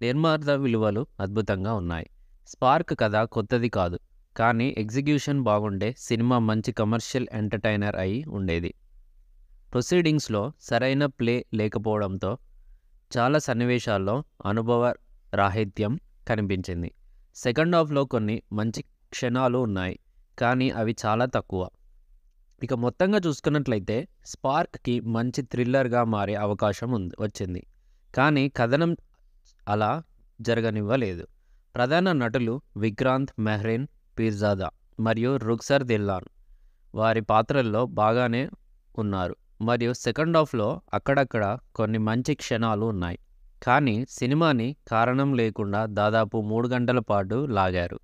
నిర్మార్థ విలువలు అద్భుతంగా ఉన్నాయి స్పార్క్ కథ కొత్తది కాదు కానీ ఎగ్జిక్యూషన్ బాగుండే సినిమా మంచి కమర్షియల్ ఎంటర్టైనర్ అయి ఉండేది ప్రొసీడింగ్స్లో సరైన ప్లే లేకపోవడంతో చాలా సన్నివేశాల్లో అనుభవ రాహిత్యం కనిపించింది సెకండ్ హాఫ్లో కొన్ని మంచి క్షణాలు ఉన్నాయి కానీ అవి చాలా తక్కువ ఇక మొత్తంగా చూసుకున్నట్లయితే స్పార్క్కి మంచి థ్రిల్లర్గా మారే అవకాశం ఉంది వచ్చింది కానీ కథనం అలా జరగనివ్వలేదు ప్రధాన నటులు విక్రాంత్ మెహ్రీన్ పీర్జాదా మరియు రుక్సర్ దిల్లాన్ వారి పాత్రల్లో బాగానే ఉన్నారు మరియు సెకండ్ హాఫ్లో అక్కడక్కడ కొన్ని మంచి క్షణాలు ఉన్నాయి కానీ సినిమాని కారణం లేకుండా దాదాపు మూడు గంటల పాటు లాగారు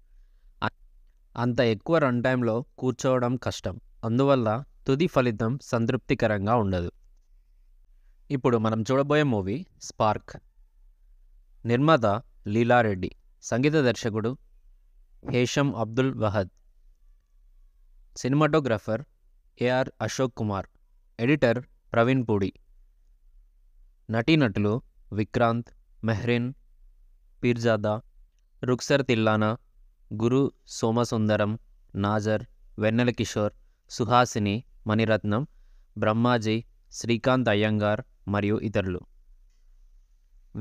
అంత ఎక్కువ రన్ టైంలో కూర్చోవడం కష్టం అందువల్ల తుది ఫలితం సంతృప్తికరంగా ఉండదు ఇప్పుడు మనం చూడబోయే మూవీ స్పార్క్ నిర్మాత లీలారెడ్డి సంగీత దర్శకుడు Hesham Abdul Wahab cinematographer AR Ashok Kumar editor Praveen Pudi నటీనటులు విక్రాంత్ మెహ్రీన్ పీర్జాదా రుక్సర్ తిల్లానా గురు సోమసుందరం నాజర్ వెన్నెల కిషోర్ సుహాసిని మణిరత్నం బ్రహ్మాజీ శ్రీకాంత్ అయ్యంగార్ మరియు ఇతరులు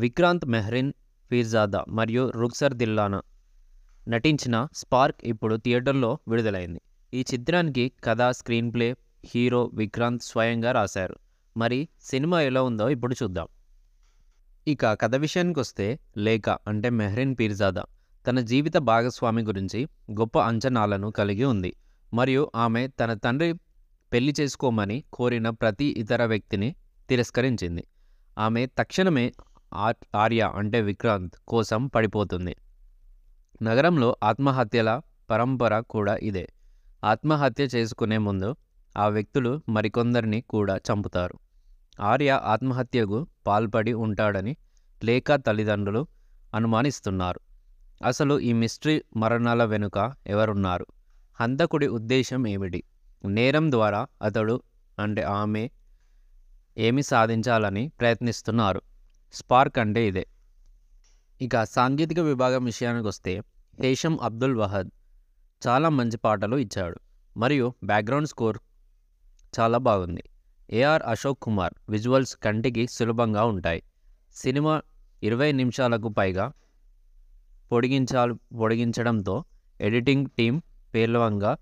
విక్రాంత్ మెహ్రిన్ ఫీర్జాదా మరియు రుక్సర్ దిల్లానా నటించిన స్పార్క్ ఇప్పుడు థియేటర్లో విడుదలైంది ఈ చిత్రానికి కథ స్క్రీన్ ప్లే హీరో విక్రాంత్ స్వయంగా రాశారు మరి సినిమా ఎలా ఉందో ఇప్పుడు చూద్దాం ఇక కథ విషయానికి వస్తే లేఖ అంటే మెహ్రిన్ పీర్జాదా తన జీవిత భాగస్వామి గురించి గొప్ప అంచనాలను కలిగి ఉంది మరియు ఆమె తన తండ్రి పెళ్లి చేసుకోమని కోరిన ప్రతి ఇతర వ్యక్తిని తిరస్కరించింది ఆమె తక్షణమే ఆర్య అంటే విక్రాంత్ కోసం పడిపోతుంది నగరంలో ఆత్మహత్యల పరంపర కూడా ఇదే ఆత్మహత్య చేసుకునే ముందు ఆ వ్యక్తులు మరికొందరిని కూడా చంపుతారు ఆర్య ఆత్మహత్యకు పాల్పడి ఉంటాడని లేఖ తల్లిదండ్రులు అనుమానిస్తున్నారు అసలు ఈ మిస్ట్రీ మరణాల వెనుక ఎవరున్నారు హంతకుడి ఉద్దేశం ఏమిటి నేరం ద్వారా అతడు అంటే ఆమె ఏమి సాధించాలని ప్రయత్నిస్తున్నారు స్పార్క్ అంటే ఇదే ఇక సాంకేతిక విభాగం విషయానికి వస్తే హేషం అబ్దుల్ వహద్ చాలా మంచి పాటలు ఇచ్చాడు మరియు బ్యాక్గ్రౌండ్ స్కోర్ చాలా బాగుంది ఏఆర్ అశోక్ కుమార్ విజువల్స్ కంటికి సులభంగా ఉంటాయి సినిమా ఇరవై నిమిషాలకు పైగా పొడిగించాలి పొడిగించడంతో ఎడిటింగ్ టీం పేలవంగా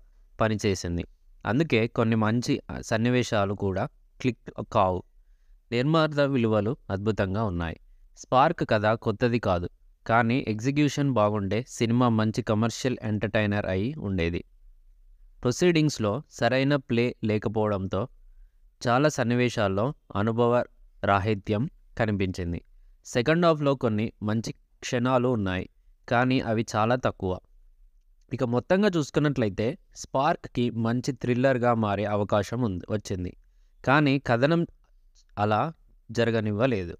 పనిచేసింది అందుకే కొన్ని మంచి సన్నివేశాలు కూడా క్లిక్ కావు నిర్మాత విలువలు అద్భుతంగా ఉన్నాయి స్పార్క్ కథ కొత్తది కాదు కానీ ఎగ్జిక్యూషన్ బాగుండే సినిమా మంచి కమర్షియల్ ఎంటర్టైనర్ అయి ఉండేది ప్రొసీడింగ్స్లో సరైన ప్లే లేకపోవడంతో చాలా సన్నివేశాల్లో అనుభవ రాహిత్యం కనిపించింది సెకండ్ హాఫ్లో కొన్ని మంచి క్షణాలు ఉన్నాయి కానీ అవి చాలా తక్కువ ఇక మొత్తంగా చూసుకున్నట్లయితే స్పార్క్కి మంచి థ్రిల్లర్గా మారే అవకాశం ఉంది వచ్చింది కానీ కథనం అలా జరగనివ్వలేదు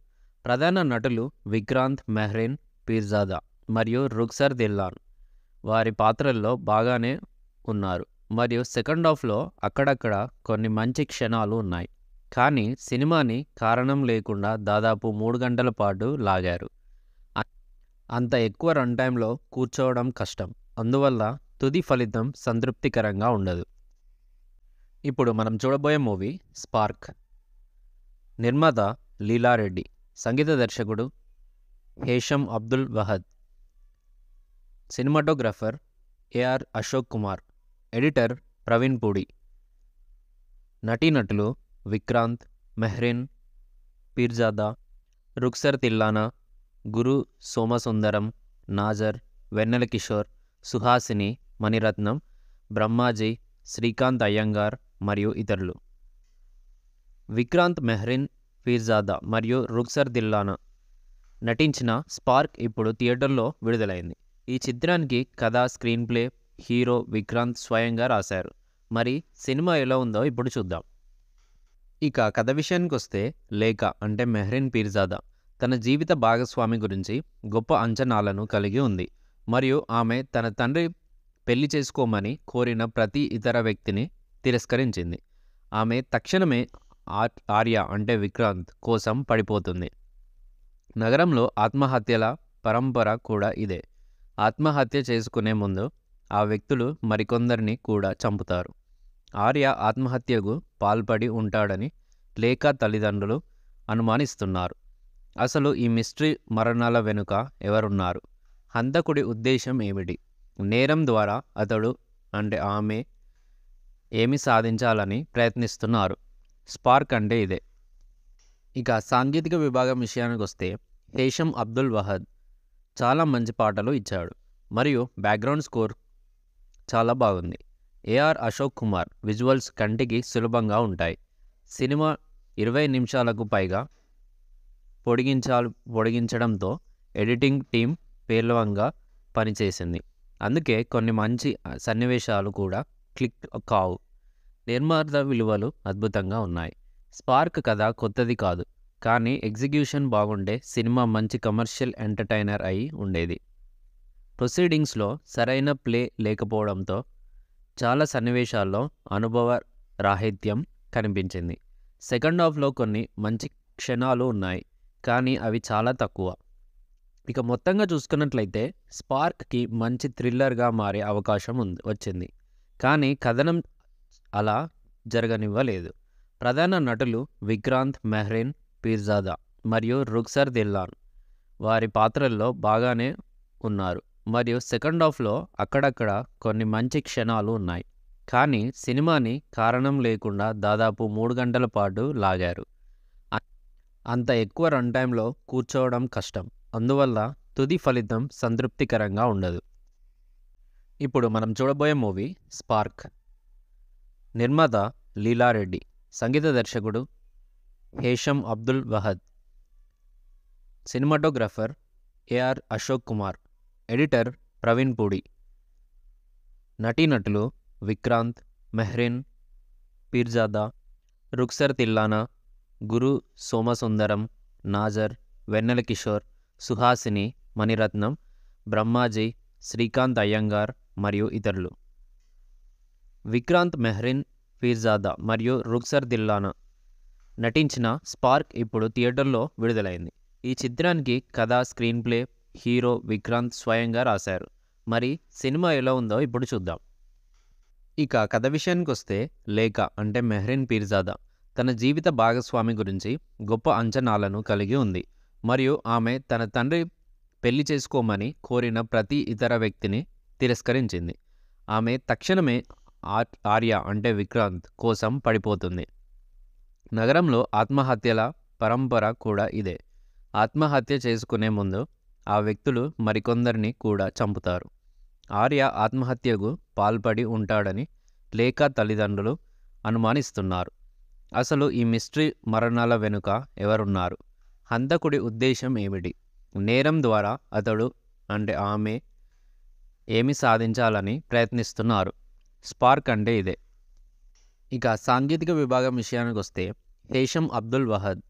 ప్రధాన నటులు విక్రాంత్ మెహ్రీన్ పీర్జాదా మరియు రుక్సర్ దిల్లాన్ వారి పాత్రల్లో బాగానే ఉన్నారు మరియు సెకండ్ హాఫ్లో అక్కడక్కడ కొన్ని మంచి క్షణాలు ఉన్నాయి కానీ సినిమాని కారణం లేకుండా దాదాపు మూడు గంటల పాటు లాగారు అంత ఎక్కువ రన్ టైంలో కూర్చోవడం కష్టం అందువల్ల తుది ఫలితం సంతృప్తికరంగా ఉండదు ఇప్పుడు మనం చూడబోయే మూవీ స్పార్క్ నిర్మాత లీలారెడ్డి సంగీత దర్శకుడు Hesham Abdul Wahab cinematographer AR Ashok Kumar editor Praveen Pudi నటీనటులు విక్రాంత్ మెహ్రీన్ పీర్జాదా రుక్సర్ తిల్లానా గురు సోమసుందరం నాజర్ వెన్నెల కిషోర్ సుహాసిని మణిరత్నం బ్రహ్మాజీ శ్రీకాంత్ అయ్యంగార్ మరియు ఇతరులు విక్రాంత్ మెహ్రిన్ ఫీర్జాదా మరియు రుక్సర్ దిల్లానా నటించిన స్పార్క్ ఇప్పుడు థియేటర్లో విడుదలైంది ఈ చిత్రానికి కథ స్క్రీన్ ప్లే హీరో విక్రాంత్ స్వయంగా రాశారు మరి సినిమా ఎలా ఉందో ఇప్పుడు చూద్దాం ఇక కథ విషయానికి వస్తే లేఖ అంటే మెహ్రిన్ పీర్జాదా తన జీవిత భాగస్వామి గురించి గొప్ప అంచనాలను కలిగి ఉంది మరియు ఆమె తన తండ్రి పెళ్లి చేసుకోమని కోరిన ప్రతి ఇతర వ్యక్తిని తిరస్కరించింది ఆమె తక్షణమే ఆర్య అంటే విక్రాంత్ కోసం పడిపోతుంది నగరంలో ఆత్మహత్యల పరంపర కూడా ఇదే ఆత్మహత్య చేసుకునే ముందు ఆ వ్యక్తులు మరికొందరిని కూడా చంపుతారు ఆర్య ఆత్మహత్యకు పాల్పడి ఉంటాడని లేక తల్లిదండ్రులు అనుమానిస్తున్నారు అసలు ఈ మిస్ట్రీ మరణాల వెనుక ఎవరున్నారు హంతకుడి ఉద్దేశం ఏమిటి నేరం ద్వారా అతడు అంటే ఆమె ఏమి సాధించాలని ప్రయత్నిస్తున్నారు స్పార్క్ అంటే ఇదే ఇక సాంకేతిక విభాగం విషయానికి వస్తే హేషం అబ్దుల్ వహద్ చాలా మంచి పాటలు ఇచ్చాడు మరియు బ్యాక్గ్రౌండ్ స్కోర్ చాలా బాగుంది ఏఆర్ అశోక్ కుమార్ విజువల్స్ కంటికి సులభంగా ఉంటాయి సినిమా ఇరవై నిమిషాలకు పైగా పొడిగించాలి పొడిగించడంతో ఎడిటింగ్ టీం పేలవంగా పనిచేసింది అందుకే కొన్ని మంచి సన్నివేశాలు కూడా క్లిక్ కావు నిర్మార్థ విలువలు అద్భుతంగా ఉన్నాయి స్పార్క్ కథ కొత్తది కాదు కానీ ఎగ్జిక్యూషన్ బాగుండే సినిమా మంచి కమర్షియల్ ఎంటర్టైనర్ అయి ఉండేది ప్రొసీడింగ్స్లో సరైన ప్లే లేకపోవడంతో చాలా సన్నివేశాల్లో అనుభవ రాహిత్యం కనిపించింది సెకండ్ హాఫ్లో కొన్ని మంచి క్షణాలు ఉన్నాయి కానీ అవి చాలా తక్కువ ఇక మొత్తంగా చూసుకున్నట్లయితే స్పార్క్కి మంచి థ్రిల్లర్గా మారే అవకాశం ఉంది వచ్చింది కానీ కథనం అలా జరగనివ్వలేదు ప్రధాన నటులు విక్రాంత్ మెహ్రీన్ పీర్జాదా మరియు రుక్సర్ దిల్లాన్ వారి పాత్రల్లో బాగానే ఉన్నారు మరియు సెకండ్ హాఫ్లో అక్కడక్కడ కొన్ని మంచి క్షణాలు ఉన్నాయి కానీ సినిమాని కారణం లేకుండా దాదాపు మూడు గంటల పాటు లాగారు అంత ఎక్కువ రన్ టైంలో కూర్చోవడం కష్టం అందువల్ల తుది ఫలితం సంతృప్తికరంగా ఉండదు ఇప్పుడు మనం చూడబోయే మూవీ స్పార్క్ నిర్మాత లీలారెడ్డి సంగీత దర్శకుడు Hesham Abdul Wahab cinematographer AR Ashok Kumar editor Praveen Pudi నటీనటులు విక్రాంత్ మెహ్రీన్ పీర్జాదా రుక్సర్ తిల్లానా గురు సోమసుందరం నాజర్ వెన్నెల కిషోర్ సుహాసిని మణిరత్నం బ్రహ్మాజీ శ్రీకాంత్ అయ్యంగార్ మరియు ఇతరులు విక్రాంత్ మెహ్రిన్ ఫీర్జాదా మరియు రుక్సర్ దిల్లానా నటించిన స్పార్క్ ఇప్పుడు థియేటర్లో విడుదలైంది ఈ చిత్రానికి కథ స్క్రీన్ ప్లే హీరో విక్రాంత్ స్వయంగా రాశారు మరి సినిమా ఎలా ఉందో ఇప్పుడు చూద్దాం ఇక కథ విషయానికి వస్తే లేఖ అంటే మెహ్రిన్ పీర్జాదా తన జీవిత భాగస్వామి గురించి గొప్ప అంచనాలను కలిగి ఉంది మరియు ఆమె తన తండ్రి పెళ్లి చేసుకోమని కోరిన ప్రతి ఇతర వ్యక్తిని తిరస్కరించింది ఆమె తక్షణమే ఆర్య అంటే విక్రాంత్ కోసం పడిపోతుంది నగరంలో ఆత్మహత్యల పరంపర కూడా ఇదే ఆత్మహత్య చేసుకునే ముందు ఆ వ్యక్తులు మరికొందరిని కూడా చంపుతారు ఆర్య ఆత్మహత్యకు పాల్పడి ఉంటాడని లేఖ తల్లిదండ్రులు అనుమానిస్తున్నారు అసలు ఈ మిస్టరీ మరణాల వెనుక ఎవరున్నారు హంతకుడి ఉద్దేశం ఏమిటి నేరం ద్వారా అతడు అంటే ఆమె ఏమి సాధించాలని ప్రయత్నిస్తున్నారు స్పార్క్ అంటే ఇదే ఇక సాంకేతిక విభాగం విషయానికి వస్తే హేషం అబ్దుల్ వహద్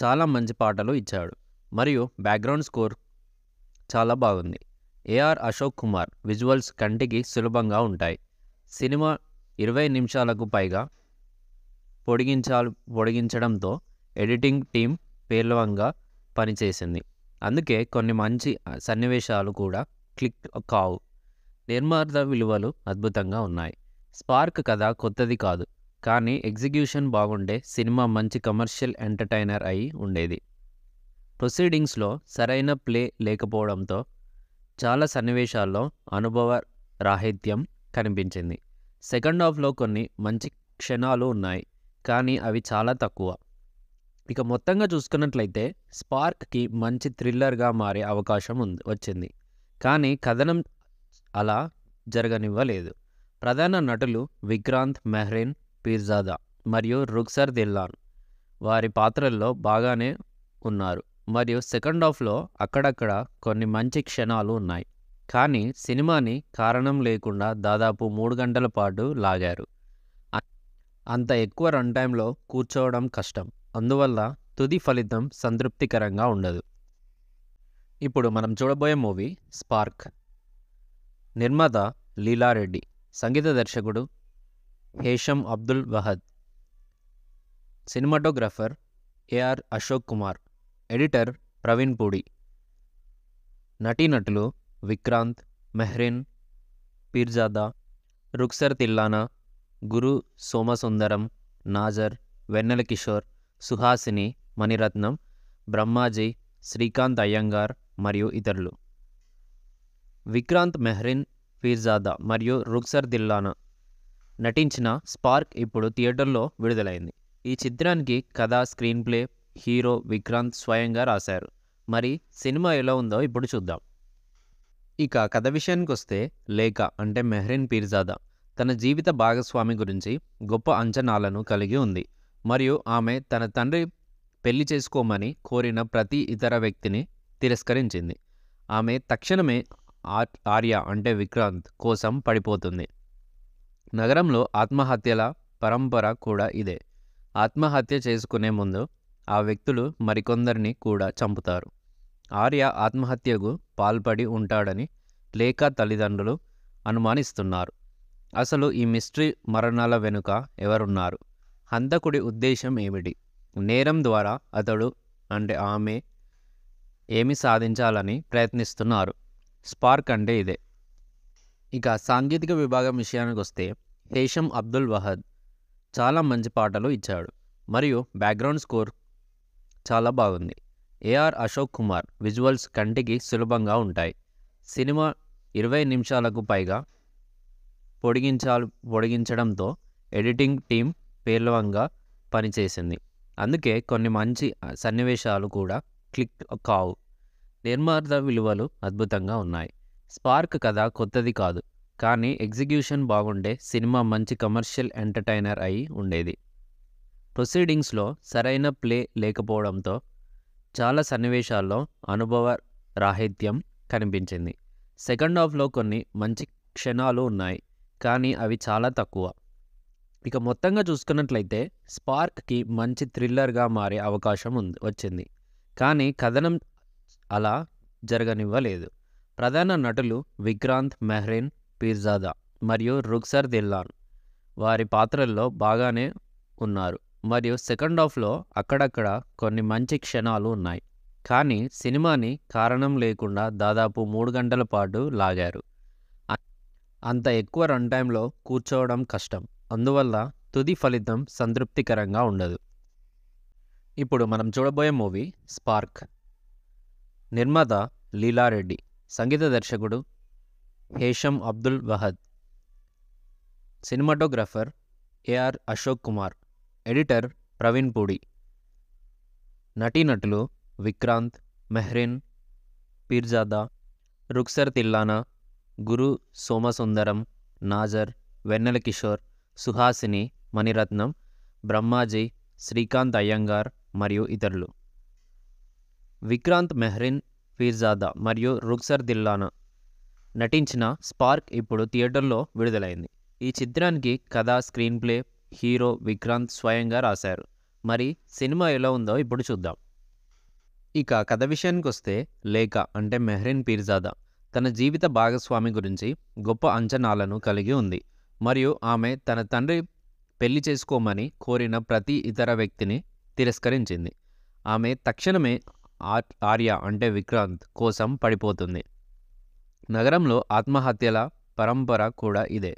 చాలా మంచి పాటలు ఇచ్చాడు మరియు బ్యాక్గ్రౌండ్ స్కోర్ చాలా బాగుంది ఏఆర్ అశోక్ కుమార్ విజువల్స్ కంటికి సులభంగా ఉంటాయి సినిమా ఇరవై నిమిషాలకు పైగా పొడిగించాలి పొడిగించడంతో ఎడిటింగ్ టీం పేలవంగా పనిచేసింది అందుకే కొన్ని మంచి సన్నివేశాలు కూడా క్లిక్ కావు నిర్మార్థ విలువలు అద్భుతంగా ఉన్నాయి స్పార్క్ కథ కొత్తది కాదు కానీ ఎగ్జిక్యూషన్ బాగుండే సినిమా మంచి కమర్షియల్ ఎంటర్టైనర్ అయి ఉండేది ప్రొసీడింగ్స్లో సరైన ప్లే లేకపోవడంతో చాలా సన్నివేశాల్లో అనుభవ రాహిత్యం కనిపించింది సెకండ్ హాఫ్లో కొన్ని మంచి క్షణాలు ఉన్నాయి కానీ అవి చాలా తక్కువ ఇక మొత్తంగా చూసుకున్నట్లయితే స్పార్క్కి మంచి థ్రిల్లర్గా మారే అవకాశం ఉంది వచ్చింది కానీ కథనం అలా జరగనివ్వలేదు ప్రధాన నటులు విక్రాంత్ మెహ్రీన్ పీర్జాదా మరియు రుక్సర్ దిల్లాన్ వారి పాత్రల్లో బాగానే ఉన్నారు మరియు సెకండ్ హాఫ్లో అక్కడక్కడ కొన్ని మంచి క్షణాలు ఉన్నాయి కానీ సినిమాని కారణం లేకుండా దాదాపు మూడు గంటల పాటు లాగారు అంత ఎక్కువ రన్ టైంలో కూర్చోవడం కష్టం అందువల్ల తుది ఫలితం సంతృప్తికరంగా ఉండదు ఇప్పుడు మనం చూడబోయే మూవీ స్పార్క్ నిర్మాత లీలారెడ్డి సంగీత దర్శకుడు Hesham Abdul Wahab cinematographer AR Ashok Kumar editor Praveen Pudi నటీనటులు విక్రాంత్ మెహ్రీన్ పీర్జాదా రుక్సర్ తిల్లానా గురు సోమసుందరం నాజర్ వెన్నెల కిషోర్ సుహాసిని మణిరత్నం బ్రహ్మాజీ శ్రీకాంత్ అయ్యంగార్ మరియు ఇతరులు విక్రాంత్ మెహ్రిన్ ఫీర్జాదా మరియు రుక్సర్ దిల్లానా నటించిన స్పార్క్ ఇప్పుడు థియేటర్లో విడుదలైంది ఈ చిత్రానికి కథ స్క్రీన్ ప్లే హీరో విక్రాంత్ స్వయంగా రాశారు మరి సినిమా ఎలా ఉందో ఇప్పుడు చూద్దాం ఇక కథ విషయానికి వస్తే లేఖ అంటే మెహ్రిన్ పీర్జాదా తన జీవిత భాగస్వామి గురించి గొప్ప అంచనాలను కలిగి ఉంది మరియు ఆమె తన తండ్రి పెళ్లి చేసుకోమని కోరిన ప్రతి ఇతర వ్యక్తిని తిరస్కరించింది ఆమె తక్షణమే ఆర్య అంటే విక్రాంత్ కోసం పడిపోతుంది నగరంలో ఆత్మహత్యల పరంపర కూడా ఇదే ఆత్మహత్య చేసుకునే ముందు ఆ వ్యక్తులు మరికొందరిని కూడా చంపుతారు ఆర్య ఆత్మహత్యకు పాల్పడి ఉంటాడని లేఖ తల్లిదండ్రులు అనుమానిస్తున్నారు అసలు ఈ మిస్ట్రీ మరణాల వెనుక ఎవరున్నారు హంతకుడి ఉద్దేశం ఏమిటి నేరం ద్వారా అతడు అంటే ఆమె ఏమి సాధించాలని ప్రయత్నిస్తున్నారు స్పార్క్ అంటే ఇదే ఇక సాంకేతిక విభాగం విషయానికి వస్తే హేషం అబ్దుల్ వహద్ చాలా మంచి పాటలు ఇచ్చాడు మరియు బ్యాక్గ్రౌండ్ స్కోర్ చాలా బాగుంది ఏఆర్ అశోక్ కుమార్ విజువల్స్ కంటికి సులభంగా ఉంటాయి సినిమా ఇరవై నిమిషాలకు పైగా పొడిగించాలి పొడిగించడంతో ఎడిటింగ్ టీం పేలవంగా పనిచేసింది అందుకే కొన్ని మంచి సన్నివేశాలు కూడా క్లిక్ కావు నిర్మాత విలువలు అద్భుతంగా ఉన్నాయి స్పార్క్ కథ కొత్తది కాదు కానీ ఎగ్జిక్యూషన్ బాగుండే సినిమా మంచి కమర్షియల్ ఎంటర్టైనర్ అయి ఉండేది ప్రొసీడింగ్స్లో సరైన ప్లే లేకపోవడంతో చాలా సన్నివేశాల్లో అనుభవ రాహిత్యం కనిపించింది సెకండ్ హాఫ్లో కొన్ని మంచి క్షణాలు ఉన్నాయి కానీ అవి చాలా తక్కువ ఇక మొత్తంగా చూసుకున్నట్లయితే స్పార్క్కి మంచి థ్రిల్లర్గా మారే అవకాశం ఉంది వచ్చింది కానీ కథనం అలా జరగనివ్వలేదు ప్రధాన నటులు విక్రాంత్ మెహ్రీన్ పీర్జాదా మరియు రుక్సర్ దిల్లాన్ వారి పాత్రల్లో బాగానే ఉన్నారు మరియు సెకండ్ హాఫ్లో అక్కడక్కడ కొన్ని మంచి క్షణాలు ఉన్నాయి కానీ సినిమాని కారణం లేకుండా దాదాపు మూడు గంటల పాటు లాగారు అంత ఎక్కువ రన్ టైంలో కూర్చోవడం కష్టం అందువల్ల తుది ఫలితం సంతృప్తికరంగా ఉండదు ఇప్పుడు మనం చూడబోయే మూవీ స్పార్క్ నిర్మాత లీలారెడ్డి సంగీత దర్శకుడు Hesham Abdul Wahab cinematographer AR Ashok Kumar editor Praveen Pudi నటీనటులు విక్రాంత్ మెహ్రీన్ పీర్జాదా రుక్సర్ తిల్లానా గురు సోమసుందరం నాజర్ వెన్నెల కిషోర్ సుహాసిని మణిరత్నం బ్రహ్మాజీ శ్రీకాంత్ అయ్యంగార్ మరియు ఇతరులు విక్రాంత్ మెహ్రిన్ ఫీర్జాదా మరియు రుక్సర్ దిల్లానా నటించిన స్పార్క్ ఇప్పుడు థియేటర్లో విడుదలైంది ఈ చిత్రానికి కథ స్క్రీన్ ప్లే హీరో విక్రాంత్ స్వయంగా రాశారు మరి సినిమా ఎలా ఉందో ఇప్పుడు చూద్దాం ఇక కథ విషయానికి వస్తే లేఖ అంటే మెహ్రిన్ పీర్జాదా తన జీవిత భాగస్వామి గురించి గొప్ప అంచనాలను కలిగి ఉంది మరియు ఆమె తన తండ్రి పెళ్లి చేసుకోమని కోరిన ప్రతి ఇతర వ్యక్తిని తిరస్కరించింది ఆమె తక్షణమే ఆర్య అంటే విక్రాంత్ కోసం పడిపోతుంది నగరంలో ఆత్మహత్యల పరంపర కూడా ఇదే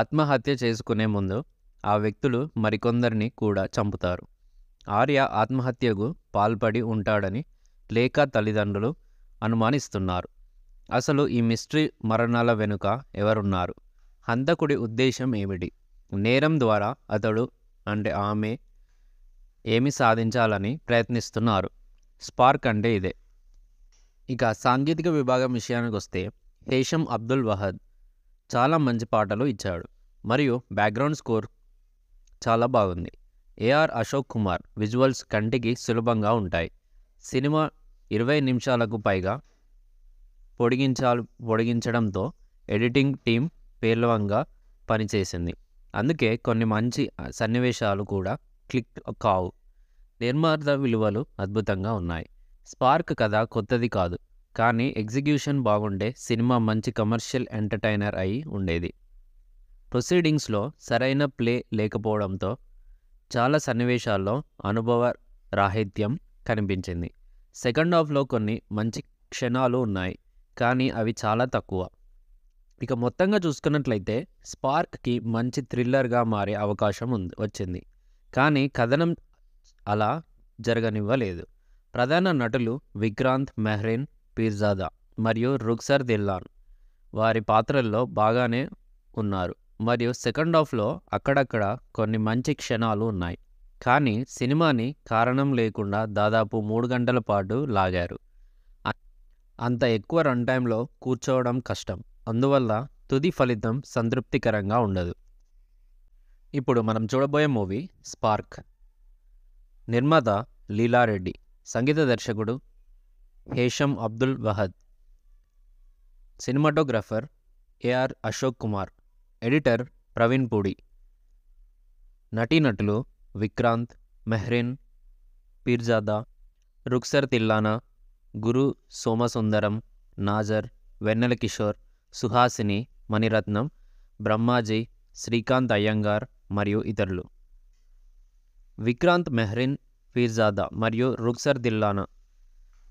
ఆత్మహత్య చేసుకునే ముందు ఆ వ్యక్తులు మరికొందరిని కూడా చంపుతారు ఆర్య ఆత్మహత్యకు పాల్పడి ఉంటాడని లేఖ తల్లిదండ్రులు అనుమానిస్తున్నారు అసలు ఈ మిస్ట్రీ మరణాల వెనుక ఎవరున్నారు హంతకుడి ఉద్దేశం ఏమిటి నేరం ద్వారా అతడు అంటే ఆమె ఏమి సాధించాలని ప్రయత్నిస్తున్నారు స్పార్క్ అంటే ఇదే ఇక సాంకేతిక విభాగం విషయానికి వస్తే హేషం అబ్దుల్ వహద్ చాలా మంచి పాటలు ఇచ్చాడు మరియు బ్యాక్గ్రౌండ్ స్కోర్ చాలా బాగుంది ఏఆర్ అశోక్ కుమార్ విజువల్స్ కంటికి సులభంగా ఉంటాయి సినిమా ఇరవై నిమిషాలకు పైగా పొడిగించాలి పొడిగించడంతో ఎడిటింగ్ టీం పేలవంగా పనిచేసింది అందుకే కొన్ని మంచి సన్నివేశాలు కూడా క్లిక్ కావు నిర్మార్థ విలువలు అద్భుతంగా ఉన్నాయి స్పార్క్ కథ కొత్తది కాదు కానీ ఎగ్జిక్యూషన్ బాగుండే సినిమా మంచి కమర్షియల్ ఎంటర్టైనర్ అయి ఉండేది ప్రొసీడింగ్స్లో సరైన ప్లే లేకపోవడంతో చాలా సన్నివేశాల్లో అనుభవ రాహిత్యం కనిపించింది సెకండ్ హాఫ్లో కొన్ని మంచి క్షణాలు ఉన్నాయి కానీ అవి చాలా తక్కువ ఇక మొత్తంగా చూసుకున్నట్లయితే స్పార్క్కి మంచి థ్రిల్లర్గా మారే అవకాశం ఉంది వచ్చింది కానీ కథనం అలా జరగనివ్వలేదు ప్రధాన నటులు విక్రాంత్ మెహ్రెన్ పీర్జాదా మరియు రుక్సర్ దిల్లాన్ వారి పాత్రల్లో బాగానే ఉన్నారు మరియు సెకండ్ హాఫ్లో అక్కడక్కడ కొన్ని మంచి క్షణాలు ఉన్నాయి కానీ సినిమాని కారణం లేకుండా దాదాపు మూడు గంటల పాటు లాగారు అంత ఎక్కువ రన్ టైంలో కూర్చోవడం కష్టం అందువల్ల తుది ఫలితం సంతృప్తికరంగా ఉండదు ఇప్పుడు మనం చూడబోయే మూవీ స్పార్క్ నిర్మాత లీలారెడ్డి సంగీత దర్శకుడు Hesham Abdul Wahab cinematographer AR Ashok Kumar editor Praveen Pudi నటీనటులు విక్రాంత్ మెహ్రీన్ పీర్జాదా రుక్సర్ తిల్లానా గురు సోమసుందరం నాజర్ వెన్నెల కిషోర్ సుహాసిని మణిరత్నం బ్రహ్మాజీ శ్రీకాంత్ అయ్యంగార్ మరియు ఇతరులు విక్రాంత్ మెహ్రిన్ ఫీర్జాదా మరియు రుక్సర్ దిల్లానా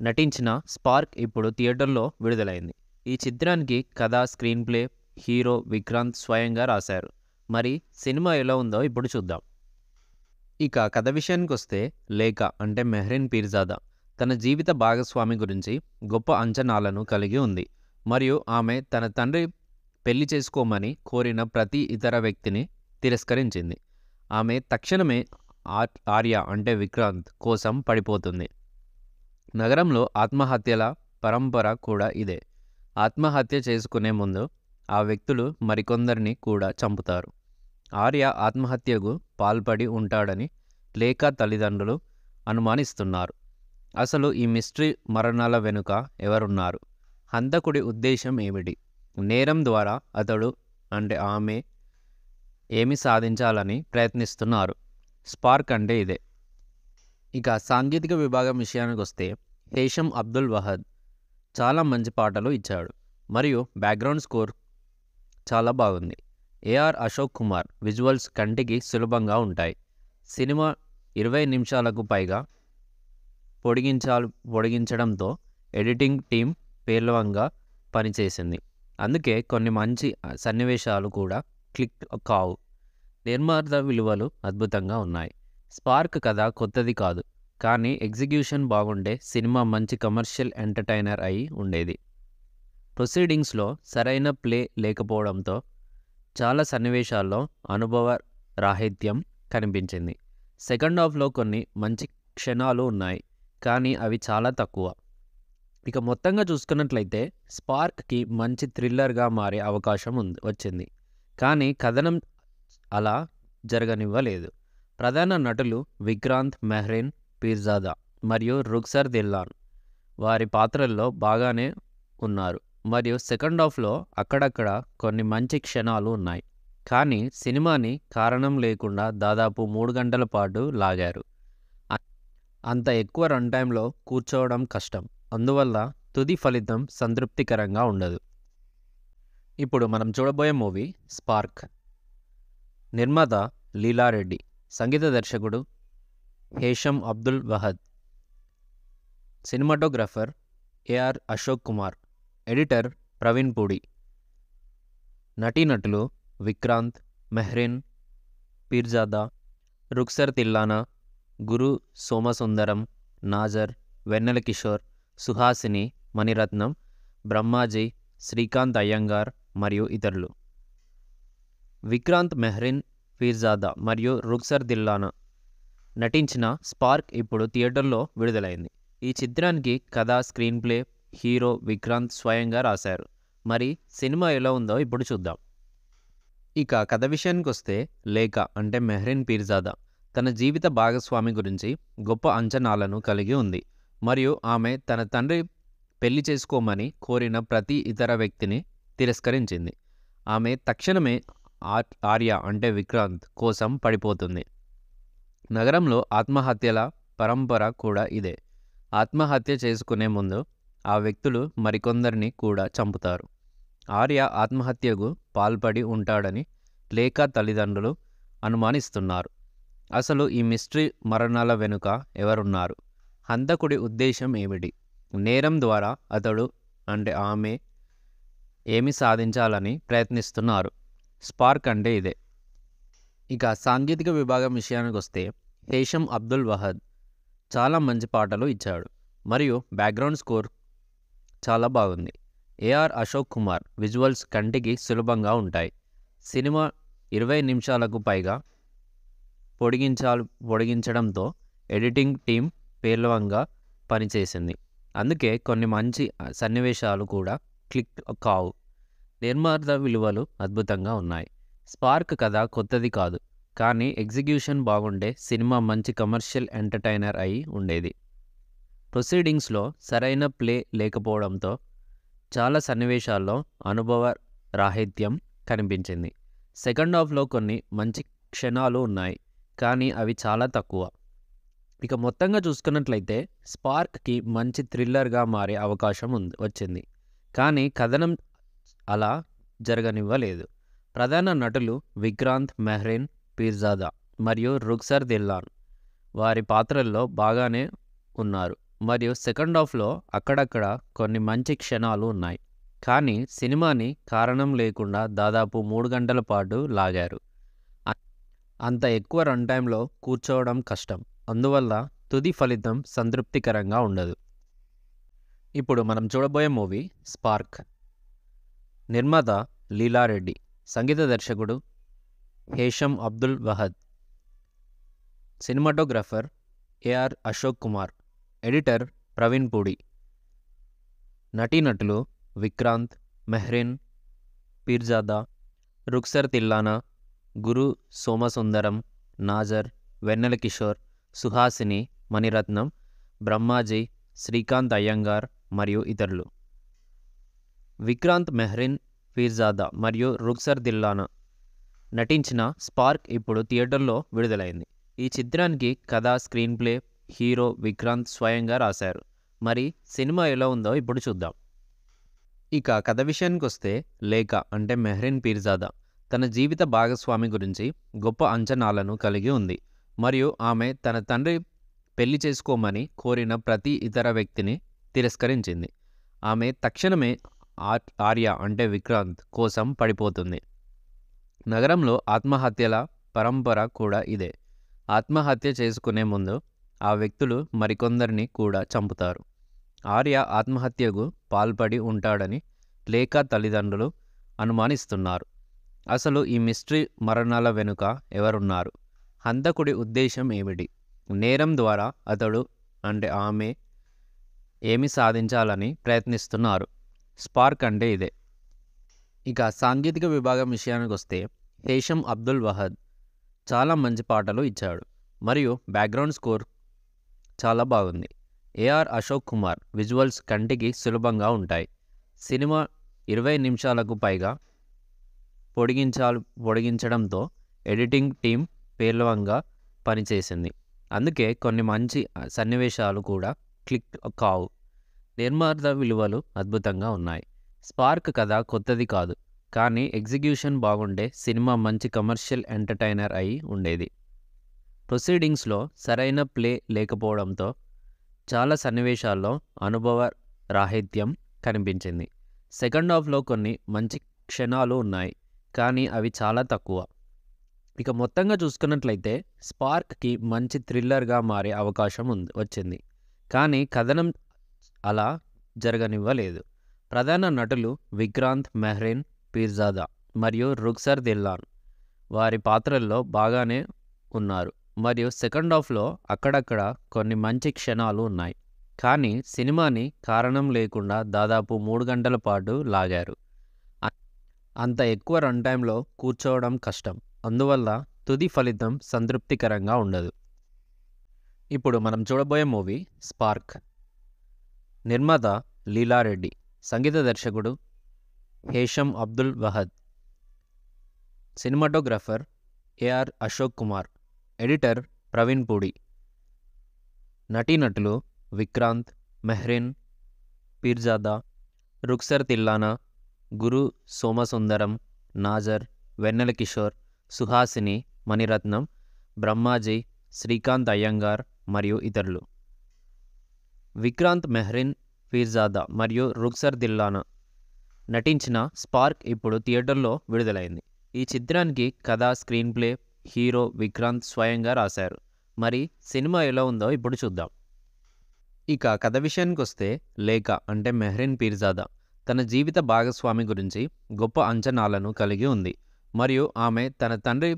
నటించిన స్పార్క్ ఇప్పుడు థియేటర్లో విడుదలైంది ఈ చిత్రానికి కథ స్క్రీన్ ప్లే హీరో విక్రాంత్ స్వయంగా రాశారు మరి సినిమా ఎలా ఉందో ఇప్పుడు చూద్దాం ఇక కథ విషయానికి వస్తే లేఖ అంటే మెహ్రిన్ పీర్జాదా తన జీవిత భాగస్వామి గురించి గొప్ప అంచనాలను కలిగి ఉంది మరియు ఆమె తన తండ్రి పెళ్లి చేసుకోమని కోరిన ప్రతి ఇతర వ్యక్తిని తిరస్కరించింది ఆమె తక్షణమే ఆర్య అంటే విక్రాంత్ కోసం పడిపోతుంది నగరంలో ఆత్మహత్యల పరంపర కూడా ఇదే ఆత్మహత్య చేసుకునే ముందు ఆ వ్యక్తులు మరికొందరిని కూడా చంపుతారు ఆర్య ఆత్మహత్యకు పాల్పడి ఉంటాడని లేఖ తల్లిదండ్రులు అనుమానిస్తున్నారు అసలు ఈ మిస్ట్రీ మరణాల వెనుక ఎవరున్నారు హంతకుడి ఉద్దేశం ఏమిటి నేరం ద్వారా అతడు అంటే ఆమె ఏమి సాధించాలని ప్రయత్నిస్తున్నారు స్పార్క్ అంటే ఇదే ఇక సాంకేతిక విభాగం విషయానికి వస్తే హేషం అబ్దుల్ వహద్ చాలా మంచి పాటలు ఇచ్చాడు మరియు బ్యాక్గ్రౌండ్ స్కోర్ చాలా బాగుంది ఏఆర్ అశోక్ కుమార్ విజువల్స్ కంటికి సులభంగా ఉంటాయి సినిమా ఇరవై నిమిషాలకు పైగా పొడిగించాలి పొడిగించడంతో ఎడిటింగ్ టీం పేలవంగా పనిచేసింది అందుకే కొన్ని మంచి సన్నివేశాలు కూడా క్లిక్ కావు నిర్మాత విలువలు అద్భుతంగా ఉన్నాయి స్పార్క్ కథ కొత్తది కాదు కానీ ఎగ్జిక్యూషన్ బాగుండే సినిమా మంచి కమర్షియల్ ఎంటర్టైనర్ అయి ఉండేది ప్రొసీడింగ్స్లో సరైన ప్లే లేకపోవడంతో చాలా సన్నివేశాల్లో అనుభవ రాహిత్యం కనిపించింది సెకండ్ హాఫ్లో కొన్ని మంచి క్షణాలు ఉన్నాయి కానీ అవి చాలా తక్కువ ఇక మొత్తంగా చూసుకున్నట్లయితే స్పార్క్కి మంచి థ్రిల్లర్గా మారే అవకాశం ఉంది వచ్చింది కానీ కథనం అలా జరగనివ్వలేదు ప్రధాన నటులు విక్రాంత్ మెహ్రీన్ పీర్జాదా మరియు రుక్సర్ దిల్లాన్ వారి పాత్రల్లో బాగానే ఉన్నారు మరియు సెకండ్ హాఫ్లో అక్కడక్కడ కొన్ని మంచి క్షణాలు ఉన్నాయి కానీ సినిమాని కారణం లేకుండా దాదాపు మూడు గంటల పాటు లాగారు అంత ఎక్కువ రన్ టైంలో కూర్చోవడం కష్టం అందువల్ల తుది ఫలితం సంతృప్తికరంగా ఉండదు ఇప్పుడు మనం చూడబోయే మూవీ స్పార్క్ నిర్మాత లీలారెడ్డి సంగీత దర్శకుడు Hesham Abdul Wahab cinematographer AR Ashok Kumar editor Praveen Pudi నటీనటులు విక్రాంత్ మెహ్రీన్ పీర్జాదా రుక్సర్ తిల్లానా గురు సోమసుందరం నాజర్ వెన్నెల కిషోర్ సుహాసిని మణిరత్నం బ్రహ్మాజీ శ్రీకాంత్ అయ్యంగార్ మరియు ఇతరులు విక్రాంత్ మెహ్రిన్ ఫీర్జాదా మరియు రుక్సర్ దిల్లానా నటించిన స్పార్క్ ఇప్పుడు థియేటర్లో విడుదలైంది ఈ చిత్రానికి కథ స్క్రీన్ ప్లే హీరో విక్రాంత్ స్వయంగా రాశారు మరి సినిమా ఎలా ఉందో ఇప్పుడు చూద్దాం ఇక కథ విషయానికి వస్తే లేఖ అంటే మెహ్రిన్ పీర్జాదా తన జీవిత భాగస్వామి గురించి గొప్ప అంచనాలను కలిగి ఉంది మరియు ఆమె తన తండ్రి పెళ్లి చేసుకోమని కోరిన ప్రతి ఇతర వ్యక్తిని తిరస్కరించింది ఆమె తక్షణమే ఆర్య అంటే విక్రాంత్ కోసం పడిపోతుంది నగరంలో ఆత్మహత్యల పరంపర కూడా ఇదే ఆత్మహత్య చేసుకునే ముందు ఆ వ్యక్తులు మరికొందరిని కూడా చంపుతారు ఆర్య ఆత్మహత్యకు పాల్పడి ఉంటాడని లేఖ తల్లిదండ్రులు అనుమానిస్తున్నారు అసలు ఈ మిస్ట్రీ మరణాల వెనుక ఎవరున్నారు హంతకుడి ఉద్దేశం ఏమిటి నేరం ద్వారా అతడు అంటే ఆమె ఏమి సాధించాలని ప్రయత్నిస్తున్నారు స్పార్క్ అంటే ఇదే ఇక సాంకేతిక విభాగం విషయానికి వస్తే హేషం అబ్దుల్ వహద్ చాలా మంచి పాటలు ఇచ్చాడు మరియు బ్యాక్గ్రౌండ్ స్కోర్ చాలా బాగుంది ఏఆర్ అశోక్ కుమార్ విజువల్స్ కంటికి సులభంగా ఉంటాయి సినిమా ఇరవై నిమిషాలకు పైగా పొడిగించాలి పొడిగించడంతో ఎడిటింగ్ టీం పేలవంగా పనిచేసింది అందుకే కొన్ని మంచి సన్నివేశాలు కూడా క్లిక్ కావు నిర్మాత విలువలు అద్భుతంగా ఉన్నాయి స్పార్క్ కథ కొత్తది కాదు కానీ ఎగ్జిక్యూషన్ బాగుండే సినిమా మంచి కమర్షియల్ ఎంటర్టైనర్ అయి ఉండేది ప్రొసీడింగ్స్లో సరైన ప్లే లేకపోవడంతో చాలా సన్నివేశాల్లో అనుభవ రాహిత్యం కనిపించింది సెకండ్ హాఫ్లో కొన్ని మంచి క్షణాలు ఉన్నాయి కానీ అవి చాలా తక్కువ ఇక మొత్తంగా చూసుకున్నట్లయితే స్పార్క్కి మంచి థ్రిల్లర్గా మారే అవకాశం ఉంది వచ్చింది కానీ కథనం అలా జరగనివ్వలేదు ప్రధాన నటులు విక్రాంత్ మెహ్రీన్ పీర్జాదా మరియు రుక్సర్ దిల్లాన్ వారి పాత్రల్లో బాగానే ఉన్నారు మరియు సెకండ్ హాఫ్లో అక్కడక్కడ కొన్ని మంచి క్షణాలు ఉన్నాయి కానీ సినిమాని కారణం లేకుండా దాదాపు మూడు గంటల పాటు లాగారు అంత ఎక్కువ రన్ టైంలో కూర్చోవడం కష్టం అందువల్ల తుది ఫలితం సంతృప్తికరంగా ఉండదు ఇప్పుడు మనం చూడబోయే మూవీ స్పార్క్ నిర్మాత లీలారెడ్డి సంగీత దర్శకుడు Hesham Abdul Wahab cinematographer AR Ashok Kumar editor Praveen Pudi నటీనటులు విక్రాంత్ మెహ్రీన్ పీర్జాదా రుక్సర్ తిల్లానా గురు సోమసుందరం నాజర్ వెన్నెల కిషోర్ సుహాసిని మణిరత్నం బ్రహ్మాజీ శ్రీకాంత్ అయ్యంగార్ మరియు ఇతరులు విక్రాంత్ మెహ్రిన్ ఫీర్జాదా మరియు రుక్సర్ దిల్లానా నటించిన స్పార్క్ ఇప్పుడు థియేటర్లో విడుదలైంది ఈ చిత్రానికి కథ స్క్రీన్ ప్లే హీరో విక్రాంత్ స్వయంగా రాశారు మరి సినిమా ఎలా ఉందో ఇప్పుడు చూద్దాం ఇక కథ విషయానికి వస్తే లేఖ అంటే మెహ్రిన్ పీర్జాదా తన జీవిత భాగస్వామి గురించి గొప్ప అంచనాలను కలిగి ఉంది మరియు ఆమె తన తండ్రి పెళ్లి చేసుకోమని కోరిన ప్రతి ఇతర వ్యక్తిని తిరస్కరించింది ఆమె తక్షణమే ఆర్య అంటే విక్రాంత్ కోసం పడిపోతుంది నగరంలో ఆత్మహత్యల పరంపర కూడా ఇదే ఆత్మహత్య చేసుకునే ముందు ఆ వ్యక్తులు మరికొందరిని కూడా చంపుతారు ఆర్య ఆత్మహత్యకు పాల్పడి ఉంటాడని లేఖ తల్లిదండ్రులు అనుమానిస్తున్నారు అసలు ఈ మిస్టరీ మరణాల వెనుక ఎవరున్నారు హంతకుడి ఉద్దేశం ఏమిటి నేరం ద్వారా అతడు అంటే ఆమె ఏమి సాధించాలని ప్రయత్నిస్తున్నారు స్పార్క్ అంటే ఇదే ఇక సాంకేతిక విభాగం విషయానికి వస్తే హేషం అబ్దుల్ వహద్ చాలా మంచి పాటలు ఇచ్చాడు మరియు బ్యాక్గ్రౌండ్ స్కోర్ చాలా బాగుంది ఏఆర్ అశోక్ కుమార్ విజువల్స్ కంటికి సులభంగా ఉంటాయి సినిమా ఇరవై నిమిషాలకు పైగా పొడిగించాలి పొడిగించడంతో ఎడిటింగ్ టీం పేలవంగా పనిచేసింది అందుకే కొన్ని మంచి సన్నివేశాలు కూడా క్లిక్ కావు నిర్మాత విలువలు అద్భుతంగా ఉన్నాయి స్పార్క్ కథ కొత్తది కాదు కానీ ఎగ్జిక్యూషన్ బాగుండే సినిమా మంచి కమర్షియల్ ఎంటర్టైనర్ అయి ఉండేది ప్రొసీడింగ్స్లో సరైన ప్లే లేకపోవడంతో చాలా సన్నివేశాల్లో అనుభవ రాహిత్యం కనిపించింది సెకండ్ హాఫ్లో కొన్ని మంచి క్షణాలు ఉన్నాయి కానీ అవి చాలా తక్కువ ఇక మొత్తంగా చూసుకున్నట్లయితే స్పార్క్కి మంచి థ్రిల్లర్గా మారే అవకాశం ఉంది వచ్చింది కానీ కథనం అలా జరగనివ్వలేదు ప్రధాన నటులు విక్రాంత్ మెహ్రీన్ పీర్జాదా మరియు రుక్సర్ దిల్లాన్ వారి పాత్రల్లో బాగానే ఉన్నారు మరియు సెకండ్ హాఫ్లో అక్కడక్కడ కొన్ని మంచి క్షణాలు ఉన్నాయి కానీ సినిమాని కారణం లేకుండా దాదాపు మూడు గంటల పాటు లాగారు అంత ఎక్కువ రన్ టైంలో కూర్చోవడం కష్టం అందువల్ల తుది ఫలితం సంతృప్తికరంగా ఉండదు ఇప్పుడు మనం చూడబోయే మూవీ స్పార్క్ నిర్మాత లీలారెడ్డి సంగీత దర్శకుడు Hesham Abdul Wahab cinematographer AR Ashok Kumar editor Praveen Pudi నటీనటులు విక్రాంత్ మెహ్రీన్ పీర్జాదా రుక్సర్ తిల్లానా గురు సోమసుందరం నాజర్ వెన్నెల కిషోర్ సుహాసిని మణిరత్నం బ్రహ్మాజీ శ్రీకాంత్ అయ్యంగార్ మరియు ఇతరులు విక్రాంత్ మెహ్రిన్ ఫీర్జాదా మరియు రుక్సర్ దిల్లానా నటించిన స్పార్క్ ఇప్పుడు థియేటర్లో విడుదలైంది ఈ చిత్రానికి కథ స్క్రీన్ ప్లే హీరో విక్రాంత్ స్వయంగా రాశారు మరి సినిమా ఎలా ఉందో ఇప్పుడు చూద్దాం ఇక కథ విషయానికి వస్తే లేఖ అంటే మెహ్రిన్ పీర్జాదా తన జీవిత భాగస్వామి గురించి గొప్ప అంచనాలను కలిగి ఉంది మరియు ఆమె తన తండ్రి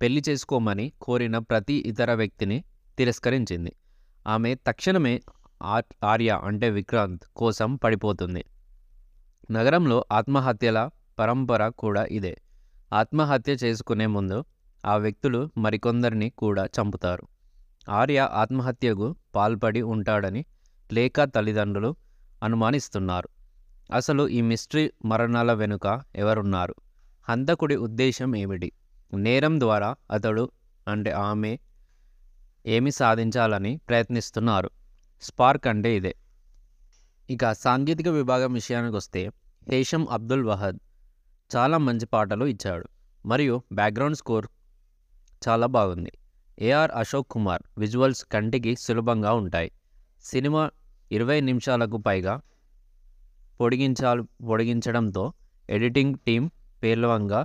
పెళ్లి చేసుకోమని కోరిన ప్రతి ఇతర వ్యక్తిని తిరస్కరించింది ఆమె తక్షణమే ఆర్య అంటే విక్రాంత్ కోసం పడిపోతుంది నగరంలో ఆత్మహత్యల పరంపర కూడా ఇదే ఆత్మహత్య చేసుకునే ముందు ఆ వ్యక్తులు మరికొందరిని కూడా చంపుతారు ఆర్య ఆత్మహత్యకు పాల్పడి ఉంటాడని లేఖ తల్లిదండ్రులు అనుమానిస్తున్నారు అసలు ఈ మిస్ట్రీ మరణాల వెనుక ఎవరున్నారు హంతకుడి ఉద్దేశం ఏమిటి నేరం ద్వారా అతడు అంటే ఆమె ఏమి సాధించాలని ప్రయత్నిస్తున్నారు స్పార్క్ అంటే ఇదే ఇక సాంకేతిక విభాగం విషయానికి వస్తే హేషం అబ్దుల్ వహద్ చాలా మంచి పాటలు ఇచ్చాడు మరియు బ్యాక్గ్రౌండ్ స్కోర్ చాలా బాగుంది ఏఆర్ అశోక్ కుమార్ విజువల్స్ కంటికి సులభంగా ఉంటాయి సినిమా ఇరవై నిమిషాలకు పైగా పొడిగించాలి పొడిగించడంతో ఎడిటింగ్ టీం పేలవంగా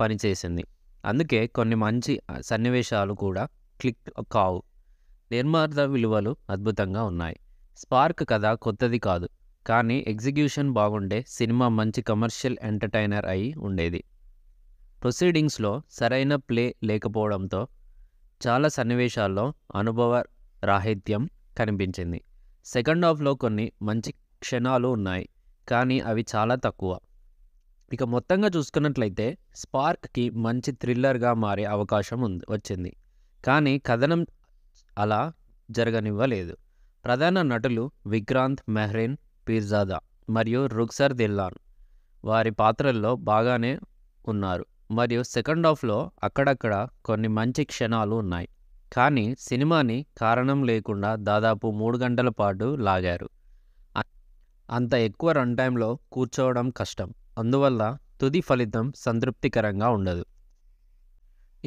పనిచేసింది అందుకే కొన్ని మంచి సన్నివేశాలు కూడా క్లిక్ కావు నిర్మాత విలువలు అద్భుతంగా ఉన్నాయి స్పార్క్ కథ కొత్తది కాదు కానీ ఎగ్జిక్యూషన్ బాగుండే సినిమా మంచి కమర్షియల్ ఎంటర్టైనర్ అయి ఉండేది ప్రొసీడింగ్స్లో సరైన ప్లే లేకపోవడంతో చాలా సన్నివేశాల్లో అనుభవ రాహిత్యం కనిపించింది సెకండ్ హాఫ్లో కొన్ని మంచి క్షణాలు ఉన్నాయి కానీ అవి చాలా తక్కువ ఇక మొత్తంగా చూసుకున్నట్లయితే స్పార్క్కి మంచి థ్రిల్లర్గా మారే అవకాశం ఉంది వచ్చింది కానీ కథనం అలా జరగనివ్వలేదు ప్రధాన నటులు విక్రాంత్ మెహ్రీన్ పీర్జాదా మరియు రుక్సర్ దిల్లాన్ వారి పాత్రల్లో బాగానే ఉన్నారు మరియు సెకండ్ హాఫ్లో అక్కడక్కడ కొన్ని మంచి క్షణాలు ఉన్నాయి కానీ సినిమాని కారణం లేకుండా దాదాపు మూడు గంటల పాటు లాగారు అంత ఎక్కువ రన్ టైంలో కూర్చోవడం కష్టం అందువల్ల తుది ఫలితం సంతృప్తికరంగా ఉండదు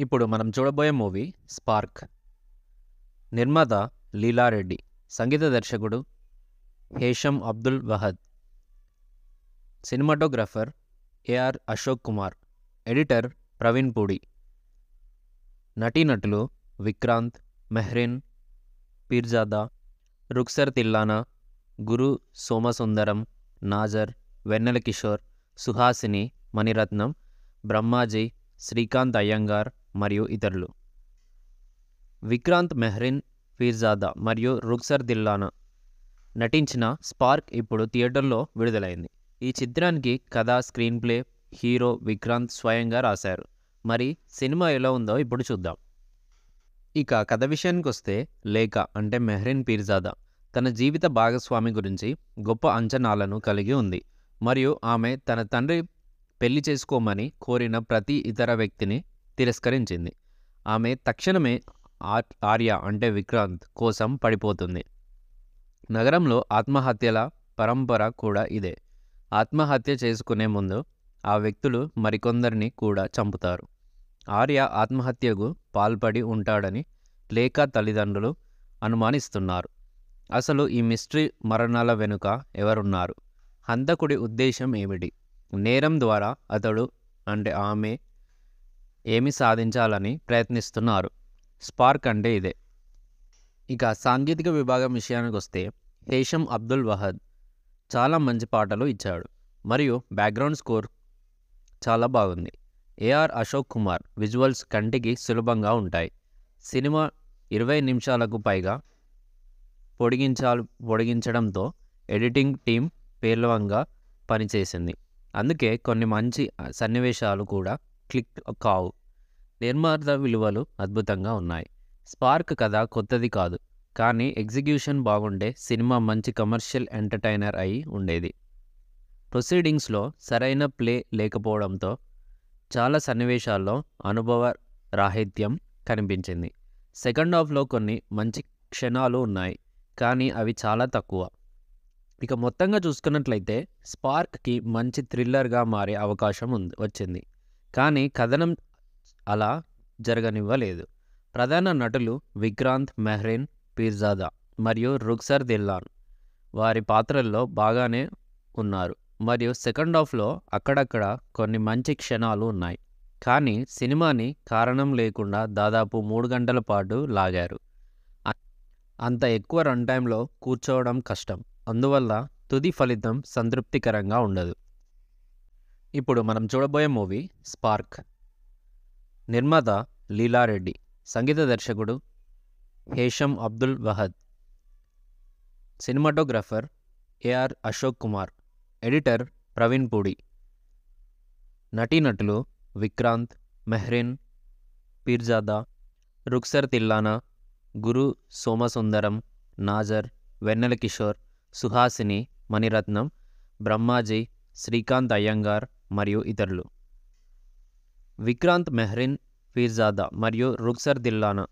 ఇప్పుడు మనం చూడబోయే మూవీ స్పార్క్ నిర్మాత లీలారెడ్డి సంగీత దర్శకుడు Hesham Abdul Wahab cinematographer AR Ashok Kumar editor Praveen Pudi నటీనటులు విక్రాంత్ మెహ్రీన్ పీర్జాదా రుక్సర్ తిల్లానా గురు సోమసుందరం నాజర్ వెన్నెల కిషోర్ సుహాసిని మణిరత్నం బ్రహ్మాజీ శ్రీకాంత్ అయ్యంగార్ మరియు ఇతరులు విక్రాంత్ మెహ్రిన్ ఫీర్జాదా మరియు రుక్సర్ దిల్లానా నటించిన స్పార్క్ ఇప్పుడు థియేటర్లో విడుదలైంది ఈ చిత్రానికి కథ స్క్రీన్ ప్లే హీరో విక్రాంత్ స్వయంగా రాశారు మరి సినిమా ఎలా ఉందో ఇప్పుడు చూద్దాం ఇక కథ విషయానికి వస్తే లేఖ అంటే మెహ్రిన్ పీర్జాదా తన జీవిత భాగస్వామి గురించి గొప్ప అంచనాలను కలిగి ఉంది మరియు ఆమె తన తండ్రి పెళ్లి చేసుకోమని కోరిన ప్రతి ఇతర వ్యక్తిని తిరస్కరించింది ఆమె తక్షణమే ఆర్య అంటే విక్రాంత్ కోసం పడిపోతుంది నగరంలో ఆత్మహత్యల పరంపర కూడా ఇదే ఆత్మహత్య చేసుకునే ముందు ఆ వ్యక్తులు మరికొందరిని కూడా చంపుతారు ఆర్య ఆత్మహత్యకు పాల్పడి ఉంటాడని లేఖ తల్లిదండ్రులు అనుమానిస్తున్నారు అసలు ఈ మిస్ట్రీ మరణాల వెనుక ఎవరున్నారు హంతకుడి ఉద్దేశం ఏమిటి నేరం ద్వారా అతడు అంటే ఆమె ఏమి సాధించాలని ప్రయత్నిస్తున్నారు స్పార్క్ అంటే ఇదే ఇక సాంకేతిక విభాగం విషయానికి వస్తే హేషం అబ్దుల్ వహద్ చాలా మంచి పాటలు ఇచ్చాడు మరియు బ్యాక్గ్రౌండ్ స్కోర్ చాలా బాగుంది ఏఆర్ అశోక్ కుమార్ విజువల్స్ కంటికి సులభంగా ఉంటాయి సినిమా ఇరవై నిమిషాలకు పైగా పొడిగించాలి పొడిగించడంతో ఎడిటింగ్ టీం పేలవంగా పనిచేసింది అందుకే కొన్ని మంచి సన్నివేశాలు కూడా క్లిక్ కావు నిర్మాత విలువలు అద్భుతంగా ఉన్నాయి స్పార్క్ కథ కొత్తది కాదు కానీ ఎగ్జిక్యూషన్ బాగుండే సినిమా మంచి కమర్షియల్ ఎంటర్టైనర్ అయి ఉండేది ప్రొసీడింగ్స్లో సరైన ప్లే లేకపోవడంతో చాలా సన్నివేశాల్లో అనుభవ రాహిత్యం కనిపించింది సెకండ్ హాఫ్లో కొన్ని మంచి క్షణాలు ఉన్నాయి కానీ అవి చాలా తక్కువ ఇక మొత్తంగా చూసుకున్నట్లయితే స్పార్క్కి మంచి థ్రిల్లర్గా మారే అవకాశం ఉంది వచ్చింది కానీ కథనం అలా జరగనివ్వలేదు ప్రధాన నటులు విక్రాంత్ మెహ్రీన్ పీర్జాదా మరియు రుక్సర్ దిల్లాన్ వారి పాత్రల్లో బాగానే ఉన్నారు మరియు సెకండ్ హాఫ్లో అక్కడక్కడ కొన్ని మంచి క్షణాలు ఉన్నాయి కానీ సినిమాని కారణం లేకుండా దాదాపు మూడు గంటల పాటు లాగారు అంత ఎక్కువ రన్ టైంలో కూర్చోవడం కష్టం అందువల్ల తుది ఫలితం సంతృప్తికరంగా ఉండదు ఇప్పుడు మనం చూడబోయే మూవీ స్పార్క్ నిర్మాత లీలారెడ్డి సంగీత దర్శకుడు Hesham Abdul Wahab cinematographer AR Ashok Kumar editor Praveen Pudi నటీనటులు విక్రాంత్ మెహ్రీన్ పీర్జాదా రుక్సర్ తిల్లానా గురు సోమసుందరం నాజర్ వెన్నెల కిషోర్ సుహాసిని మణిరత్నం బ్రహ్మాజీ శ్రీకాంత్ అయ్యంగార్ మరియు ఇతరులు విక్రాంత్ మెహ్రిన్ ఫీర్జాదా మరియు రుక్సర్ దిల్లానా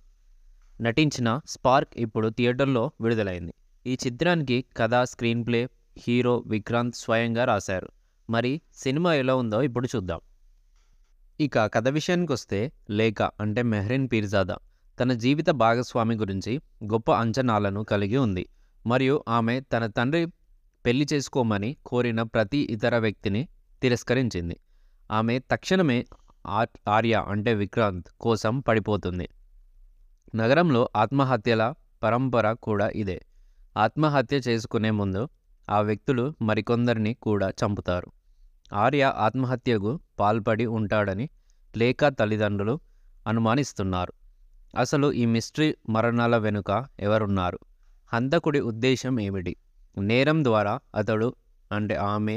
నటించిన స్పార్క్ ఇప్పుడు థియేటర్లో విడుదలైంది ఈ చిత్రానికి కథ స్క్రీన్ ప్లే హీరో విక్రాంత్ స్వయంగా రాశారు మరి సినిమా ఎలా ఉందో ఇప్పుడు చూద్దాం ఇక కథ విషయానికి వస్తే లేఖ అంటే మెహ్రిన్ పీర్జాదా తన జీవిత భాగస్వామి గురించి గొప్ప అంచనాలను కలిగి ఉంది మరియు ఆమె తన తండ్రి పెళ్లి చేసుకోమని కోరిన ప్రతి ఇతర వ్యక్తిని తిరస్కరించింది ఆమె తక్షణమే ఆర్య అంటే విక్రాంత్ కోసం పడిపోతుంది నగరంలో ఆత్మహత్యల పరంపర కూడా ఇదే ఆత్మహత్య చేసుకునే ముందు ఆ వ్యక్తులు మరికొందరిని కూడా చంపుతారు ఆర్య ఆత్మహత్యకు పాల్పడి ఉంటాడని లేఖ తల్లిదండ్రులు అనుమానిస్తున్నారు అసలు ఈ మిస్ట్రీ మరణాల వెనుక ఎవరున్నారు హంతకుడి ఉద్దేశం ఏమిటి నేరం ద్వారా అతడు అంటే ఆమె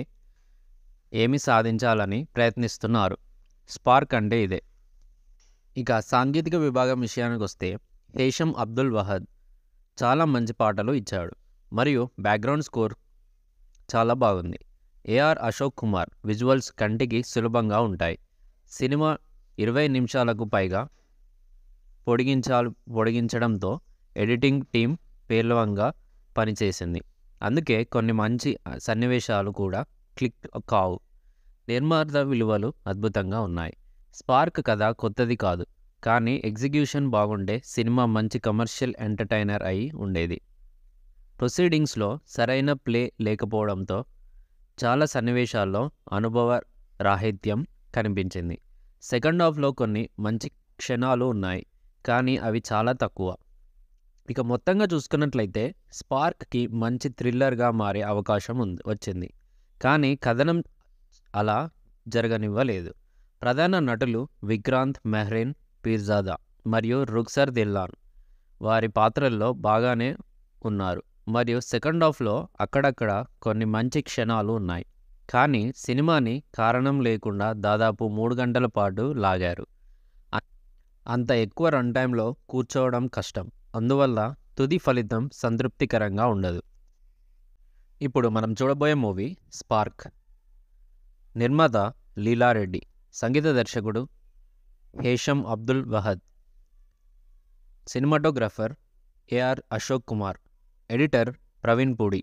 ఏమి సాధించాలని ప్రయత్నిస్తున్నారు స్పార్క్ అంటే ఇదే ఇక సాంకేతిక విభాగం విషయానికి వస్తే హేషం అబ్దుల్ వహద్ చాలా మంచి పాటలు ఇచ్చాడు మరియు బ్యాక్గ్రౌండ్ స్కోర్ చాలా బాగుంది ఏఆర్ అశోక్ కుమార్ విజువల్స్ కంటికి సులభంగా ఉంటాయి సినిమా ఇరవై నిమిషాలకు పైగా పొడిగించాలి పొడిగించడంతో ఎడిటింగ్ టీం పేలవంగా పనిచేసింది అందుకే కొన్ని మంచి సన్నివేశాలు కూడా క్లిక్ కావు నిర్మాత విలువలు అద్భుతంగా ఉన్నాయి స్పార్క్ కథ కొత్తది కాదు కానీ ఎగ్జిక్యూషన్ బాగుండే సినిమా మంచి కమర్షియల్ ఎంటర్టైనర్ అయి ఉండేది ప్రొసీడింగ్స్లో సరైన ప్లే లేకపోవడంతో చాలా సన్నివేశాల్లో అనుభవ రాహిత్యం కనిపించింది సెకండ్ హాఫ్లో కొన్ని మంచి క్షణాలు ఉన్నాయి కానీ అవి చాలా తక్కువ ఇక మొత్తంగా చూసుకున్నట్లయితే స్పార్క్కి మంచి థ్రిల్లర్గా మారే అవకాశం ఉంది వచ్చింది కానీ కథనం అలా జరగనివ్వలేదు ప్రధాన నటులు విక్రాంత్ మెహ్రీన్ పీర్జాదా మరియు రుక్సర్ దిల్లాన్ వారి పాత్రల్లో బాగానే ఉన్నారు మరియు సెకండ్ హాఫ్లో అక్కడక్కడ కొన్ని మంచి క్షణాలు ఉన్నాయి కానీ సినిమాని కారణం లేకుండా దాదాపు మూడు గంటల పాటు లాగారు అంత ఎక్కువ రన్ టైంలో కూర్చోవడం కష్టం అందువల్ల తుది ఫలితం సంతృప్తికరంగా ఉండదు ఇప్పుడు మనం చూడబోయే మూవీ స్పార్క్ నిర్మాత లీలారెడ్డి సంగీత దర్శకుడు Hesham Abdul Wahab cinematographer AR Ashok Kumar editor Praveen Pudi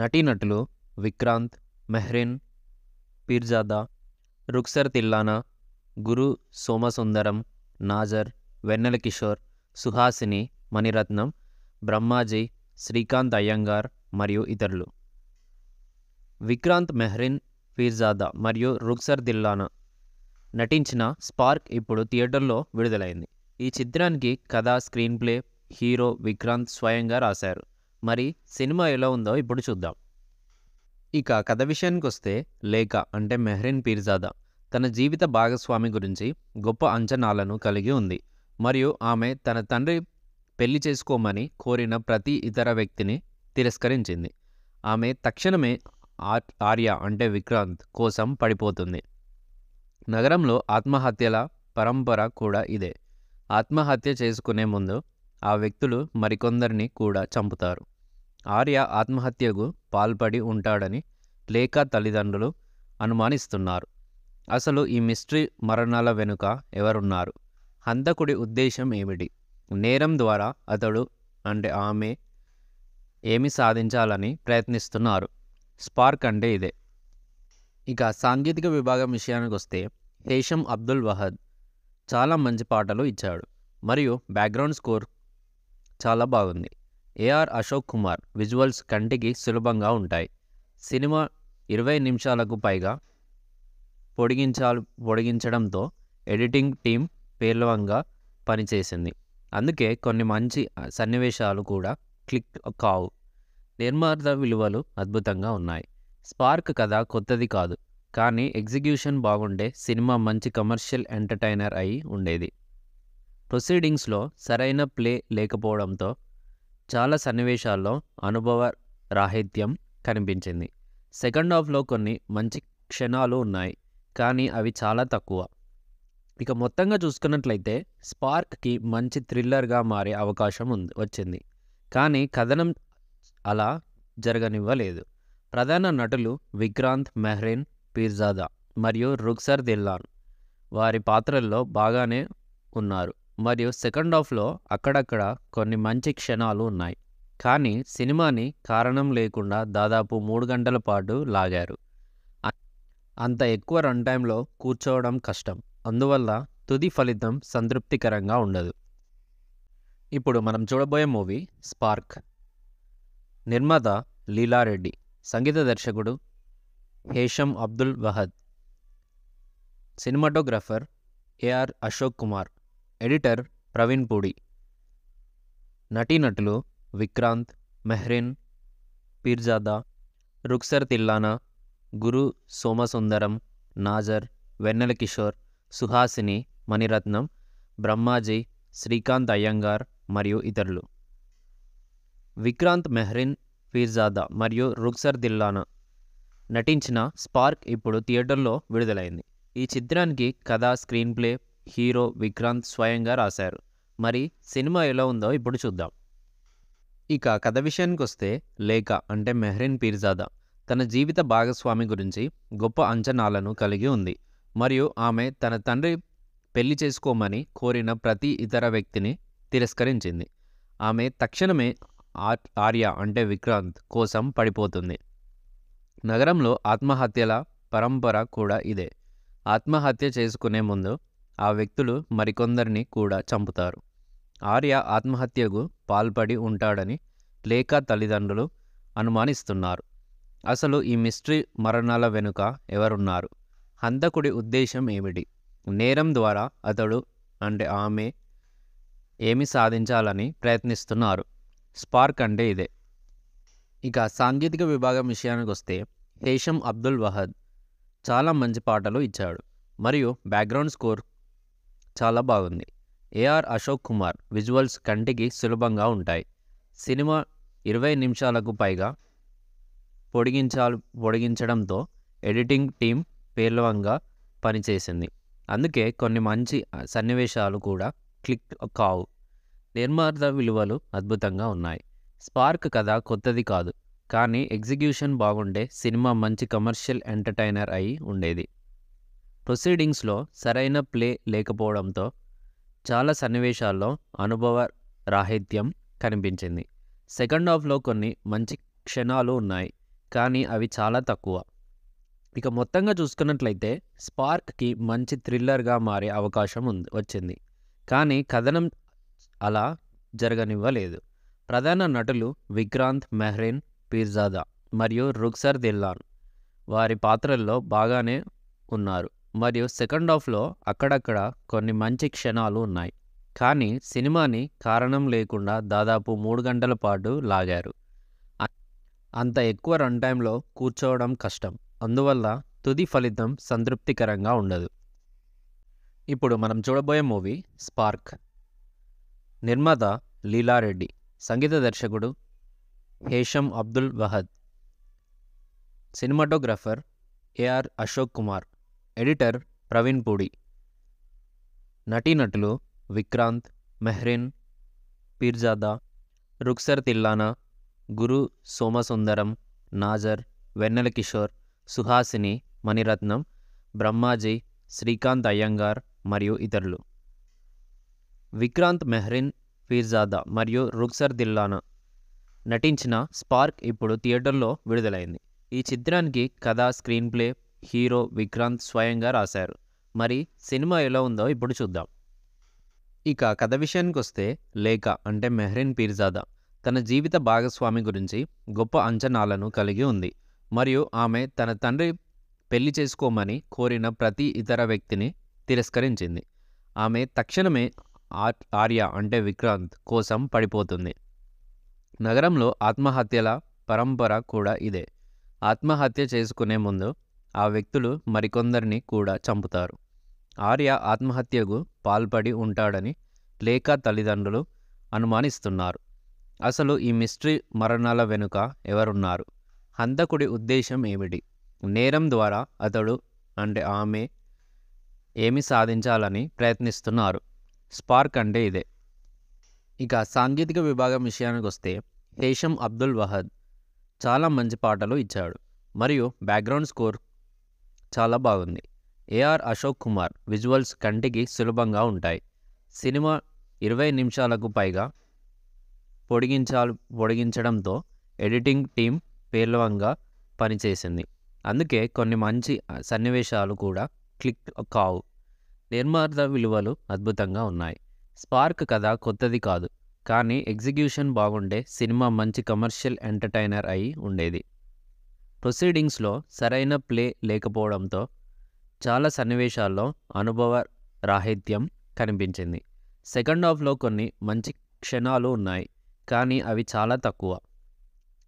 నటీనటులు విక్రాంత్ మెహ్రీన్ పీర్జాదా రుక్సర్ తిల్లానా గురు సోమసుందరం నాజర్ వెన్నెల కిషోర్ సుహాసిని మణిరత్నం బ్రహ్మాజీ శ్రీకాంత్ అయ్యంగార్ మరియు ఇతరులు విక్రాంత్ మెహ్రిన్ ఫీర్జాదా మరియు రుక్సర్ దిల్లానా నటించిన స్పార్క్ ఇప్పుడు థియేటర్లో విడుదలైంది ఈ చిత్రానికి కథ స్క్రీన్ ప్లే హీరో విక్రాంత్ స్వయంగా రాశారు మరి సినిమా ఎలా ఉందో ఇప్పుడు చూద్దాం ఇక కథ విషయానికి వస్తే లేఖ అంటే మెహ్రిన్ పీర్జాదా తన జీవిత భాగస్వామి గురించి గొప్ప అంచనాలను కలిగి ఉంది మరియు ఆమె తన తండ్రి పెళ్లి చేసుకోమని కోరిన ప్రతి ఇతర వ్యక్తిని తిరస్కరించింది ఆమె తక్షణమే ఆర్య అంటే విక్రాంత్ కోసం పడిపోతుంది నగరంలో ఆత్మహత్యల పరంపర కూడా ఇదే ఆత్మహత్య చేసుకునే ముందు ఆ వ్యక్తులు మరికొందరిని కూడా చంపుతారు ఆర్య ఆత్మహత్యకు పాల్పడి ఉంటాడని లేఖ తల్లిదండ్రులు అనుమానిస్తున్నారు అసలు ఈ మిస్ట్రీ మరణాల వెనుక ఎవరున్నారు హంతకుడి ఉద్దేశం ఏమిటి నేరం ద్వారా అతడు అంటే ఆమె ఏమి సాధించాలని ప్రయత్నిస్తున్నారు స్పార్క్ అంటే ఇదే ఇక సాంకేతిక విభాగం విషయానికి వస్తే హేషం అబ్దుల్ వహద్ చాలా మంచి పాటలు ఇచ్చాడు మరియు బ్యాక్గ్రౌండ్ స్కోర్ చాలా బాగుంది ఏఆర్ అశోక్ కుమార్ విజువల్స్ కంటికి సులభంగా ఉంటాయి సినిమా ఇరవై నిమిషాలకు పైగా పొడిగించాలి పొడిగించడంతో ఎడిటింగ్ టీం పేలవంగా పనిచేసింది అందుకే కొన్ని మంచి సన్నివేశాలు కూడా క్లిక్ కావు నిర్మార్థ విలువలు అద్భుతంగా ఉన్నాయి స్పార్క్ కథ కొత్తది కాదు కానీ ఎగ్జిక్యూషన్ బాగుండే సినిమా మంచి కమర్షియల్ ఎంటర్టైనర్ అయి ఉండేది ప్రొసీడింగ్స్లో సరైన ప్లే లేకపోవడంతో చాలా సన్నివేశాల్లో అనుభవ రాహిత్యం కనిపించింది సెకండ్ హాఫ్లో కొన్ని మంచి క్షణాలు ఉన్నాయి కానీ అవి చాలా తక్కువ ఇక మొత్తంగా చూసుకున్నట్లయితే స్పార్క్కి మంచి థ్రిల్లర్గా మారే అవకాశం ఉంది వచ్చింది కానీ కథనం అలా జరగనివ్వలేదు ప్రధాన నటులు విక్రాంత్ మెహ్రీన్ పీర్జాదా మరియు రుక్సర్ దిల్లాన్ వారి పాత్రల్లో బాగానే ఉన్నారు మరియు సెకండ్ హాఫ్లో అక్కడక్కడ కొన్ని మంచి క్షణాలు ఉన్నాయి కానీ సినిమాని కారణం లేకుండా దాదాపు మూడు గంటల పాటు లాగారు అంత ఎక్కువ రన్ టైంలో కూర్చోవడం కష్టం అందువల్ల తుది ఫలితం సంతృప్తికరంగా ఉండదు ఇప్పుడు మనం చూడబోయే మూవీ స్పార్క్ నిర్మాత లీలారెడ్డి సంగీత దర్శకుడు Hesham Abdul Wahab cinematographer AR Ashok Kumar editor Praveen Pudi నటీనటులు విక్రాంత్ మెహ్రీన్ పీర్జాదా రుక్సర్ తిల్లానా గురు సోమసుందరం నాజర్ వెన్నెల కిషోర్ సుహాసిని మణిరత్నం బ్రహ్మాజీ శ్రీకాంత్ అయ్యంగార్ మరియు ఇతరులు విక్రాంత్ మెహ్రిన్ ఫీర్జాదా మరియు రుక్సర్ దిల్లానా నటించిన స్పార్క్ ఇప్పుడు థియేటర్లో విడుదలైంది ఈ చిత్రానికి కథ స్క్రీన్ ప్లే హీరో విక్రాంత్ స్వయంగా రాశారు మరి సినిమా ఎలా ఉందో ఇప్పుడు చూద్దాం ఇక కథ విషయానికి వస్తే లేఖ అంటే మెహ్రిన్ పీర్జాదా తన జీవిత భాగస్వామి గురించి గొప్ప అంచనాలను కలిగి ఉంది మరియు ఆమె తన తండ్రి పెళ్లి చేసుకోమని కోరిన ప్రతి ఇతర వ్యక్తిని తిరస్కరించింది ఆమె తక్షణమే ఆర్య అంటే విక్రాంత్ కోసం పడిపోతుంది నగరంలో ఆత్మహత్యల పరంపర కూడా ఇదే ఆత్మహత్య చేసుకునే ముందు ఆ వ్యక్తులు మరికొందరిని కూడా చంపుతారు ఆర్య ఆత్మహత్యకు పాల్పడి ఉంటాడని లేఖ తల్లిదండ్రులు అనుమానిస్తున్నారు అసలు ఈ మిస్టరీ మరణాల వెనుక ఎవరున్నారు హంతకుడి ఉద్దేశం ఏమిటి నేరం ద్వారా అతడు అంటే ఆమె ఏమి సాధించాలని ప్రయత్నిస్తున్నారు స్పార్క్ అంటే ఇదే ఇక సాంకేతిక విభాగం విషయానికి వస్తే హేషం అబ్దుల్ వహద్ చాలా మంచి పాటలు ఇచ్చాడు మరియు బ్యాక్గ్రౌండ్ స్కోర్ చాలా బాగుంది ఏఆర్ అశోక్ కుమార్ విజువల్స్ కంటికి సులభంగా ఉంటాయి సినిమా ఇరవై నిమిషాలకు పైగా పొడిగించాలి పొడిగించడంతో ఎడిటింగ్ టీం పేలవంగా పనిచేసింది అందుకే కొన్ని మంచి సన్నివేశాలు కూడా క్లిక్ కావు నిర్మార్థ విలువలు అద్భుతంగా ఉన్నాయి స్పార్క్ కథ కొత్తది కాదు కానీ ఎగ్జిక్యూషన్ బాగుండే సినిమా మంచి కమర్షియల్ ఎంటర్టైనర్ అయి ఉండేది ప్రొసీడింగ్స్లో సరైన ప్లే లేకపోవడంతో చాలా సన్నివేశాల్లో అనుభవ రాహిత్యం కనిపించింది సెకండ్ హాఫ్లో కొన్ని మంచి క్షణాలు ఉన్నాయి కానీ అవి చాలా తక్కువ ఇక మొత్తంగా చూసుకున్నట్లయితే స్పార్క్కి మంచి థ్రిల్లర్గా మారే అవకాశం ఉంది వచ్చింది కానీ కథనం అలా జరగనివ్వలేదు ప్రధాన నటులు విక్రాంత్ మెహ్రీన్ పీర్జాదా మరియు రుక్సర్ దిల్లాన్ వారి పాత్రల్లో బాగానే ఉన్నారు మరియు సెకండ్ హాఫ్లో అక్కడక్కడ కొన్ని మంచి క్షణాలు ఉన్నాయి కానీ సినిమాని కారణం లేకుండా దాదాపు మూడు గంటల పాటు లాగారు అంత ఎక్కువ రన్ టైంలో కూర్చోవడం కష్టం అందువల్ల తుది ఫలితం సంతృప్తికరంగా ఉండదు ఇప్పుడు మనం చూడబోయే మూవీ స్పార్క్ నిర్మాత లీలారెడ్డి సంగీత దర్శకుడు Hesham Abdul Wahab cinematographer AR Ashok Kumar editor Praveen Pudi నటీనటులు విక్రాంత్ మెహ్రీన్ పీర్జాదా రుక్సర్ తిల్లానా గురు సోమసుందరం నాజర్ వెన్నెల కిషోర్ సుహాసిని మణిరత్నం బ్రహ్మాజీ శ్రీకాంత్ అయ్యంగార్ మరియు ఇతరులు విక్రాంత్ మెహ్రిన్ ఫీర్జాదా మరియు రుక్సర్ దిల్లానా నటించిన స్పార్క్ ఇప్పుడు థియేటర్లో విడుదలైంది ఈ చిత్రానికి కథ స్క్రీన్ ప్లే హీరో విక్రాంత్ స్వయంగా రాశారు మరి సినిమా ఎలా ఉందో ఇప్పుడు చూద్దాం ఇక కథ విషయానికి వస్తే లేఖ అంటే మెహ్రిన్ పీర్జాదా తన జీవిత భాగస్వామి గురించి గొప్ప అంచనాలను కలిగి ఉంది మరియు ఆమె తన తండ్రి పెళ్లి చేసుకోమని కోరిన ప్రతి ఇతర వ్యక్తిని తిరస్కరించింది ఆమె తక్షణమే ఆర్య అంటే విక్రాంత్ కోసం పడిపోతుంది నగరంలో ఆత్మహత్యల పరంపర కూడా ఇదే ఆత్మహత్య చేసుకునే ముందు ఆ వ్యక్తులు మరికొందరిని కూడా చంపుతారు ఆర్య ఆత్మహత్యకు పాల్పడి ఉంటాడని లేఖ తల్లిదండ్రులు అనుమానిస్తున్నారు అసలు ఈ మిస్ట్రీ మరణాల వెనుక ఎవరున్నారు హంతకుడి ఉద్దేశం ఏమిటి నేరం ద్వారా అతడు అంటే ఆమె ఏమి సాధించాలని ప్రయత్నిస్తున్నారు స్పార్క్ అంటే ఇదే ఇక సాంకేతిక విభాగం విషయానికి వస్తే హేషం అబ్దుల్ వహద్ చాలా మంచి పాటలు ఇచ్చాడు మరియు బ్యాక్గ్రౌండ్ స్కోర్ చాలా బాగుంది ఏఆర్ అశోక్ కుమార్ విజువల్స్ కంటికి సులభంగా ఉంటాయి సినిమా ఇరవై నిమిషాలకు పైగా పొడిగించాలి పొడిగించడంతో ఎడిటింగ్ టీం పేలవంగా పనిచేసింది అందుకే కొన్ని మంచి సన్నివేశాలు కూడా క్లిక్ కావు నిర్మాత విలువలు అద్భుతంగా ఉన్నాయి స్పార్క్ కథ కొత్తది కాదు కానీ ఎగ్జిక్యూషన్ బాగుండే సినిమా మంచి కమర్షియల్ ఎంటర్టైనర్ అయి ఉండేది ప్రొసీడింగ్స్లో సరైన ప్లే లేకపోవడంతో చాలా సన్నివేశాల్లో అనుభవ రాహిత్యం కనిపించింది సెకండ్ హాఫ్లో కొన్ని మంచి క్షణాలు ఉన్నాయి కానీ అవి చాలా తక్కువ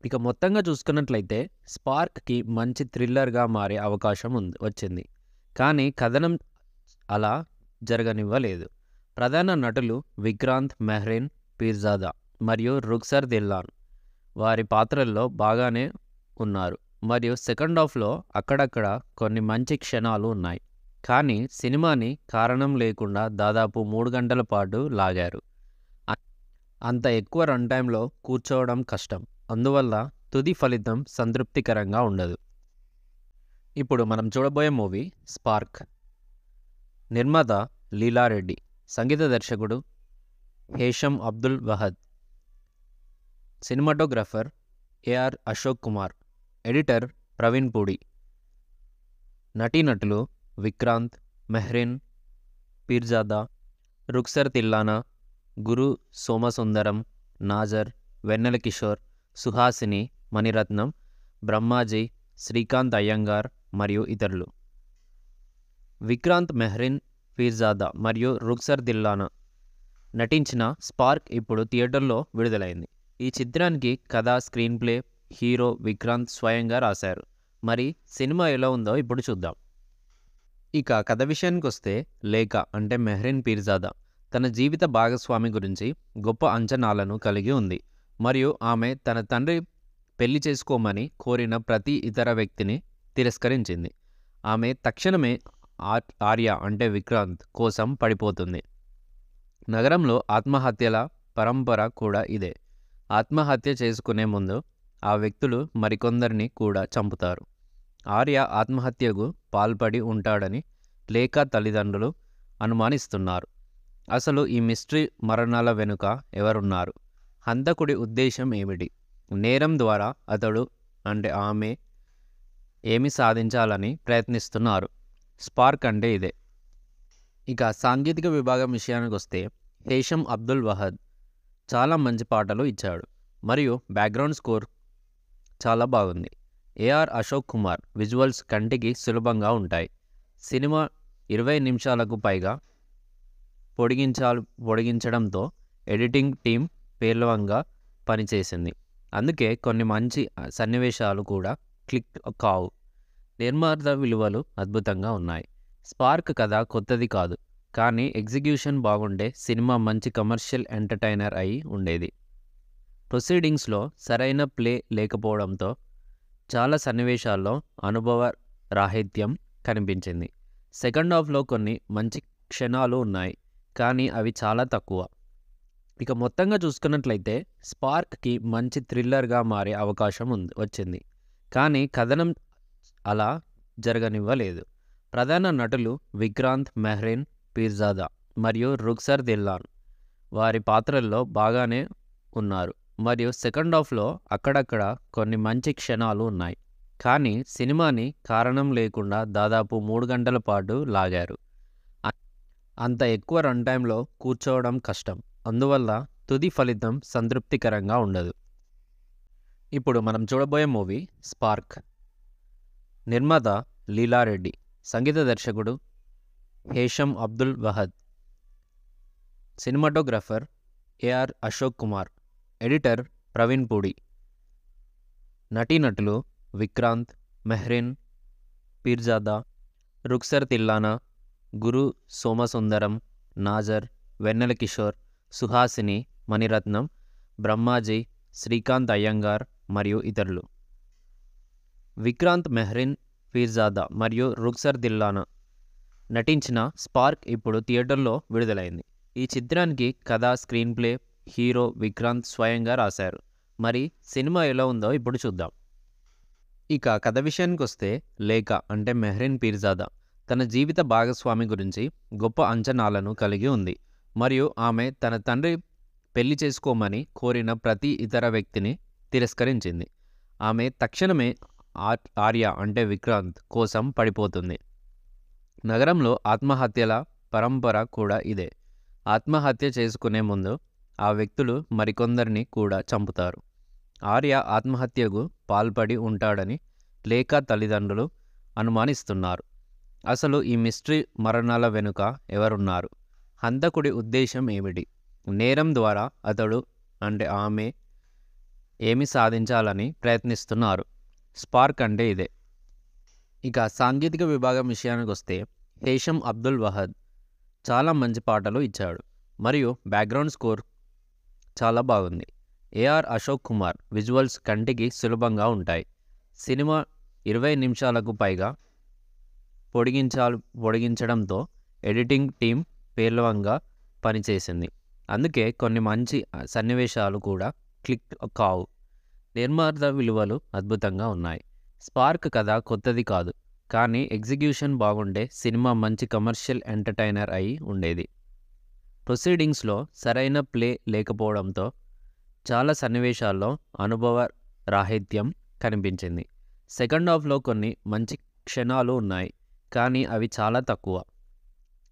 ఇక మొత్తంగా చూసుకున్నట్లయితే స్పార్క్కి మంచి థ్రిల్లర్గా మారే అవకాశం ఉంది వచ్చింది కానీ కథనం అలా జరగనివ్వలేదు ప్రధాన నటులు విక్రాంత్ మెహ్రీన్ పీర్జాదా మరియు రుక్సర్ దిల్లాన్ వారి పాత్రల్లో బాగానే ఉన్నారు మరియు సెకండ్ హాఫ్లో అక్కడక్కడ కొన్ని మంచి క్షణాలు ఉన్నాయి కానీ సినిమాని కారణం లేకుండా దాదాపు మూడు గంటల పాటు లాగారు అంత ఎక్కువ రన్ టైంలో కూర్చోవడం కష్టం అందువల్ల తుది ఫలితం సంతృప్తికరంగా ఉండదు ఇప్పుడు మనం చూడబోయే మూవీ స్పార్క్ నిర్మాత లీలారెడ్డి సంగీత దర్శకుడు Hesham Abdul Wahab cinematographer AR Ashok Kumar editor Praveen Pudi నటీనటులు విక్రాంత్ మెహ్రీన్ పీర్జాదా రుక్సర్ తిల్లానా గురు సోమసుందరం నాజర్ వెన్నెల కిషోర్ సుహాసిని మణిరత్నం బ్రహ్మాజీ శ్రీకాంత్ అయ్యంగార్ మరియు ఇతరులు విక్రాంత్ మెహ్రిన్ ఫీర్జాదా మరియు రుక్సర్ దిల్లానా నటించిన స్పార్క్ ఇప్పుడు థియేటర్లో విడుదలైంది ఈ చిత్రానికి కథ స్క్రీన్ ప్లే హీరో విక్రాంత్ స్వయంగా రాశారు మరి సినిమా ఎలా ఉందో ఇప్పుడు చూద్దాం ఇక కథ విషయానికి వస్తే లేఖ అంటే మెహ్రిన్ పీర్జాదా తన జీవిత భాగస్వామి గురించి గొప్ప అంచనాలను కలిగి ఉంది మరియు ఆమె తన తండ్రి పెళ్లి చేసుకోమని కోరిన ప్రతి ఇతర వ్యక్తిని తిరస్కరించింది ఆమె తక్షణమే ఆర్య అంటే విక్రాంత్ కోసం పడిపోతుంది నగరంలో ఆత్మహత్యల పరంపర కూడా ఇదే ఆత్మహత్య చేసుకునే ముందు ఆ వ్యక్తులు మరికొందరిని కూడా చంపుతారు ఆర్య ఆత్మహత్యకు పాల్పడి ఉంటాడని లేక తల్లిదండ్రులు అనుమానిస్తున్నారు అసలు ఈ మిస్ట్రీ మరణాల వెనుక ఎవరున్నారు హంతకుడి ఉద్దేశం ఏమిటి నేరం ద్వారా అతడు అంటే ఆమె ఏమి సాధించాలని ప్రయత్నిస్తున్నారు స్పార్క్ అంటే ఇదే ఇక సాంకేతిక విభాగం విషయానికి వస్తే హేషం అబ్దుల్ వహద్ చాలా మంచి పాటలు ఇచ్చాడు మరియు బ్యాక్గ్రౌండ్ స్కోర్ చాలా బాగుంది ఏఆర్ అశోక్ కుమార్ విజువల్స్ కంటికి సులభంగా ఉంటాయి సినిమా ఇరవై నిమిషాలకు పైగా పొడిగించాలి పొడిగించడంతో ఎడిటింగ్ టీం పేలవంగా పనిచేసింది అందుకే కొన్ని మంచి సన్నివేశాలు కూడా క్లిక్ కావు నిర్మాత విలువలు అద్భుతంగా ఉన్నాయి స్పార్క్ కథ కొత్తది కాదు కానీ ఎగ్జిక్యూషన్ బాగుండే సినిమా మంచి కమర్షియల్ ఎంటర్టైనర్ అయి ఉండేది ప్రొసీడింగ్స్లో సరైన ప్లే లేకపోవడంతో చాలా సన్నివేశాల్లో అనుభవ రాహిత్యం కనిపించింది సెకండ్ హాఫ్లో కొన్ని మంచి క్షణాలు ఉన్నాయి కానీ అవి చాలా తక్కువ ఇక మొత్తంగా చూసుకున్నట్లయితే స్పార్క్కి మంచి థ్రిల్లర్గా మారే అవకాశం ఉంది వచ్చింది కానీ కథనం అలా జరగనివ్వలేదు ప్రధాన నటులు విక్రాంత్ మెహ్రీన్ పీర్జాదా మరియు రుక్సర్ దిల్లాన్ వారి పాత్రల్లో బాగానే ఉన్నారు మరియు సెకండ్ హాఫ్లో అక్కడక్కడ కొన్ని మంచి క్షణాలు ఉన్నాయి కానీ సినిమాని కారణం లేకుండా దాదాపు మూడు గంటల పాటు లాగారు అంత ఎక్కువ రన్ టైంలో కూర్చోవడం కష్టం అందువల్ల తుది ఫలితం సంతృప్తికరంగా ఉండదు ఇప్పుడు మనం చూడబోయే మూవీ స్పార్క్ నిర్మాత లీలారెడ్డి సంగీత దర్శకుడు Hesham Abdul Wahab cinematographer AR Ashok Kumar editor Praveen Pudi నటీనటులు విక్రాంత్ మెహ్రీన్ పీర్జాదా రుక్సర్ తిల్లానా గురు సోమసుందరం నాజర్ వెన్నెల కిషోర్ సుహాసిని మణిరత్నం బ్రహ్మాజీ శ్రీకాంత్ అయ్యంగార్ మరియు ఇతరులు విక్రాంత్ మెహ్రిన్ ఫీర్జాదా మరియు రుక్సర్ దిల్లానా నటించిన స్పార్క్ ఇప్పుడు థియేటర్లో విడుదలైంది ఈ చిత్రానికి కథ స్క్రీన్ ప్లే హీరో విక్రాంత్ స్వయంగా రాశారు మరి సినిమా ఎలా ఉందో ఇప్పుడు చూద్దాం ఇక కథ విషయానికి వస్తే లేఖ అంటే మెహ్రిన్ పీర్జాదా తన జీవిత భాగస్వామి గురించి గొప్ప అంచనాలను కలిగి ఉంది మరియు ఆమె తన తండ్రి పెళ్లి చేసుకోమని కోరిన ప్రతి ఇతర వ్యక్తిని తిరస్కరించింది ఆమె తక్షణమే ఆర్య అంటే విక్రాంత్ కోసం పడిపోతుంది నగరంలో ఆత్మహత్యల పరంపర కూడా ఇదే ఆత్మహత్య చేసుకునే ముందు ఆ వ్యక్తులు మరికొందరిని కూడా చంపుతారు ఆర్య ఆత్మహత్యకు పాల్పడి ఉంటాడని లేఖ తల్లిదండ్రులు అనుమానిస్తున్నారు అసలు ఈ మిస్టరీ మరణాల వెనుక ఎవరున్నారు హంతకుడి ఉద్దేశం ఏమిటి నేరం ద్వారా అతడు అంటే ఆమె ఏమి సాధించాలని ప్రయత్నిస్తున్నారు స్పార్క్ అంటే ఇదే ఇక సాంకేతిక విభాగం విషయానికి వస్తే హేషం అబ్దుల్ వహద్ చాలా మంచి పాటలు ఇచ్చాడు మరియు బ్యాక్గ్రౌండ్ స్కోర్ చాలా బాగుంది ఏఆర్ అశోక్ కుమార్ విజువల్స్ కంటికి సులభంగా ఉంటాయి సినిమా ఇరవై నిమిషాలకు పైగా పొడిగించాలి పొడిగించడంతో ఎడిటింగ్ టీం పేలవంగా పనిచేసింది అందుకే కొన్ని మంచి సన్నివేశాలు కూడా క్లిక్ కావు నిర్మాత విలువలు అద్భుతంగా ఉన్నాయి స్పార్క్ కథ కొత్తది కాదు కానీ ఎగ్జిక్యూషన్ బాగుండే సినిమా మంచి కమర్షియల్ ఎంటర్టైనర్ అయి ఉండేది ప్రొసీడింగ్స్లో సరైన ప్లే లేకపోవడంతో చాలా సన్నివేశాల్లో అనుభవ రాహిత్యం కనిపించింది సెకండ్ హాఫ్లో కొన్ని మంచి క్షణాలు ఉన్నాయి కానీ అవి చాలా తక్కువ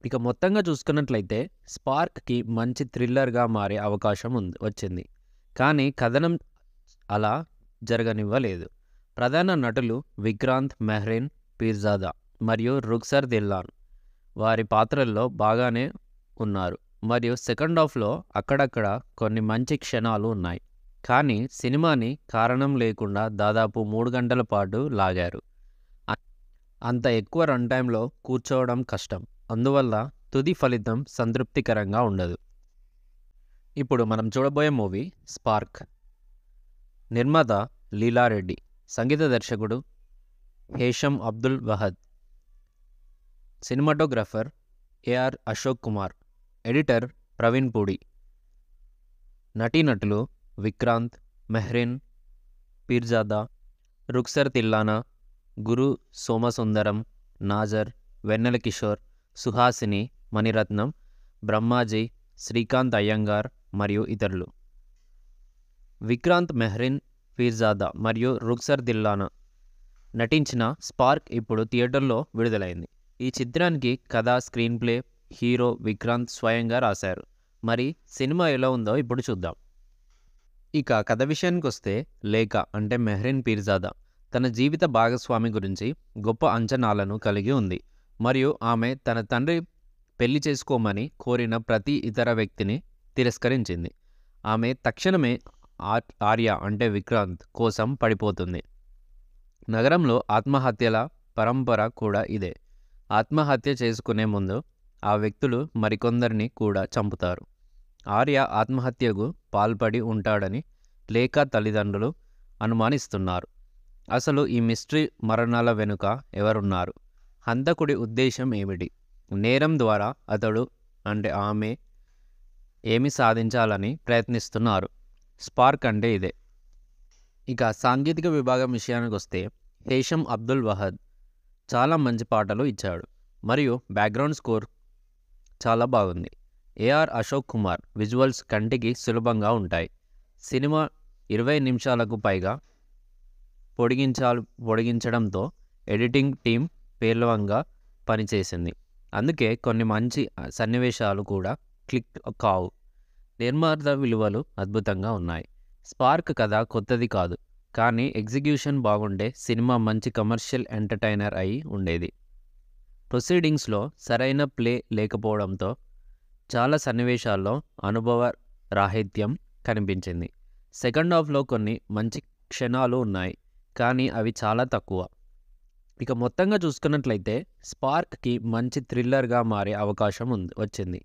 ఇక మొత్తంగా చూసుకున్నట్లయితే స్పార్క్కి మంచి థ్రిల్లర్గా మారే అవకాశం ఉంది వచ్చింది కానీ కథనం అలా జరగనివ్వలేదు ప్రధాన నటులు విక్రాంత్ మెహ్రీన్ పీర్జాదా మరియు రుక్సర్ దిల్లాన్ వారి పాత్రల్లో బాగానే ఉన్నారు మరియు సెకండ్ హాఫ్లో అక్కడక్కడ కొన్ని మంచి క్షణాలు ఉన్నాయి కానీ సినిమాని కారణం లేకుండా దాదాపు మూడు గంటల పాటు లాగారు అంత ఎక్కువ రన్ టైంలో కూర్చోవడం కష్టం అందువల్ల తుది ఫలితం సంతృప్తికరంగా ఉండదు ఇప్పుడు మనం చూడబోయే మూవీ స్పార్క్ నిర్మాత లీలారెడ్డి సంగీత దర్శకుడు Hesham Abdul Wahab cinematographer AR Ashok Kumar editor Praveen Pudi నటీనటులు విక్రాంత్ మెహ్రీన్ పీర్జాదా రుక్సర్ తిల్లానా గురు సోమసుందరం నాజర్ వెన్నెల కిషోర్ సుహాసిని మణిరత్నం బ్రహ్మాజీ శ్రీకాంత్ అయ్యంగార్ మరియు ఇతరులు విక్రాంత్ మెహ్రిన్ ఫీర్జాదా మరియు రుక్సర్ దిల్లానా నటించిన స్పార్క్ ఇప్పుడు థియేటర్లో విడుదలైంది ఈ చిత్రానికి కథ స్క్రీన్ ప్లే హీరో విక్రాంత్ స్వయంగా రాశారు మరి సినిమా ఎలా ఉందో ఇప్పుడు చూద్దాం ఇక కథ విషయానికి వస్తే లేఖ అంటే మెహ్రిన్ పీర్జాదా తన జీవిత భాగస్వామి గురించి గొప్ప అంచనాలను కలిగి ఉంది మరియు ఆమె తన తండ్రి పెళ్లి చేసుకోమని కోరిన ప్రతి ఇతర వ్యక్తిని తిరస్కరించింది ఆమె తక్షణమే ఆర్య అంటే విక్రాంత్ కోసం పడిపోతుంది నగరంలో ఆత్మహత్యల పరంపర కూడా ఇదే ఆత్మహత్య చేసుకునే ముందు ఆ వ్యక్తులు మరికొందరిని కూడా చంపుతారు ఆర్య ఆత్మహత్యకు పాల్పడి ఉంటాడని లేఖ తల్లిదండ్రులు అనుమానిస్తున్నారు అసలు ఈ మిస్ట్రీ మరణాల వెనుక ఎవరున్నారు హంతకుడి ఉద్దేశం ఏమిటి నేరం ద్వారా అతడు అంటే ఆమె ఏమి సాధించాలని ప్రయత్నిస్తున్నారు స్పార్క్ అంటే ఇదే ఇక సాంకేతిక విభాగం విషయానికి వస్తే హేషం అబ్దుల్ వహద్ చాలా మంచి పాటలు ఇచ్చాడు మరియు బ్యాక్గ్రౌండ్ స్కోర్ చాలా బాగుంది ఏఆర్ అశోక్ కుమార్ విజువల్స్ కంటికి సులభంగా ఉంటాయి సినిమా ఇరవై నిమిషాలకు పైగా పొడిగించాలి పొడిగించడంతో ఎడిటింగ్ టీం పేలవంగా పనిచేసింది అందుకే కొన్ని మంచి సన్నివేశాలు కూడా క్లిక్ కావు నిర్మార్థ విలువలు అద్భుతంగా ఉన్నాయి స్పార్క్ కథ కొత్తది కాదు కానీ ఎగ్జిక్యూషన్ బాగుండే సినిమా మంచి కమర్షియల్ ఎంటర్టైనర్ అయి ఉండేది ప్రొసీడింగ్స్లో సరైన ప్లే లేకపోవడంతో చాలా సన్నివేశాల్లో అనుభవ రాహిత్యం కనిపించింది సెకండ్ హాఫ్లో కొన్ని మంచి క్షణాలు ఉన్నాయి కానీ అవి చాలా తక్కువ ఇక మొత్తంగా చూసుకున్నట్లయితే స్పార్క్కి మంచి థ్రిల్లర్గా మారే అవకాశం ఉంది వచ్చింది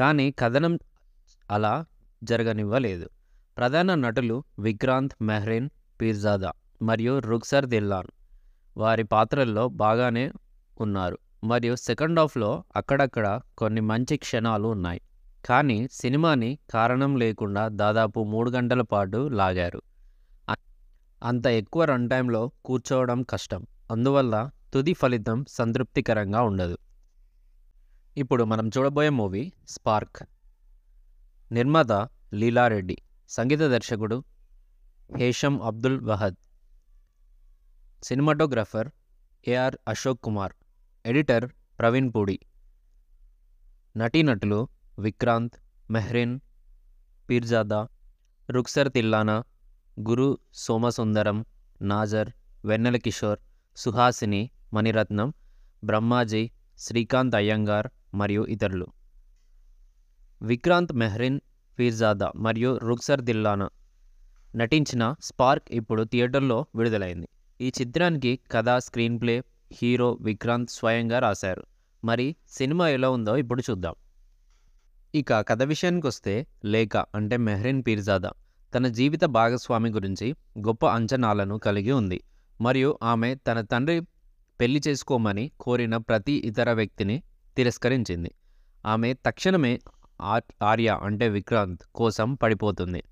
కానీ కథనం అలా జరగనివ్వలేదు ప్రధాన నటులు విక్రాంత్ మెహ్రీన్ పీర్జాదా మరియు రుక్సర్ దిల్లాన్ వారి పాత్రల్లో బాగానే ఉన్నారు మరియు సెకండ్ హాఫ్లో అక్కడక్కడ కొన్ని మంచి క్షణాలు ఉన్నాయి కానీ సినిమాని కారణం లేకుండా దాదాపు మూడు గంటల పాటు లాగారు అంత ఎక్కువ రన్ టైంలో కూర్చోవడం కష్టం అందువల్ల తుది ఫలితం సంతృప్తికరంగా ఉండదు ఇప్పుడు మనం చూడబోయే మూవీ స్పార్క్ నిర్మాత లీలారెడ్డి సంగీత దర్శకుడు Hesham Abdul Wahab cinematographer AR Ashok Kumar editor Praveen Pudi నటీనటులు విక్రాంత్ మెహ్రీన్ పీర్జాదా రుక్సర్ తిల్లానా గురు సోమసుందరం నాజర్ వెన్నెల కిషోర్ సుహాసిని మణిరత్నం బ్రహ్మాజీ శ్రీకాంత్ అయ్యంగార్ మరియు ఇతరులు విక్రాంత్ మెహ్రిన్ ఫీర్జాదా మరియు రుక్సర్ దిల్లానా నటించిన స్పార్క్ ఇప్పుడు థియేటర్లో విడుదలైంది ఈ చిత్రానికి కథ స్క్రీన్ ప్లే హీరో విక్రాంత్ స్వయంగా రాశారు మరి సినిమా ఎలా ఉందో ఇప్పుడు చూద్దాం ఇక కథ విషయానికి వస్తే లేఖ అంటే మెహ్రిన్ పీర్జాదా తన జీవిత భాగస్వామి గురించి గొప్ప అంచనాలను కలిగి ఉంది మరియు ఆమె తన తండ్రి పెళ్లి చేసుకోమని కోరిన ప్రతి ఇతర వ్యక్తిని తిరస్కరించింది ఆమె తక్షణమే ఆర్య అంటే విక్రాంత్ కోసం పడిపోతుంది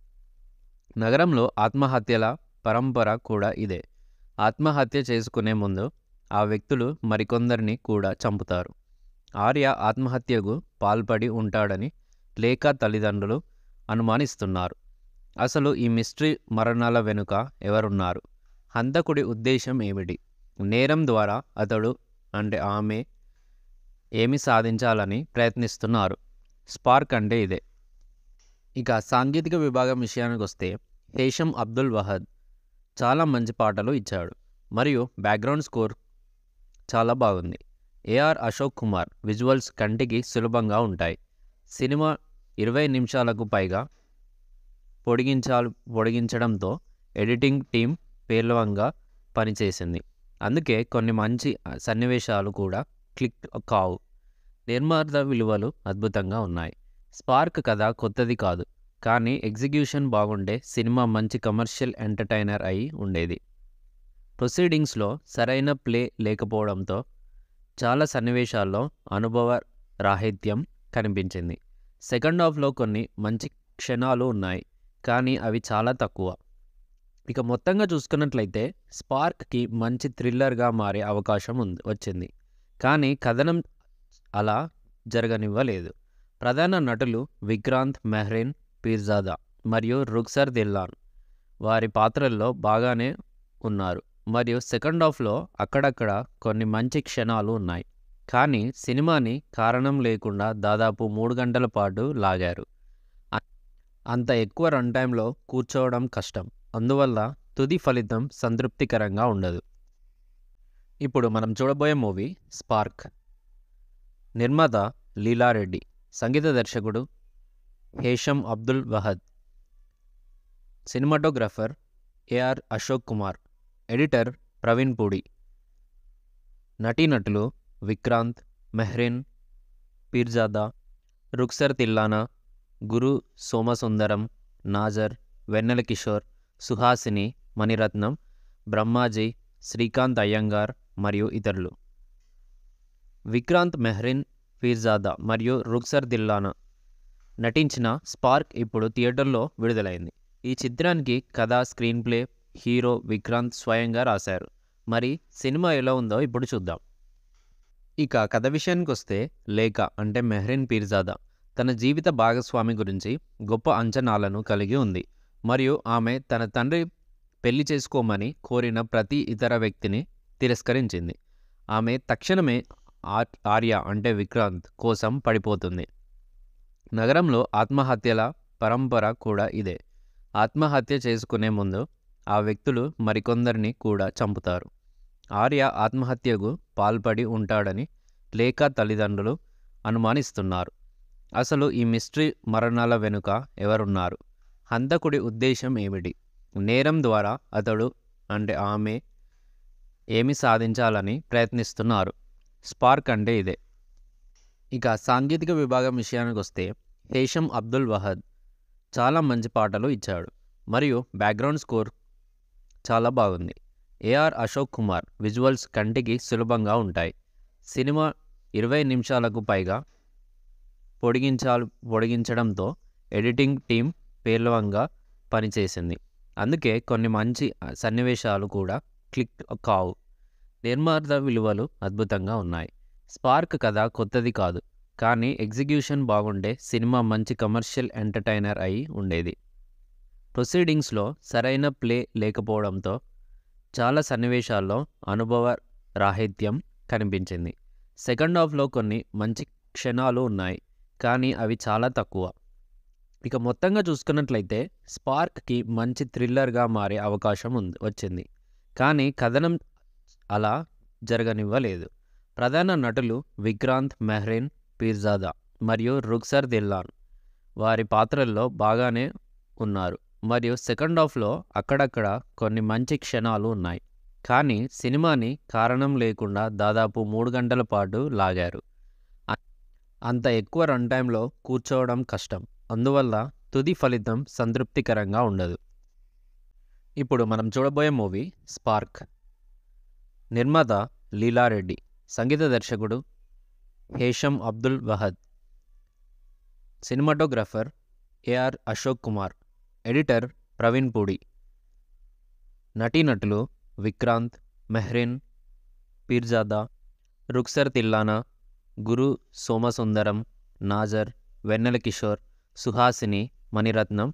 నగరంలో ఆత్మహత్యల పరంపర కూడా ఇదే ఆత్మహత్య చేసుకునే ముందు ఆ వ్యక్తులు మరికొందరిని కూడా చంపుతారు ఆర్య ఆత్మహత్యకు పాల్పడి ఉంటాడని లేఖ తల్లిదండ్రులు అనుమానిస్తున్నారు అసలు ఈ మిస్ట్రీ మరణాల వెనుక ఎవరున్నారు హంతకుడి ఉద్దేశం ఏమిటి నేరం ద్వారా అతడు అంటే ఆమె ఏమి సాధించాలని ప్రయత్నిస్తున్నారు స్పార్క్ అంటే ఇదే ఇక సాంకేతిక విభాగం విషయానికి వస్తే హేషం అబ్దుల్ వహద్ చాలా మంచి పాటలు ఇచ్చాడు మరియు బ్యాక్గ్రౌండ్ స్కోర్ చాలా బాగుంది ఏఆర్ అశోక్ కుమార్ విజువల్స్ కంటికి సులభంగా ఉంటాయి సినిమా ఇరవై నిమిషాలకు పైగా పొడిగించాలి పొడిగించడంతో ఎడిటింగ్ టీం పేలవంగా పనిచేసింది అందుకే కొన్ని మంచి సన్నివేశాలు కూడా క్లిక్ కావు నిర్మాత విలువలు అద్భుతంగా ఉన్నాయి స్పార్క్ కథ కొత్తది కాదు కానీ ఎగ్జిక్యూషన్ బాగుండే సినిమా మంచి కమర్షియల్ ఎంటర్టైనర్ అయి ఉండేది ప్రొసీడింగ్స్లో సరైన ప్లే లేకపోవడంతో చాలా సన్నివేశాల్లో అనుభవ రాహిత్యం కనిపించింది సెకండ్ హాఫ్లో కొన్ని మంచి క్షణాలు ఉన్నాయి కానీ అవి చాలా తక్కువ ఇక మొత్తంగా చూసుకున్నట్లయితే స్పార్క్కి మంచి థ్రిల్లర్గా మారే అవకాశం ఉంది వచ్చింది కానీ కథనం అలా జరగనివ్వలేదు ప్రధాన నటులు విక్రాంత్ మెహ్రీన్ పీర్జాదా మరియు రుక్సర్ దిల్లాన్ వారి పాత్రల్లో బాగానే ఉన్నారు మరియు సెకండ్ హాఫ్లో అక్కడక్కడ కొన్ని మంచి క్షణాలు ఉన్నాయి కానీ సినిమాని కారణం లేకుండా దాదాపు మూడు గంటల పాటు లాగారు అంత ఎక్కువ రన్ టైంలో కూర్చోవడం కష్టం అందువల్ల తుది ఫలితం సంతృప్తికరంగా ఉండదు ఇప్పుడు మనం చూడబోయే మూవీ స్పార్క్ నిర్మాత లీలారెడ్డి సంగీత దర్శకుడు Hesham Abdul Wahab cinematographer AR Ashok Kumar editor Praveen Pudi నటీనటులు విక్రాంత్ మెహ్రీన్ పీర్జాదా రుక్సర్ తిల్లానా గురు సోమసుందరం నాజర్ వెన్నెల కిషోర్ సుహాసిని మణిరత్నం బ్రహ్మాజీ శ్రీకాంత్ అయ్యంగార్ మరియు ఇతరులు విక్రాంత్ మెహ్రిన్ ఫీర్జాదా మరియు రుక్సర్ దిల్లానా నటించిన స్పార్క్ ఇప్పుడు థియేటర్లో విడుదలైంది ఈ చిత్రానికి కథ స్క్రీన్ ప్లే హీరో విక్రాంత్ స్వయంగా రాశారు మరి సినిమా ఎలా ఉందో ఇప్పుడు చూద్దాం ఇక కథ విషయానికి వస్తే లేఖ అంటే మెహ్రిన్ పీర్జాదా తన జీవిత భాగస్వామి గురించి గొప్ప అంచనాలను కలిగి ఉంది మరియు ఆమె తన తండ్రి పెళ్లి చేసుకోమని కోరిన ప్రతి ఇతర వ్యక్తిని తిరస్కరించింది ఆమె తక్షణమే ఆర్య అంటే విక్రాంత్ కోసం పడిపోతుంది నగరంలో ఆత్మహత్యల పరంపర కూడా ఇదే ఆత్మహత్య చేసుకునే ముందు ఆ వ్యక్తులు మరికొందరిని కూడా చంపుతారు ఆర్య ఆత్మహత్యకు పాల్పడి ఉంటాడని లేఖ తల్లిదండ్రులు అనుమానిస్తున్నారు అసలు ఈ మిస్ట్రీ మరణాల వెనుక ఎవరున్నారు హంతకుడి ఉద్దేశం ఏమిటి నేరం ద్వారా అతడు అంటే ఆమె ఏమి సాధించాలని ప్రయత్నిస్తున్నారు స్పార్క్ అంటే ఇదే ఇక సాంకేతిక విభాగం విషయానికి వస్తే హేషం అబ్దుల్ వహద్ చాలా మంచి పాటలు ఇచ్చాడు మరియు బ్యాక్గ్రౌండ్ స్కోర్ చాలా బాగుంది ఏఆర్ అశోక్ కుమార్ విజువల్స్ కంటికి సులభంగా ఉంటాయి సినిమా ఇరవై నిమిషాలకు పైగా పొడిగించాలి పొడిగించడంతో ఎడిటింగ్ టీం పేలవంగా పనిచేసింది అందుకే కొన్ని మంచి సన్నివేశాలు కూడా క్లిక్ కావు నిర్మాత విలువలు అద్భుతంగా ఉన్నాయి స్పార్క్ కథ కొత్తది కాదు కానీ ఎగ్జిక్యూషన్ బాగుండే సినిమా మంచి కమర్షియల్ ఎంటర్టైనర్ అయి ఉండేది ప్రొసీడింగ్స్లో సరైన ప్లే లేకపోవడంతో చాలా సన్నివేశాల్లో అనుభవ రాహిత్యం కనిపించింది సెకండ్ హాఫ్లో కొన్ని మంచి క్షణాలు ఉన్నాయి కానీ అవి చాలా తక్కువ ఇక మొత్తంగా చూసుకున్నట్లయితే స్పార్క్కి మంచి థ్రిల్లర్గా మారే అవకాశం ఉంది వచ్చింది కానీ కథనం అలా జరగనివ్వలేదు ప్రధాన నటులు విక్రాంత్ మెహ్రీన్ పీర్జాదా మరియు రుక్సర్ దిల్లాన్ వారి పాత్రల్లో బాగానే ఉన్నారు మరియు సెకండ్ హాఫ్లో అక్కడక్కడ కొన్ని మంచి క్షణాలు ఉన్నాయి కానీ సినిమాని కారణం లేకుండా దాదాపు మూడు గంటల పాటు లాగారు అంత ఎక్కువ రన్ టైంలో కూర్చోవడం కష్టం అందువల్ల తుది ఫలితం సంతృప్తికరంగా ఉండదు ఇప్పుడు మనం చూడబోయే మూవీ స్పార్క్ నిర్మాత లీలారెడ్డి సంగీత దర్శకుడు Hesham Abdul Wahab cinematographer AR Ashok Kumar editor Praveen Pudi నటీనటులు విక్రాంత్ మెహ్రీన్ పీర్జాదా రుక్సర్ తిల్లానా గురు సోమసుందరం నాజర్ వెన్నెల కిషోర్ సుహాసిని మణిరత్నం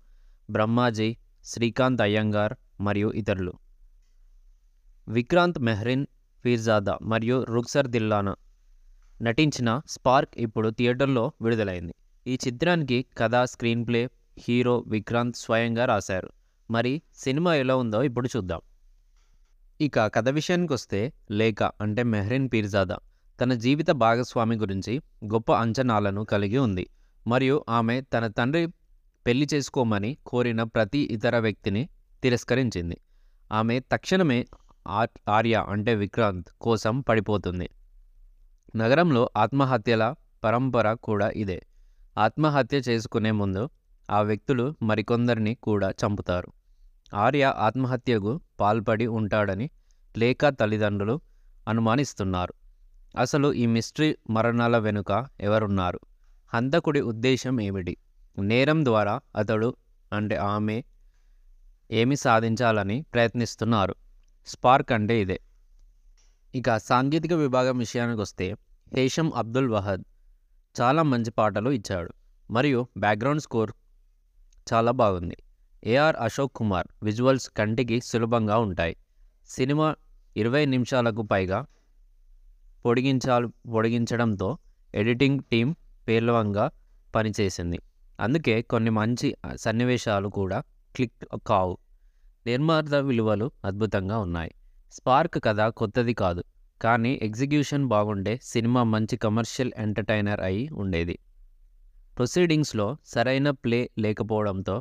బ్రహ్మాజీ శ్రీకాంత్ అయ్యంగార్ మరియు ఇతరులు విక్రాంత్ మెహ్రిన్ ఫీర్జాదా మరియు రుక్సర్ దిల్లానా నటించిన స్పార్క్ ఇప్పుడు థియేటర్లో విడుదలైంది ఈ చిత్రానికి కథ స్క్రీన్ ప్లే హీరో విక్రాంత్ స్వయంగా రాశారు మరి సినిమా ఎలా ఉందో ఇప్పుడు చూద్దాం ఇక కథ విషయానికి వస్తే లేఖ అంటే మెహ్రిన్ పీర్జాదా తన జీవిత భాగస్వామి గురించి గొప్ప అంచనాలను కలిగి ఉంది మరియు ఆమె తన తండ్రి పెళ్లి చేసుకోమని కోరిన ప్రతి ఇతర వ్యక్తిని తిరస్కరించింది ఆమె తక్షణమే ఆర్య అంటే విక్రాంత్ కోసం పడిపోతుంది నగరంలో ఆత్మహత్యల పరంపర కూడా ఇదే ఆత్మహత్య చేసుకునే ముందు ఆ వ్యక్తులు మరికొందరిని కూడా చంపుతారు ఆర్య ఆత్మహత్యకు పాల్పడి ఉంటాడని లేఖ తల్లిదండ్రులు అనుమానిస్తున్నారు అసలు ఈ మిస్టరీ మరణాల వెనుక ఎవరున్నారు హంతకుడి ఉద్దేశం ఏమిటి నేరం ద్వారా అతడు అంటే ఆమె ఏమి సాధించాలని ప్రయత్నిస్తున్నారు స్పార్క్ అంటే ఇదే ఇక సాంకేతిక విభాగం విషయానికి వస్తే హేషం అబ్దుల్ వహద్ చాలా మంచి పాటలు ఇచ్చాడు మరియు బ్యాక్గ్రౌండ్ స్కోర్ చాలా బాగుంది ఏఆర్ అశోక్ కుమార్ విజువల్స్ కంటికి సులభంగా ఉంటాయి సినిమా ఇరవై నిమిషాలకు పైగా పొడిగించాలి పొడిగించడంతో ఎడిటింగ్ టీం పేలవంగా పనిచేసింది అందుకే కొన్ని మంచి సన్నివేశాలు కూడా క్లిక్ కావు నిర్మాత విలువలు అద్భుతంగా ఉన్నాయి స్పార్క్ కథ కొత్తది కాదు కానీ ఎగ్జిక్యూషన్ బాగుండే సినిమా మంచి కమర్షియల్ ఎంటర్టైనర్ అయి ఉండేది ప్రొసీడింగ్స్లో సరైన ప్లే లేకపోవడంతో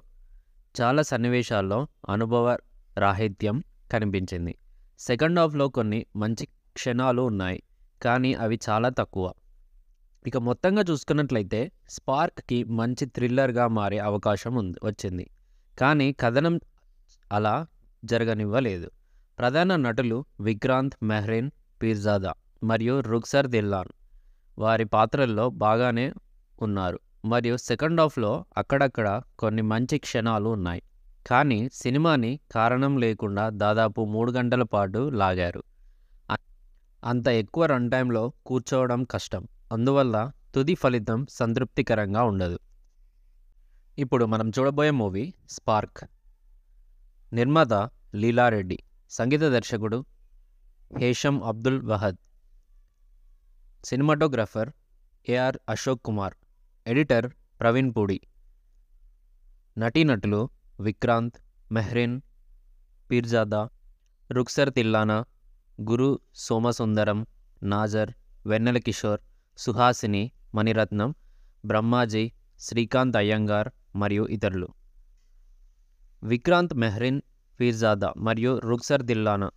చాలా సన్నివేశాల్లో అనుభవ రాహిత్యం కనిపించింది సెకండ్ హాఫ్లో కొన్ని మంచి క్షణాలు ఉన్నాయి కానీ అవి చాలా తక్కువ ఇక మొత్తంగా చూసుకున్నట్లయితే స్పార్క్కి మంచి థ్రిల్లర్గా మారే అవకాశం ఉంది వచ్చింది కానీ కథనం అలా జరగనివ్వలేదు ప్రధాన నటులు విక్రాంత్ మెహ్రీన్ పీర్జాదా మరియు రుక్సర్ దిల్లాన్ వారి పాత్రల్లో బాగానే ఉన్నారు మరియు సెకండ్ హాఫ్లో అక్కడక్కడ కొన్ని మంచి క్షణాలు ఉన్నాయి కానీ సినిమాని కారణం లేకుండా దాదాపు మూడు గంటల పాటు లాగారు అంత ఎక్కువ రన్ టైంలో కూర్చోవడం కష్టం అందువల్ల తుది ఫలితం సంతృప్తికరంగా ఉండదు ఇప్పుడు మనం చూడబోయే మూవీ స్పార్క్ నిర్మాత లీలారెడ్డి సంగీత దర్శకుడు Hesham Abdul Wahab cinematographer AR Ashok Kumar editor Praveen Pudi నటీనటులు విక్రాంత్ మెహ్రీన్ పీర్జాదా రుక్సర్ తిల్లానా గురు సోమసుందరం నాజర్ వెన్నెల కిషోర్ సుహాసిని మణిరత్నం బ్రహ్మాజీ శ్రీకాంత్ అయ్యంగార్ మరియు ఇతరులు విక్రాంత్ మెహ్రిన్ ఫీర్జాదా మరియు రుక్సర్ దిల్లానా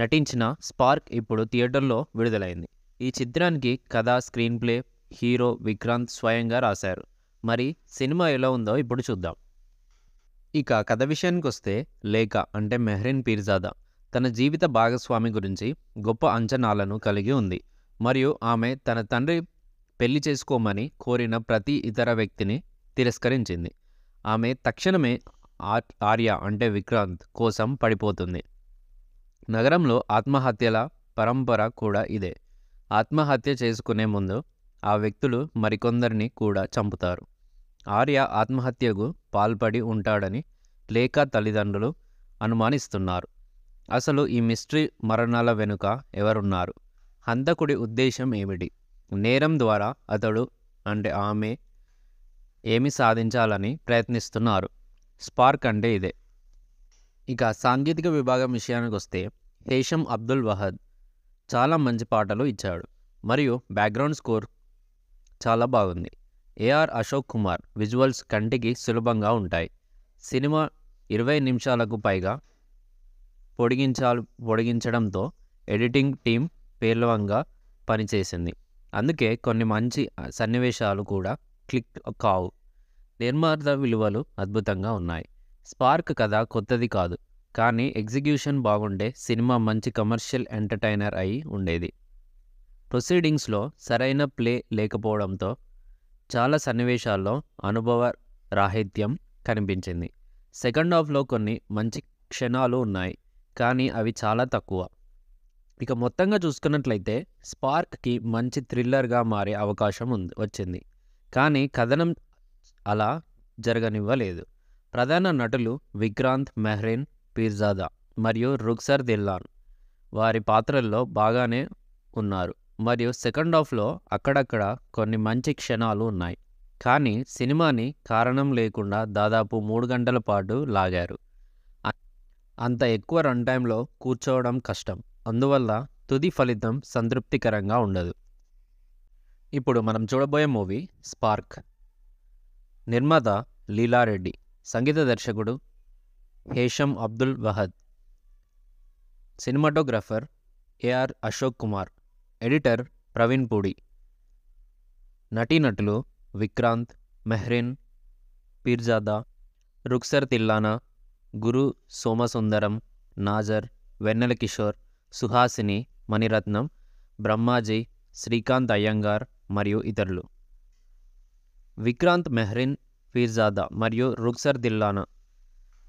నటించిన స్పార్క్ ఇప్పుడు థియేటర్లో విడుదలైంది ఈ చిత్రానికి కథ స్క్రీన్ ప్లే హీరో విక్రాంత్ స్వయంగా రాశారు మరి సినిమా ఎలా ఉందో ఇప్పుడు చూద్దాం ఇక కథ విషయానికి వస్తే లేఖ అంటే మెహ్రిన్ పీర్జాదా తన జీవిత భాగస్వామి గురించి గొప్ప అంచనాలను కలిగి ఉంది మరియు ఆమె తన తండ్రి పెళ్లి చేసుకోమని కోరిన ప్రతి ఇతర వ్యక్తిని తిరస్కరించింది ఆమె తక్షణమే ఆర్య అంటే విక్రాంత్ కోసం పడిపోతుంది నగరంలో ఆత్మహత్యల పరంపర కూడా ఇదే ఆత్మహత్య చేసుకునే ముందు ఆ వ్యక్తులు మరికొందరిని కూడా చంపుతారు ఆర్య ఆత్మహత్యకు పాల్పడి ఉంటాడని లేఖ తల్లిదండ్రులు అనుమానిస్తున్నారు అసలు ఈ మిస్టరీ మరణాల వెనుక ఎవరున్నారు హంతకుడి ఉద్దేశం ఏమిటి నేరం ద్వారా అతడు అంటే ఆమె ఏమి సాధించాలని ప్రయత్నిస్తున్నారు స్పార్క్ అంటే ఇదే ఇక సాంకేతిక విభాగం విషయానికి వస్తే హేషం అబ్దుల్ వహద్ చాలా మంచి పాటలు ఇచ్చాడు మరియు బ్యాక్గ్రౌండ్ స్కోర్ చాలా బాగుంది ఏఆర్ అశోక్ కుమార్ విజువల్స్ కంటికి సులభంగా ఉంటాయి సినిమా ఇరవై నిమిషాలకు పైగా పొడిగించాలి పొడిగించడంతో ఎడిటింగ్ టీం పేలవంగా పనిచేసింది అందుకే కొన్ని మంచి సన్నివేశాలు కూడా క్లిక్ కావు నిర్మాత విలువలు అద్భుతంగా ఉన్నాయి స్పార్క్ కథ కొత్తది కాదు కానీ ఎగ్జిక్యూషన్ బాగుండే సినిమా మంచి కమర్షియల్ ఎంటర్టైనర్ అయి ఉండేది ప్రొసీడింగ్స్లో సరైన ప్లే లేకపోవడంతో చాలా సన్నివేశాల్లో అనుభవ రాహిత్యం కనిపించింది సెకండ్ హాఫ్లో కొన్ని మంచి క్షణాలు ఉన్నాయి కానీ అవి చాలా తక్కువ ఇక మొత్తంగా చూసుకున్నట్లయితే స్పార్క్కి మంచి థ్రిల్లర్గా మారే అవకాశం ఉంది వచ్చింది కానీ కథనం అలా జరగనివ్వలేదు ప్రధాన నటులు విక్రాంత్ మెహ్రీన్ పీర్జాదా మరియు రుక్సర్ దిల్లాన్ వారి పాత్రల్లో బాగానే ఉన్నారు మరియు సెకండ్ హాఫ్లో అక్కడక్కడ కొన్ని మంచి క్షణాలు ఉన్నాయి కానీ సినిమాని కారణం లేకుండా దాదాపు మూడు గంటల పాటు లాగారు అంత ఎక్కువ రన్ టైంలో కూర్చోవడం కష్టం అందువల్ల తుది ఫలితం సంతృప్తికరంగా ఉండదు ఇప్పుడు మనం చూడబోయే మూవీ స్పార్క్ నిర్మాత లీలారెడ్డి సంగీత దర్శకుడు Hesham Abdul Wahab cinematographer AR Ashok Kumar editor Praveen Pudi నటీనటులు విక్రాంత్ మెహ్రీన్ పీర్జాదా రుక్సర్ తిల్లానా గురు సోమసుందరం నాజర్ వెన్నెల కిషోర్ సుహాసిని మణిరత్నం బ్రహ్మాజీ శ్రీకాంత్ అయ్యంగార్ మరియు ఇతరులు విక్రాంత్ మెహ్రిన్ ఫీర్జాదా మరియు రుక్సర్ దిల్లానా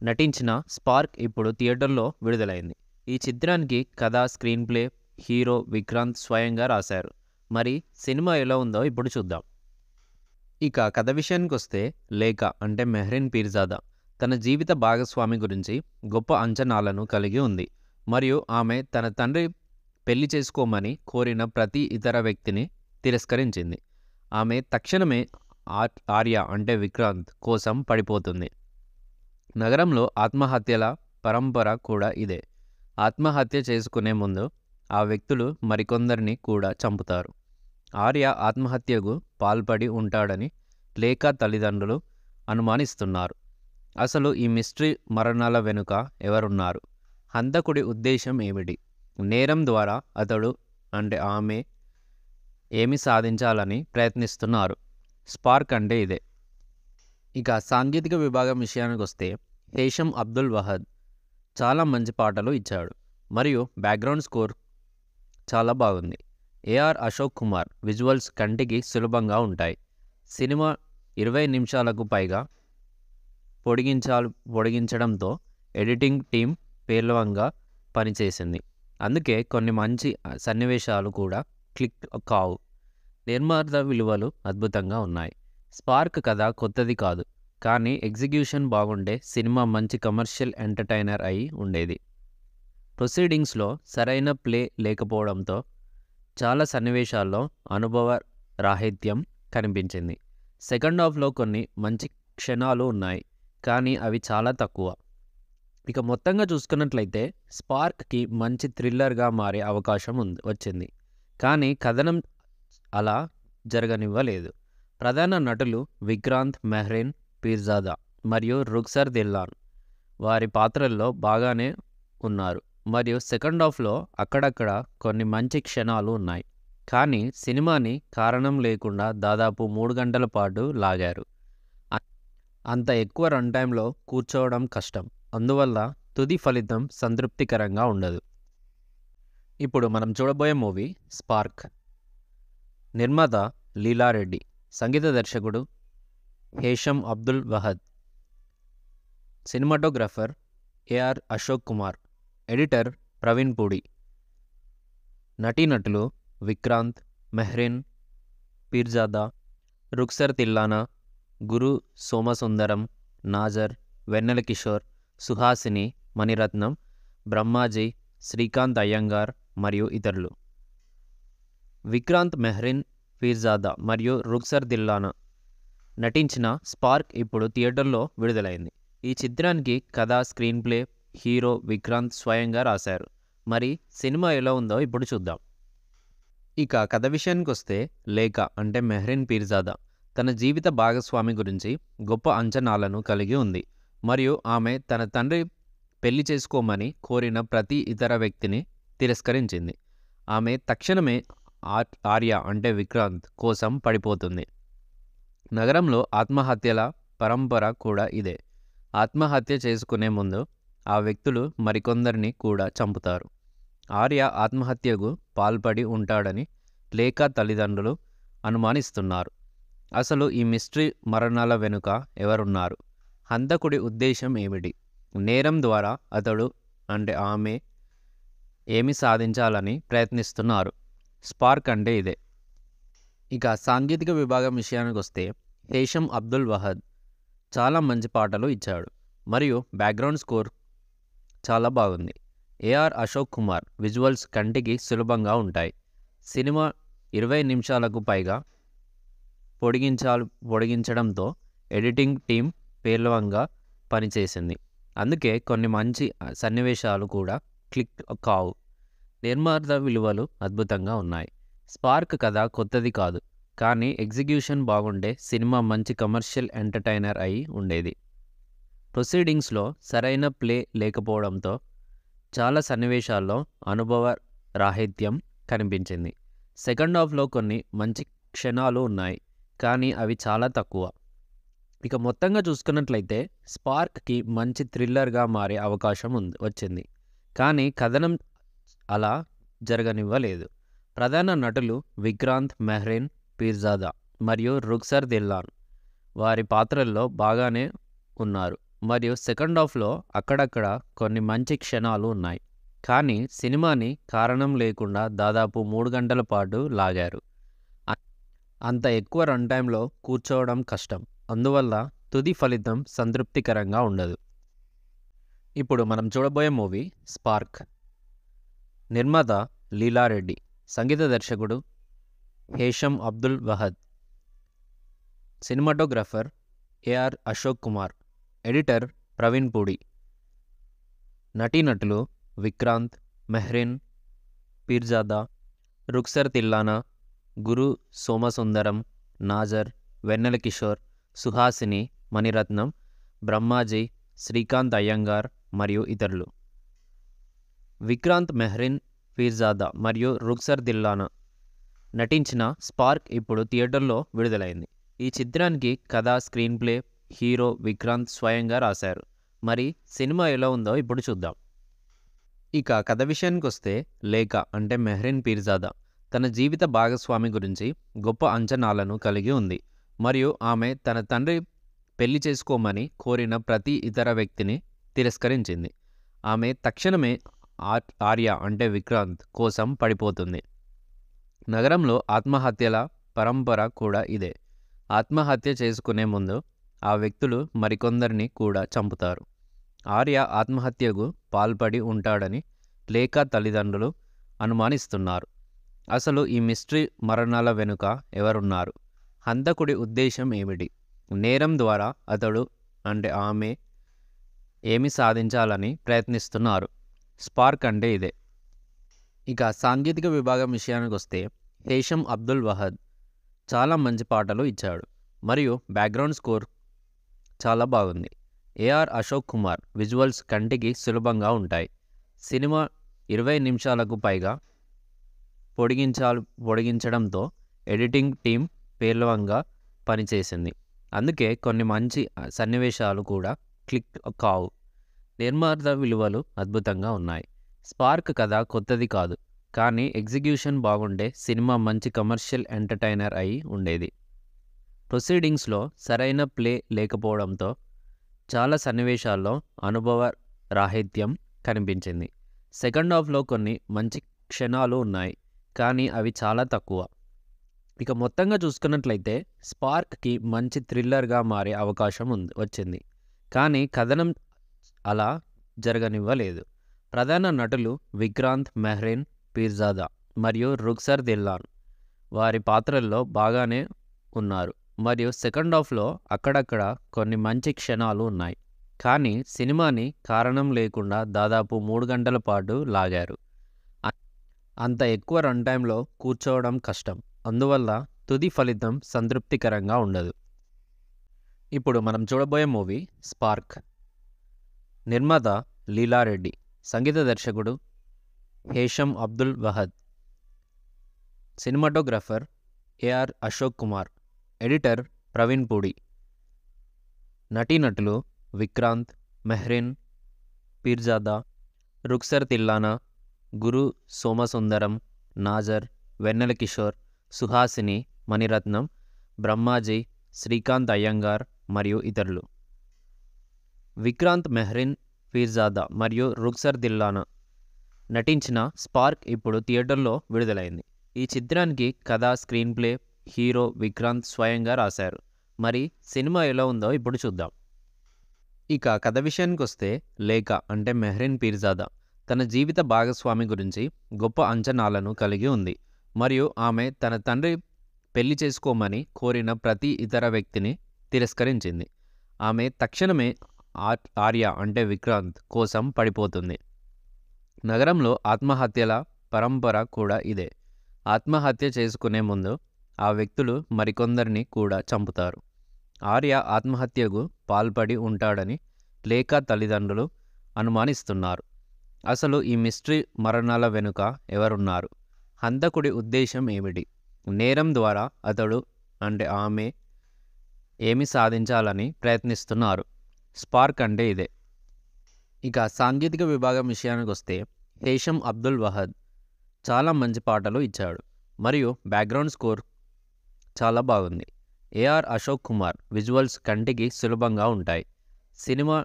నటించిన స్పార్క్ ఇప్పుడు థియేటర్లో విడుదలైంది ఈ చిత్రానికి కథ స్క్రీన్ ప్లే హీరో విక్రాంత్ స్వయంగా రాశారు మరి సినిమా ఎలా ఉందో ఇప్పుడు చూద్దాం ఇక కథ విషయానికి వస్తే లేఖ అంటే మెహ్రిన్ పీర్జాదా తన జీవిత భాగస్వామి గురించి గొప్ప అంచనాలను కలిగి ఉంది మరియు ఆమె తన తండ్రి పెళ్లి చేసుకోమని కోరిన ప్రతి ఇతర వ్యక్తిని తిరస్కరించింది ఆమె తక్షణమే ఆర్య అంటే విక్రాంత్ కోసం పడిపోతుంది నగరంలో ఆత్మహత్యల పరంపర కూడా ఇదే ఆత్మహత్య చేసుకునే ముందు ఆ వ్యక్తులు మరికొందరిని కూడా చంపుతారు ఆర్య ఆత్మహత్యకు పాల్పడి ఉంటాడని లేఖ తల్లిదండ్రులు అనుమానిస్తున్నారు అసలు ఈ మిస్టరీ మరణాల వెనుక ఎవరున్నారు హంతకుడి ఉద్దేశం ఏమిటి నేరం ద్వారా అతడు అంటే ఆమె ఏమి సాధించాలని ప్రయత్నిస్తున్నారు స్పార్క్ అంటే ఇదే ఇక సాంకేతిక విభాగం విషయానికి వస్తే హేషం అబ్దుల్ వహద్ చాలా మంచి పాటలు ఇచ్చాడు మరియు బ్యాక్గ్రౌండ్ స్కోర్ చాలా బాగుంది ఏఆర్ అశోక్ కుమార్ విజువల్స్ కంటికి సులభంగా ఉంటాయి సినిమా ఇరవై నిమిషాలకు పైగా పొడిగించాలి పొడిగించడంతో ఎడిటింగ్ టీం పేలవంగా పనిచేసింది అందుకే కొన్ని మంచి సన్నివేశాలు కూడా క్లిక్ కావు నిర్మాత విలువలు అద్భుతంగా ఉన్నాయి స్పార్క్ కథ కొత్తది కాదు కానీ ఎగ్జిక్యూషన్ బాగుండే సినిమా మంచి కమర్షియల్ ఎంటర్టైనర్ అయి ఉండేది ప్రొసీడింగ్స్లో సరైన ప్లే లేకపోవడంతో చాలా సన్నివేశాల్లో అనుభవ రాహిత్యం కనిపించింది సెకండ్ హాఫ్లో కొన్ని మంచి క్షణాలు ఉన్నాయి కానీ అవి చాలా తక్కువ ఇక మొత్తంగా చూసుకున్నట్లయితే స్పార్క్కి మంచి థ్రిల్లర్గా మారే అవకాశం ఉంది వచ్చింది కానీ కథనం అలా జరగనివ్వలేదు ప్రధాన నటులు విక్రాంత్ మెహ్రీన్ పీర్జాదా మరియు రుక్సర్ దిల్లాన్ వారి పాత్రల్లో బాగానే ఉన్నారు మరియు సెకండ్ హాఫ్లో అక్కడక్కడ కొన్ని మంచి క్షణాలు ఉన్నాయి కానీ సినిమాని కారణం లేకుండా దాదాపు మూడు గంటల పాటు లాగారు అంత ఎక్కువ రన్ టైంలో కూర్చోవడం కష్టం అందువల్ల తుది ఫలితం సంతృప్తికరంగా ఉండదు ఇప్పుడు మనం చూడబోయే మూవీ స్పార్క్ నిర్మాత లీలారెడ్డి సంగీత దర్శకుడు Hesham Abdul Wahab cinematographer AR Ashok Kumar editor Praveen Pudi నటీనటులు విక్రాంత్ మెహ్రీన్ పీర్జాదా రుక్సర్ తిల్లానా గురు సోమసుందరం నాజర్ వెన్నెల కిషోర్ సుహాసిని మణిరత్నం బ్రహ్మాజీ శ్రీకాంత్ అయ్యంగార్ మరియు ఇతరులు విక్రాంత్ మెహ్రిన్ ఫీర్జాదా మరియు రుక్సర్ దిల్లానా నటించిన స్పార్క్ ఇప్పుడు థియేటర్లో విడుదలైంది ఈ చిత్రానికి కథ స్క్రీన్ ప్లే హీరో విక్రాంత్ స్వయంగా రాశారు మరి సినిమా ఎలా ఉందో ఇప్పుడు చూద్దాం ఇక కథ విషయానికి వస్తే లేఖ అంటే మెహ్రిన్ పీర్జాదా తన జీవిత భాగస్వామి గురించి గొప్ప అంచనాలను కలిగి ఉంది మరియు ఆమె తన తండ్రి పెళ్లి చేసుకోమని కోరిన ప్రతి ఇతర వ్యక్తిని తిరస్కరించింది ఆమె తక్షణమే ఆర్య అంటే విక్రాంత్ కోసం పడిపోతుంది నగరంలో ఆత్మహత్యల పరంపర కూడా ఇదే ఆత్మహత్య చేసుకునే ముందు ఆ వ్యక్తులు మరికొందరిని కూడా చంపుతారు ఆర్య ఆత్మహత్యకు పాల్పడి ఉంటాడని లేఖ తల్లిదండ్రులు అనుమానిస్తున్నారు అసలు ఈ మిస్ట్రీ మరణాల వెనుక ఎవరున్నారు హంతకుడి ఉద్దేశం ఏమిటి నేరం ద్వారా అతడు అంటే ఆమె ఏమి సాధించాలని ప్రయత్నిస్తున్నారు స్పార్క్ అంటే ఇదే ఇక సాంకేతిక విభాగం విషయానికి వస్తే హేషం అబ్దుల్ వహద్ చాలా మంచి పాటలు ఇచ్చాడు మరియు బ్యాక్గ్రౌండ్ స్కోర్ చాలా బాగుంది ఏఆర్ అశోక్ కుమార్ విజువల్స్ కంటికి సులభంగా ఉంటాయి సినిమా ఇరవై నిమిషాలకు పైగా పొడిగించాలి పొడిగించడంతో ఎడిటింగ్ టీం పేలవంగా పనిచేసింది అందుకే కొన్ని మంచి సన్నివేశాలు కూడా క్లిక్ కావు నిర్మాత విలువలు అద్భుతంగా ఉన్నాయి స్పార్క్ కథ కొత్తది కాదు కానీ ఎగ్జిక్యూషన్ బాగుండే సినిమా మంచి కమర్షియల్ ఎంటర్టైనర్ అయి ఉండేది ప్రొసీడింగ్స్లో సరైన ప్లే లేకపోవడంతో చాలా సన్నివేశాల్లో అనుభవ రాహిత్యం కనిపించింది సెకండ్ హాఫ్లో కొన్ని మంచి క్షణాలు ఉన్నాయి కానీ అవి చాలా తక్కువ ఇక మొత్తంగా చూసుకున్నట్లయితే స్పార్క్కి మంచి థ్రిల్లర్గా మారే అవకాశం ఉంది వచ్చింది కానీ కథనం అలా జరగనివ్వలేదు ప్రధాన నటులు విక్రాంత్ మెహ్రీన్ పీర్జాదా మరియు రుక్సర్ దిల్లాన్ వారి పాత్రల్లో బాగానే ఉన్నారు మరియు సెకండ్ హాఫ్లో అక్కడక్కడ కొన్ని మంచి క్షణాలు ఉన్నాయి కానీ సినిమాని కారణం లేకుండా దాదాపు మూడు గంటల పాటు లాగారు అంత ఎక్కువ రన్ టైంలో కూర్చోవడం కష్టం అందువల్ల తుది ఫలితం సంతృప్తికరంగా ఉండదు ఇప్పుడు మనం చూడబోయే మూవీ స్పార్క్ నిర్మాత లీలారెడ్డి సంగీత దర్శకుడు Hesham Abdul Wahab cinematographer AR Ashok Kumar editor Praveen Pudi నటీనటులు విక్రాంత్ మెహ్రీన్ పీర్జాదా రుక్సర్ తిల్లానా గురు సోమసుందరం నాజర్ వెన్నెల కిషోర్ సుహాసిని మణిరత్నం బ్రహ్మాజీ శ్రీకాంత్ అయ్యంగార్ మరియు ఇతరులు విక్రాంత్ మెహ్రిన్ ఫీర్జాదా మరియు రుక్సర్ దిల్లానా నటించిన స్పార్క్ ఇప్పుడు థియేటర్లో విడుదలైంది ఈ చిత్రానికి కథ స్క్రీన్ ప్లే హీరో విక్రాంత్ స్వయంగా రాశారు మరి సినిమా ఎలా ఉందో ఇప్పుడు చూద్దాం ఇక కథ విషయానికి వస్తే లేఖ అంటే మెహ్రిన్ పీర్జాదా తన జీవిత భాగస్వామి గురించి గొప్ప అంచనాలను కలిగి ఉంది మరియు ఆమె తన తండ్రి పెళ్లి చేసుకోమని కోరిన ప్రతి ఇతర వ్యక్తిని తిరస్కరించింది ఆమె తక్షణమే ఆర్య అంటే విక్రాంత్ కోసం పడిపోతుంది నగరంలో ఆత్మహత్యల పరంపర కూడా ఇదే ఆత్మహత్య చేసుకునే ముందు ఆ వ్యక్తులు మరికొందరిని కూడా చంపుతారు ఆర్య ఆత్మహత్యకు పాల్పడి ఉంటాడని లేఖ తల్లిదండ్రులు అనుమానిస్తున్నారు అసలు ఈ మిస్ట్రీ మరణాల వెనుక ఎవరున్నారు హంతకుడి ఉద్దేశం ఏమిటి నేరం ద్వారా అతడు అంటే ఆమె ఏమి సాధించాలని ప్రయత్నిస్తున్నారు స్పార్క్ అంటే ఇదే ఇక సాంకేతిక విభాగం విషయానికి వస్తే హేషం అబ్దుల్ వహద్ చాలా మంచి పాటలు ఇచ్చాడు మరియు బ్యాక్గ్రౌండ్ స్కోర్ చాలా బాగుంది ఏఆర్ అశోక్ కుమార్ విజువల్స్ కంటికి సులభంగా ఉంటాయి సినిమా ఇరవై నిమిషాలకు పైగా పొడిగించాలి పొడిగించడంతో ఎడిటింగ్ టీం పేలవంగా పనిచేసింది అందుకే కొన్ని మంచి సన్నివేశాలు కూడా క్లిక్ కావు నిర్మాత విలువలు అద్భుతంగా ఉన్నాయి స్పార్క్ కథ కొత్తది కాదు కానీ ఎగ్జిక్యూషన్ బాగుండే సినిమా మంచి కమర్షియల్ ఎంటర్టైనర్ అయి ఉండేది ప్రొసీడింగ్స్లో సరైన ప్లే లేకపోవడంతో చాలా సన్నివేశాల్లో అనుభవ రాహిత్యం కనిపించింది సెకండ్ హాఫ్లో కొన్ని మంచి క్షణాలు ఉన్నాయి కానీ అవి చాలా తక్కువ ఇక మొత్తంగా చూసుకున్నట్లయితే స్పార్క్కి మంచి థ్రిల్లర్గా మారే అవకాశం ఉంది వచ్చింది కానీ కథనం అలా జరగనివ్వలేదు ప్రధాన నటులు విక్రాంత్ మెహ్రీన్ పీర్జాదా మరియు రుక్సర్ దిల్లాన్ వారి పాత్రల్లో బాగానే ఉన్నారు మరియు సెకండ్ హాఫ్లో అక్కడక్కడ కొన్ని మంచి క్షణాలు ఉన్నాయి కానీ సినిమాని కారణం లేకుండా దాదాపు మూడు గంటల పాటు లాగారు అంత ఎక్కువ రన్ టైంలో కూర్చోవడం కష్టం అందువల్ల తుది ఫలితం సంతృప్తికరంగా ఉండదు ఇప్పుడు మనం చూడబోయే మూవీ స్పార్క్ నిర్మాత లీలారెడ్డి సంగీత దర్శకుడు Hesham Abdul Wahab cinematographer AR Ashok Kumar editor Praveen Pudi నటీనటులు విక్రాంత్ మెహ్రీన్ పీర్జాదా రుక్సర్ తిల్లానా గురు సోమసుందరం నాజర్ వెన్నెల కిషోర్ సుహాసిని మణిరత్నం బ్రహ్మాజీ శ్రీకాంత్ అయ్యంగార్ మరియు ఇతరులు విక్రాంత్ మెహ్రిన్ ఫీర్జాదా మరియు రుక్సర్ దిల్లానా నటించిన స్పార్క్ ఇప్పుడు థియేటర్లో విడుదలైంది ఈ చిత్రానికి కథ స్క్రీన్ ప్లే హీరో విక్రాంత్ స్వయంగా రాశారు మరి సినిమా ఎలా ఉందో ఇప్పుడు చూద్దాం ఇక కథ విషయానికి వస్తే లేఖ అంటే మెహ్రిన్ పీర్జాదా తన జీవిత భాగస్వామి గురించి గొప్ప అంచనాలను కలిగి ఉంది మరియు ఆమె తన తండ్రి పెళ్లి చేసుకోమని కోరిన ప్రతి ఇతర వ్యక్తిని తిరస్కరించింది ఆమె తక్షణమే ఆర్య అంటే విక్రాంత్ కోసం పడిపోతుంది నగరంలో ఆత్మహత్యల పరంపర కూడా ఇదే ఆత్మహత్య చేసుకునే ముందు ఆ వ్యక్తులు మరికొందరిని కూడా చంపుతారు ఆర్య ఆత్మహత్యకు పాల్పడి ఉంటాడని లేఖ తల్లిదండ్రులు అనుమానిస్తున్నారు అసలు ఈ మిస్ట్రీ మరణాల వెనుక ఎవరున్నారు హంతకుడి ఉద్దేశం ఏమిటి నేరం ద్వారా అతడు అంటే ఆమె ఏమి సాధించాలని ప్రయత్నిస్తున్నారు స్పార్క్ అంటే ఇదే ఇక సాంకేతిక విభాగం విషయానికి వస్తే హేషం అబ్దుల్ వహద్ చాలా మంచి పాటలు ఇచ్చాడు మరియు బ్యాక్గ్రౌండ్ స్కోర్ చాలా బాగుంది ఏఆర్ అశోక్ కుమార్ విజువల్స్ కంటికి సులభంగా ఉంటాయి సినిమా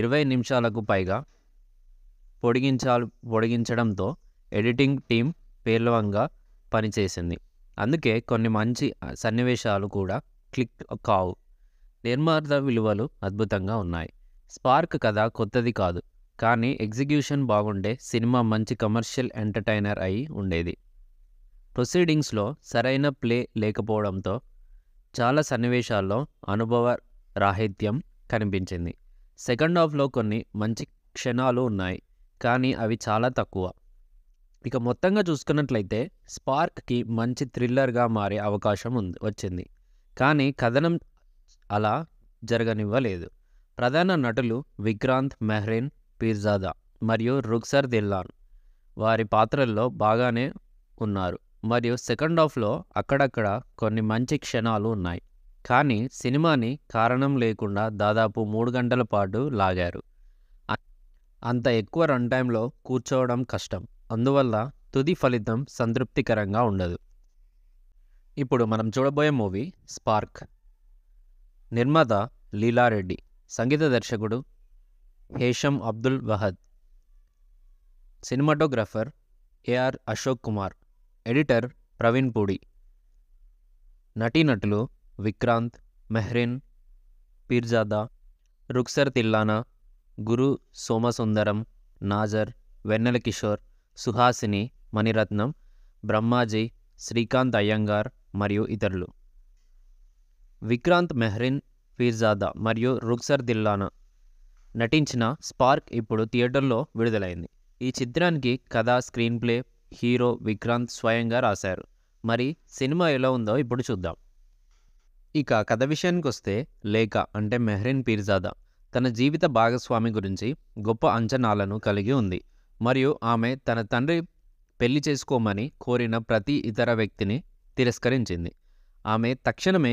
ఇరవై నిమిషాలకు పైగా పొడిగించాలి పొడిగించడంతో ఎడిటింగ్ టీం పేలవంగా పనిచేసింది అందుకే కొన్ని మంచి సన్నివేశాలు కూడా క్లిక్ కావు నిర్మాత విలువలు అద్భుతంగా ఉన్నాయి స్పార్క్ కథ కొత్తది కాదు కానీ ఎగ్జిక్యూషన్ బాగుండే సినిమా మంచి కమర్షియల్ ఎంటర్టైనర్ అయి ఉండేది ప్రొసీడింగ్స్లో సరైన ప్లే లేకపోవడంతో చాలా సన్నివేశాల్లో అనుభవ రాహిత్యం కనిపించింది సెకండ్ హాఫ్లో కొన్ని మంచి క్షణాలు ఉన్నాయి కానీ అవి చాలా తక్కువ ఇక మొత్తంగా చూసుకున్నట్లయితే స్పార్క్కి మంచి థ్రిల్లర్గా మారే అవకాశం ఉంది వచ్చింది కానీ కథనం అలా జరగనివ్వలేదు ప్రధాన నటులు విక్రాంత్ మెహ్రెన్ పీర్జాదా మరియు రుక్సర్ దిల్లాన్ వారి పాత్రల్లో బాగానే ఉన్నారు మరియు సెకండ్ హాఫ్లో అక్కడక్కడ కొన్ని మంచి క్షణాలు ఉన్నాయి కానీ సినిమాని కారణం లేకుండా దాదాపు మూడు గంటల పాటు లాగారు అంత ఎక్కువ రన్ టైంలో కూర్చోవడం కష్టం అందువల్ల తుది ఫలితం సంతృప్తికరంగా ఉండదు ఇప్పుడు మనం చూడబోయే మూవీ స్పార్క్ నిర్మాత లీలారెడ్డి సంగీత దర్శకుడు Hesham Abdul Wahab cinematographer AR Ashok Kumar editor Praveen Pudi నటీనటులు విక్రాంత్ మెహ్రీన్ పీర్జాదా రుక్సర్ తిల్లానా గురు సోమసుందరం నాజర్ వెన్నెల కిషోర్ సుహాసిని మణిరత్నం బ్రహ్మాజీ శ్రీకాంత్ అయ్యంగార్ మరియు ఇతరులు విక్రాంత్ మెహ్రిన్ ఫీర్జాదా మరియు రుక్సర్ దిల్లానా నటించిన స్పార్క్ ఇప్పుడు థియేటర్లో విడుదలైంది ఈ చిత్రానికి కథ స్క్రీన్ ప్లే హీరో విక్రాంత్ స్వయంగా రాశారు మరి సినిమా ఎలా ఉందో ఇప్పుడు చూద్దాం ఇక కథ విషయానికి వస్తే లేఖ అంటే మెహ్రిన్ పీర్జాదా తన జీవిత భాగస్వామి గురించి గొప్ప అంచనాలను కలిగి ఉంది మరియు ఆమె తన తండ్రి పెళ్లి చేసుకోమని కోరిన ప్రతి ఇతర వ్యక్తిని తిరస్కరించింది ఆమె తక్షణమే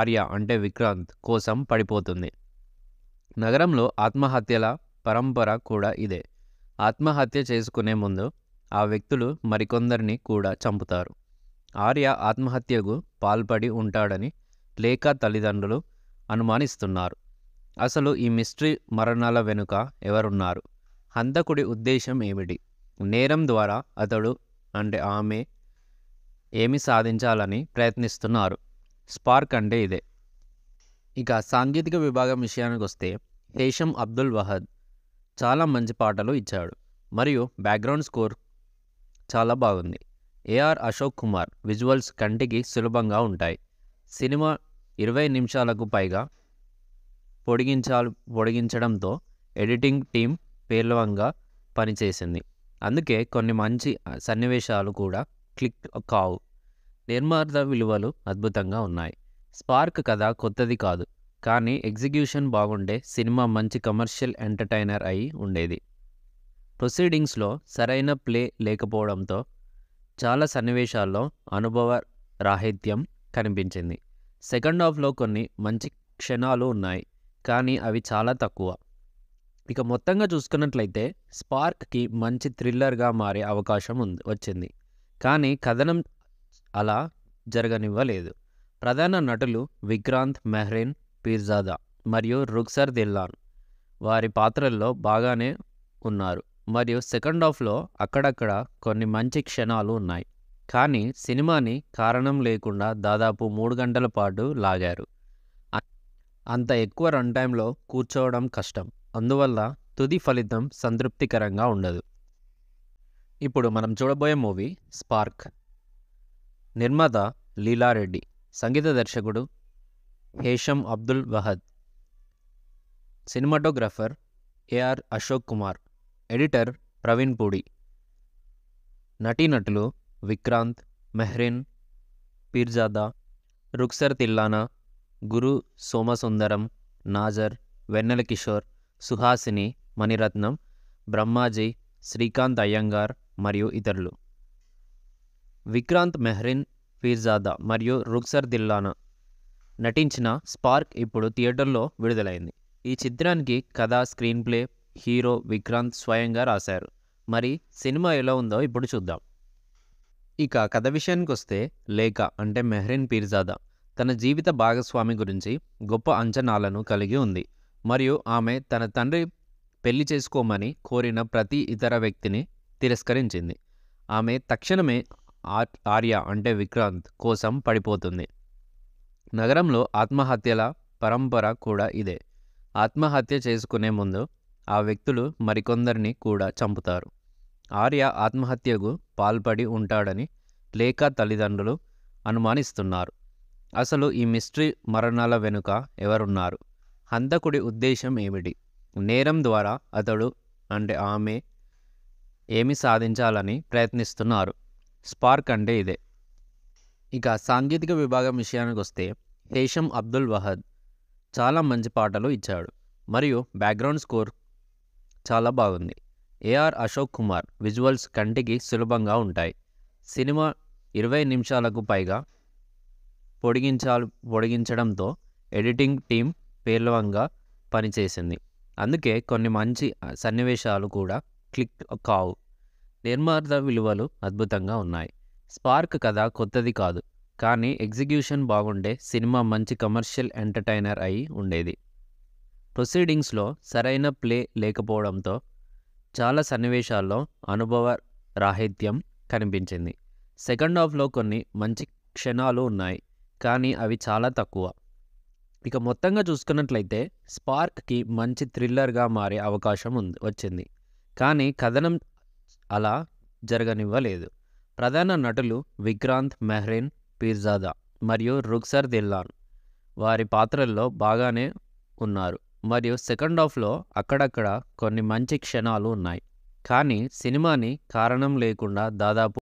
ఆర్య అంటే విక్రాంత్ కోసం పడిపోతుంది నగరంలో ఆత్మహత్యల పరంపర కూడా ఇదే ఆత్మహత్య చేసుకునే ముందు ఆ వ్యక్తులు మరికొందరిని కూడా చంపుతారు ఆర్య ఆత్మహత్యకు పాల్పడి ఉంటాడని లేఖ తల్లిదండ్రులు అనుమానిస్తున్నారు అసలు ఈ మిస్టరీ మరణాల వెనుక ఎవరున్నారు హంతకుడి ఉద్దేశం ఏమిటి నేరం ద్వారా అతడు అంటే ఆమె ఏమి సాధించాలని ప్రయత్నిస్తున్నారు స్పార్క్ అంటే ఇదే ఇక సాంకేతిక విభాగం విషయానికి వస్తే హేషం అబ్దుల్ వహద్ చాలా మంచి పాటలు ఇచ్చాడు మరియు బ్యాక్గ్రౌండ్ స్కోర్ చాలా బాగుంది ఏఆర్ అశోక్ కుమార్ విజువల్స్ కంటికి సులభంగా ఉంటాయి సినిమా ఇరవై నిమిషాలకు పైగా పొడిగించాలి పొడిగించడంతో ఎడిటింగ్ టీం పేలవంగా పనిచేసింది అందుకే కొన్ని మంచి సన్నివేశాలు కూడా క్లిక్ కావు నిర్మాత విలువలు అద్భుతంగా ఉన్నాయి స్పార్క్ కథ కొత్తది కాదు కానీ ఎగ్జిక్యూషన్ బాగుండే సినిమా మంచి కమర్షియల్ ఎంటర్టైనర్ అయి ఉండేది ప్రొసీడింగ్స్లో సరైన ప్లే లేకపోవడంతో చాలా సన్నివేశాల్లో అనుభవ రాహిత్యం కనిపించింది సెకండ్ హాఫ్లో కొన్ని మంచి క్షణాలు ఉన్నాయి కానీ అవి చాలా తక్కువ ఇక మొత్తంగా చూసుకున్నట్లయితే స్పార్క్కి మంచి థ్రిల్లర్గా మారే అవకాశం ఉంది వచ్చింది కానీ కథనం అలా జరగనివ్వలేదు ప్రధాన నటులు విక్రాంత్ మెహ్రీన్ పీర్జాదా మరియు రుక్సర్ దిల్లాన్ వారి పాత్రల్లో బాగానే ఉన్నారు మరియు సెకండ్ హాఫ్లో అక్కడక్కడ కొన్ని మంచి క్షణాలు ఉన్నాయి కానీ సినిమాని కారణం లేకుండా దాదాపు మూడు గంటల పాటు లాగారు అంత ఎక్కువ రన్ టైంలో కూర్చోవడం కష్టం అందువల్ల తుది ఫలితం సంతృప్తికరంగా ఉండదు ఇప్పుడు మనం చూడబోయే మూవీ స్పార్క్ నిర్మాత లీలారెడ్డి సంగీత దర్శకుడు Hesham Abdul Wahab cinematographer AR Ashok Kumar editor Praveen Pudi నటీనటులు విక్రాంత్ మెహ్రీన్ పీర్జాదా రుక్సర్ తిల్లానా గురు సోమసుందరం నాజర్ వెన్నెల కిషోర్ సుహాసిని మణిరత్నం బ్రహ్మాజీ శ్రీకాంత్ అయ్యంగార్ మరియు ఇతరులు విక్రాంత్ మెహ్రిన్ ఫీర్జాదా మరియు రుక్సర్ దిల్లానా నటించిన స్పార్క్ ఇప్పుడు థియేటర్లో విడుదలైంది ఈ చిత్రానికి కథ స్క్రీన్ ప్లే హీరో విక్రాంత్ స్వయంగా రాశారు మరి సినిమా ఎలా ఉందో ఇప్పుడు చూద్దాం ఇక కథ విషయానికి వస్తే లేఖ అంటే మెహ్రిన్ పీర్జాదా తన జీవిత భాగస్వామి గురించి గొప్ప అంచనాలను కలిగి ఉంది మరియు ఆమె తన తండ్రి పెళ్లి చేసుకోమని కోరిన ప్రతి ఇతర వ్యక్తిని తిరస్కరించింది ఆమె తక్షణమే ఆర్య అంటే విక్రాంత్ కోసం పడిపోతుంది నగరంలో ఆత్మహత్యల పరంపర కూడా ఇదే ఆత్మహత్య చేసుకునే ముందు ఆ వ్యక్తులు మరికొందరిని కూడా చంపుతారు ఆర్య ఆత్మహత్యకు పాల్పడి ఉంటాడని లేఖ తల్లిదండ్రులు అనుమానిస్తున్నారు అసలు ఈ మిస్ట్రీ మరణాల వెనుక ఎవరున్నారు హంతకుడి ఉద్దేశం ఏమిటి నేరం ద్వారా అతడు అంటే ఆమె ఏమి సాధించాలని ప్రయత్నిస్తున్నారు స్పార్క్ అంటే ఇదే ఇక సాంకేతిక విభాగం విషయానికి వస్తే హేషం అబ్దుల్ వహద్ చాలా మంచి పాటలు ఇచ్చాడు మరియు బ్యాక్గ్రౌండ్ స్కోర్ చాలా బాగుంది ఏఆర్ అశోక్ కుమార్ విజువల్స్ కంటికి సులభంగా ఉంటాయి సినిమా ఇరవై నిమిషాలకు పైగా పొడిగించాలి పొడిగించడంతో ఎడిటింగ్ టీం పేలవంగా పనిచేసింది అందుకే కొన్ని మంచి సన్నివేశాలు కూడా క్లిక్ కావు నిర్మాత విలువలు అద్భుతంగా ఉన్నాయి స్పార్క్ కథ కొత్తది కాదు కానీ ఎగ్జిక్యూషన్ బాగుండే సినిమా మంచి కమర్షియల్ ఎంటర్టైనర్ అయి ఉండేది ప్రొసీడింగ్స్లో సరైన ప్లే లేకపోవడంతో చాలా సన్నివేశాల్లో అనుభవ రాహిత్యం కనిపించింది సెకండ్ హాఫ్లో కొన్ని మంచి క్షణాలు ఉన్నాయి కానీ అవి చాలా తక్కువ ఇక మొత్తంగా చూసుకున్నట్లయితే స్పార్క్కి మంచి థ్రిల్లర్గా మారే అవకాశం ఉంది వచ్చింది కానీ కథనం అలా జరగనివ్వలేదు ప్రధాన నటులు విక్రాంత్ మెహ్రీన్ పీర్జాదా మరియు రుక్సర్ దిల్లాన్ వారి పాత్రల్లో బాగానే ఉన్నారు మరియు సెకండ్ హాఫ్లో అక్కడక్కడ కొన్ని మంచి క్షణాలు ఉన్నాయి కానీ సినిమాని కారణం లేకుండా దాదాపు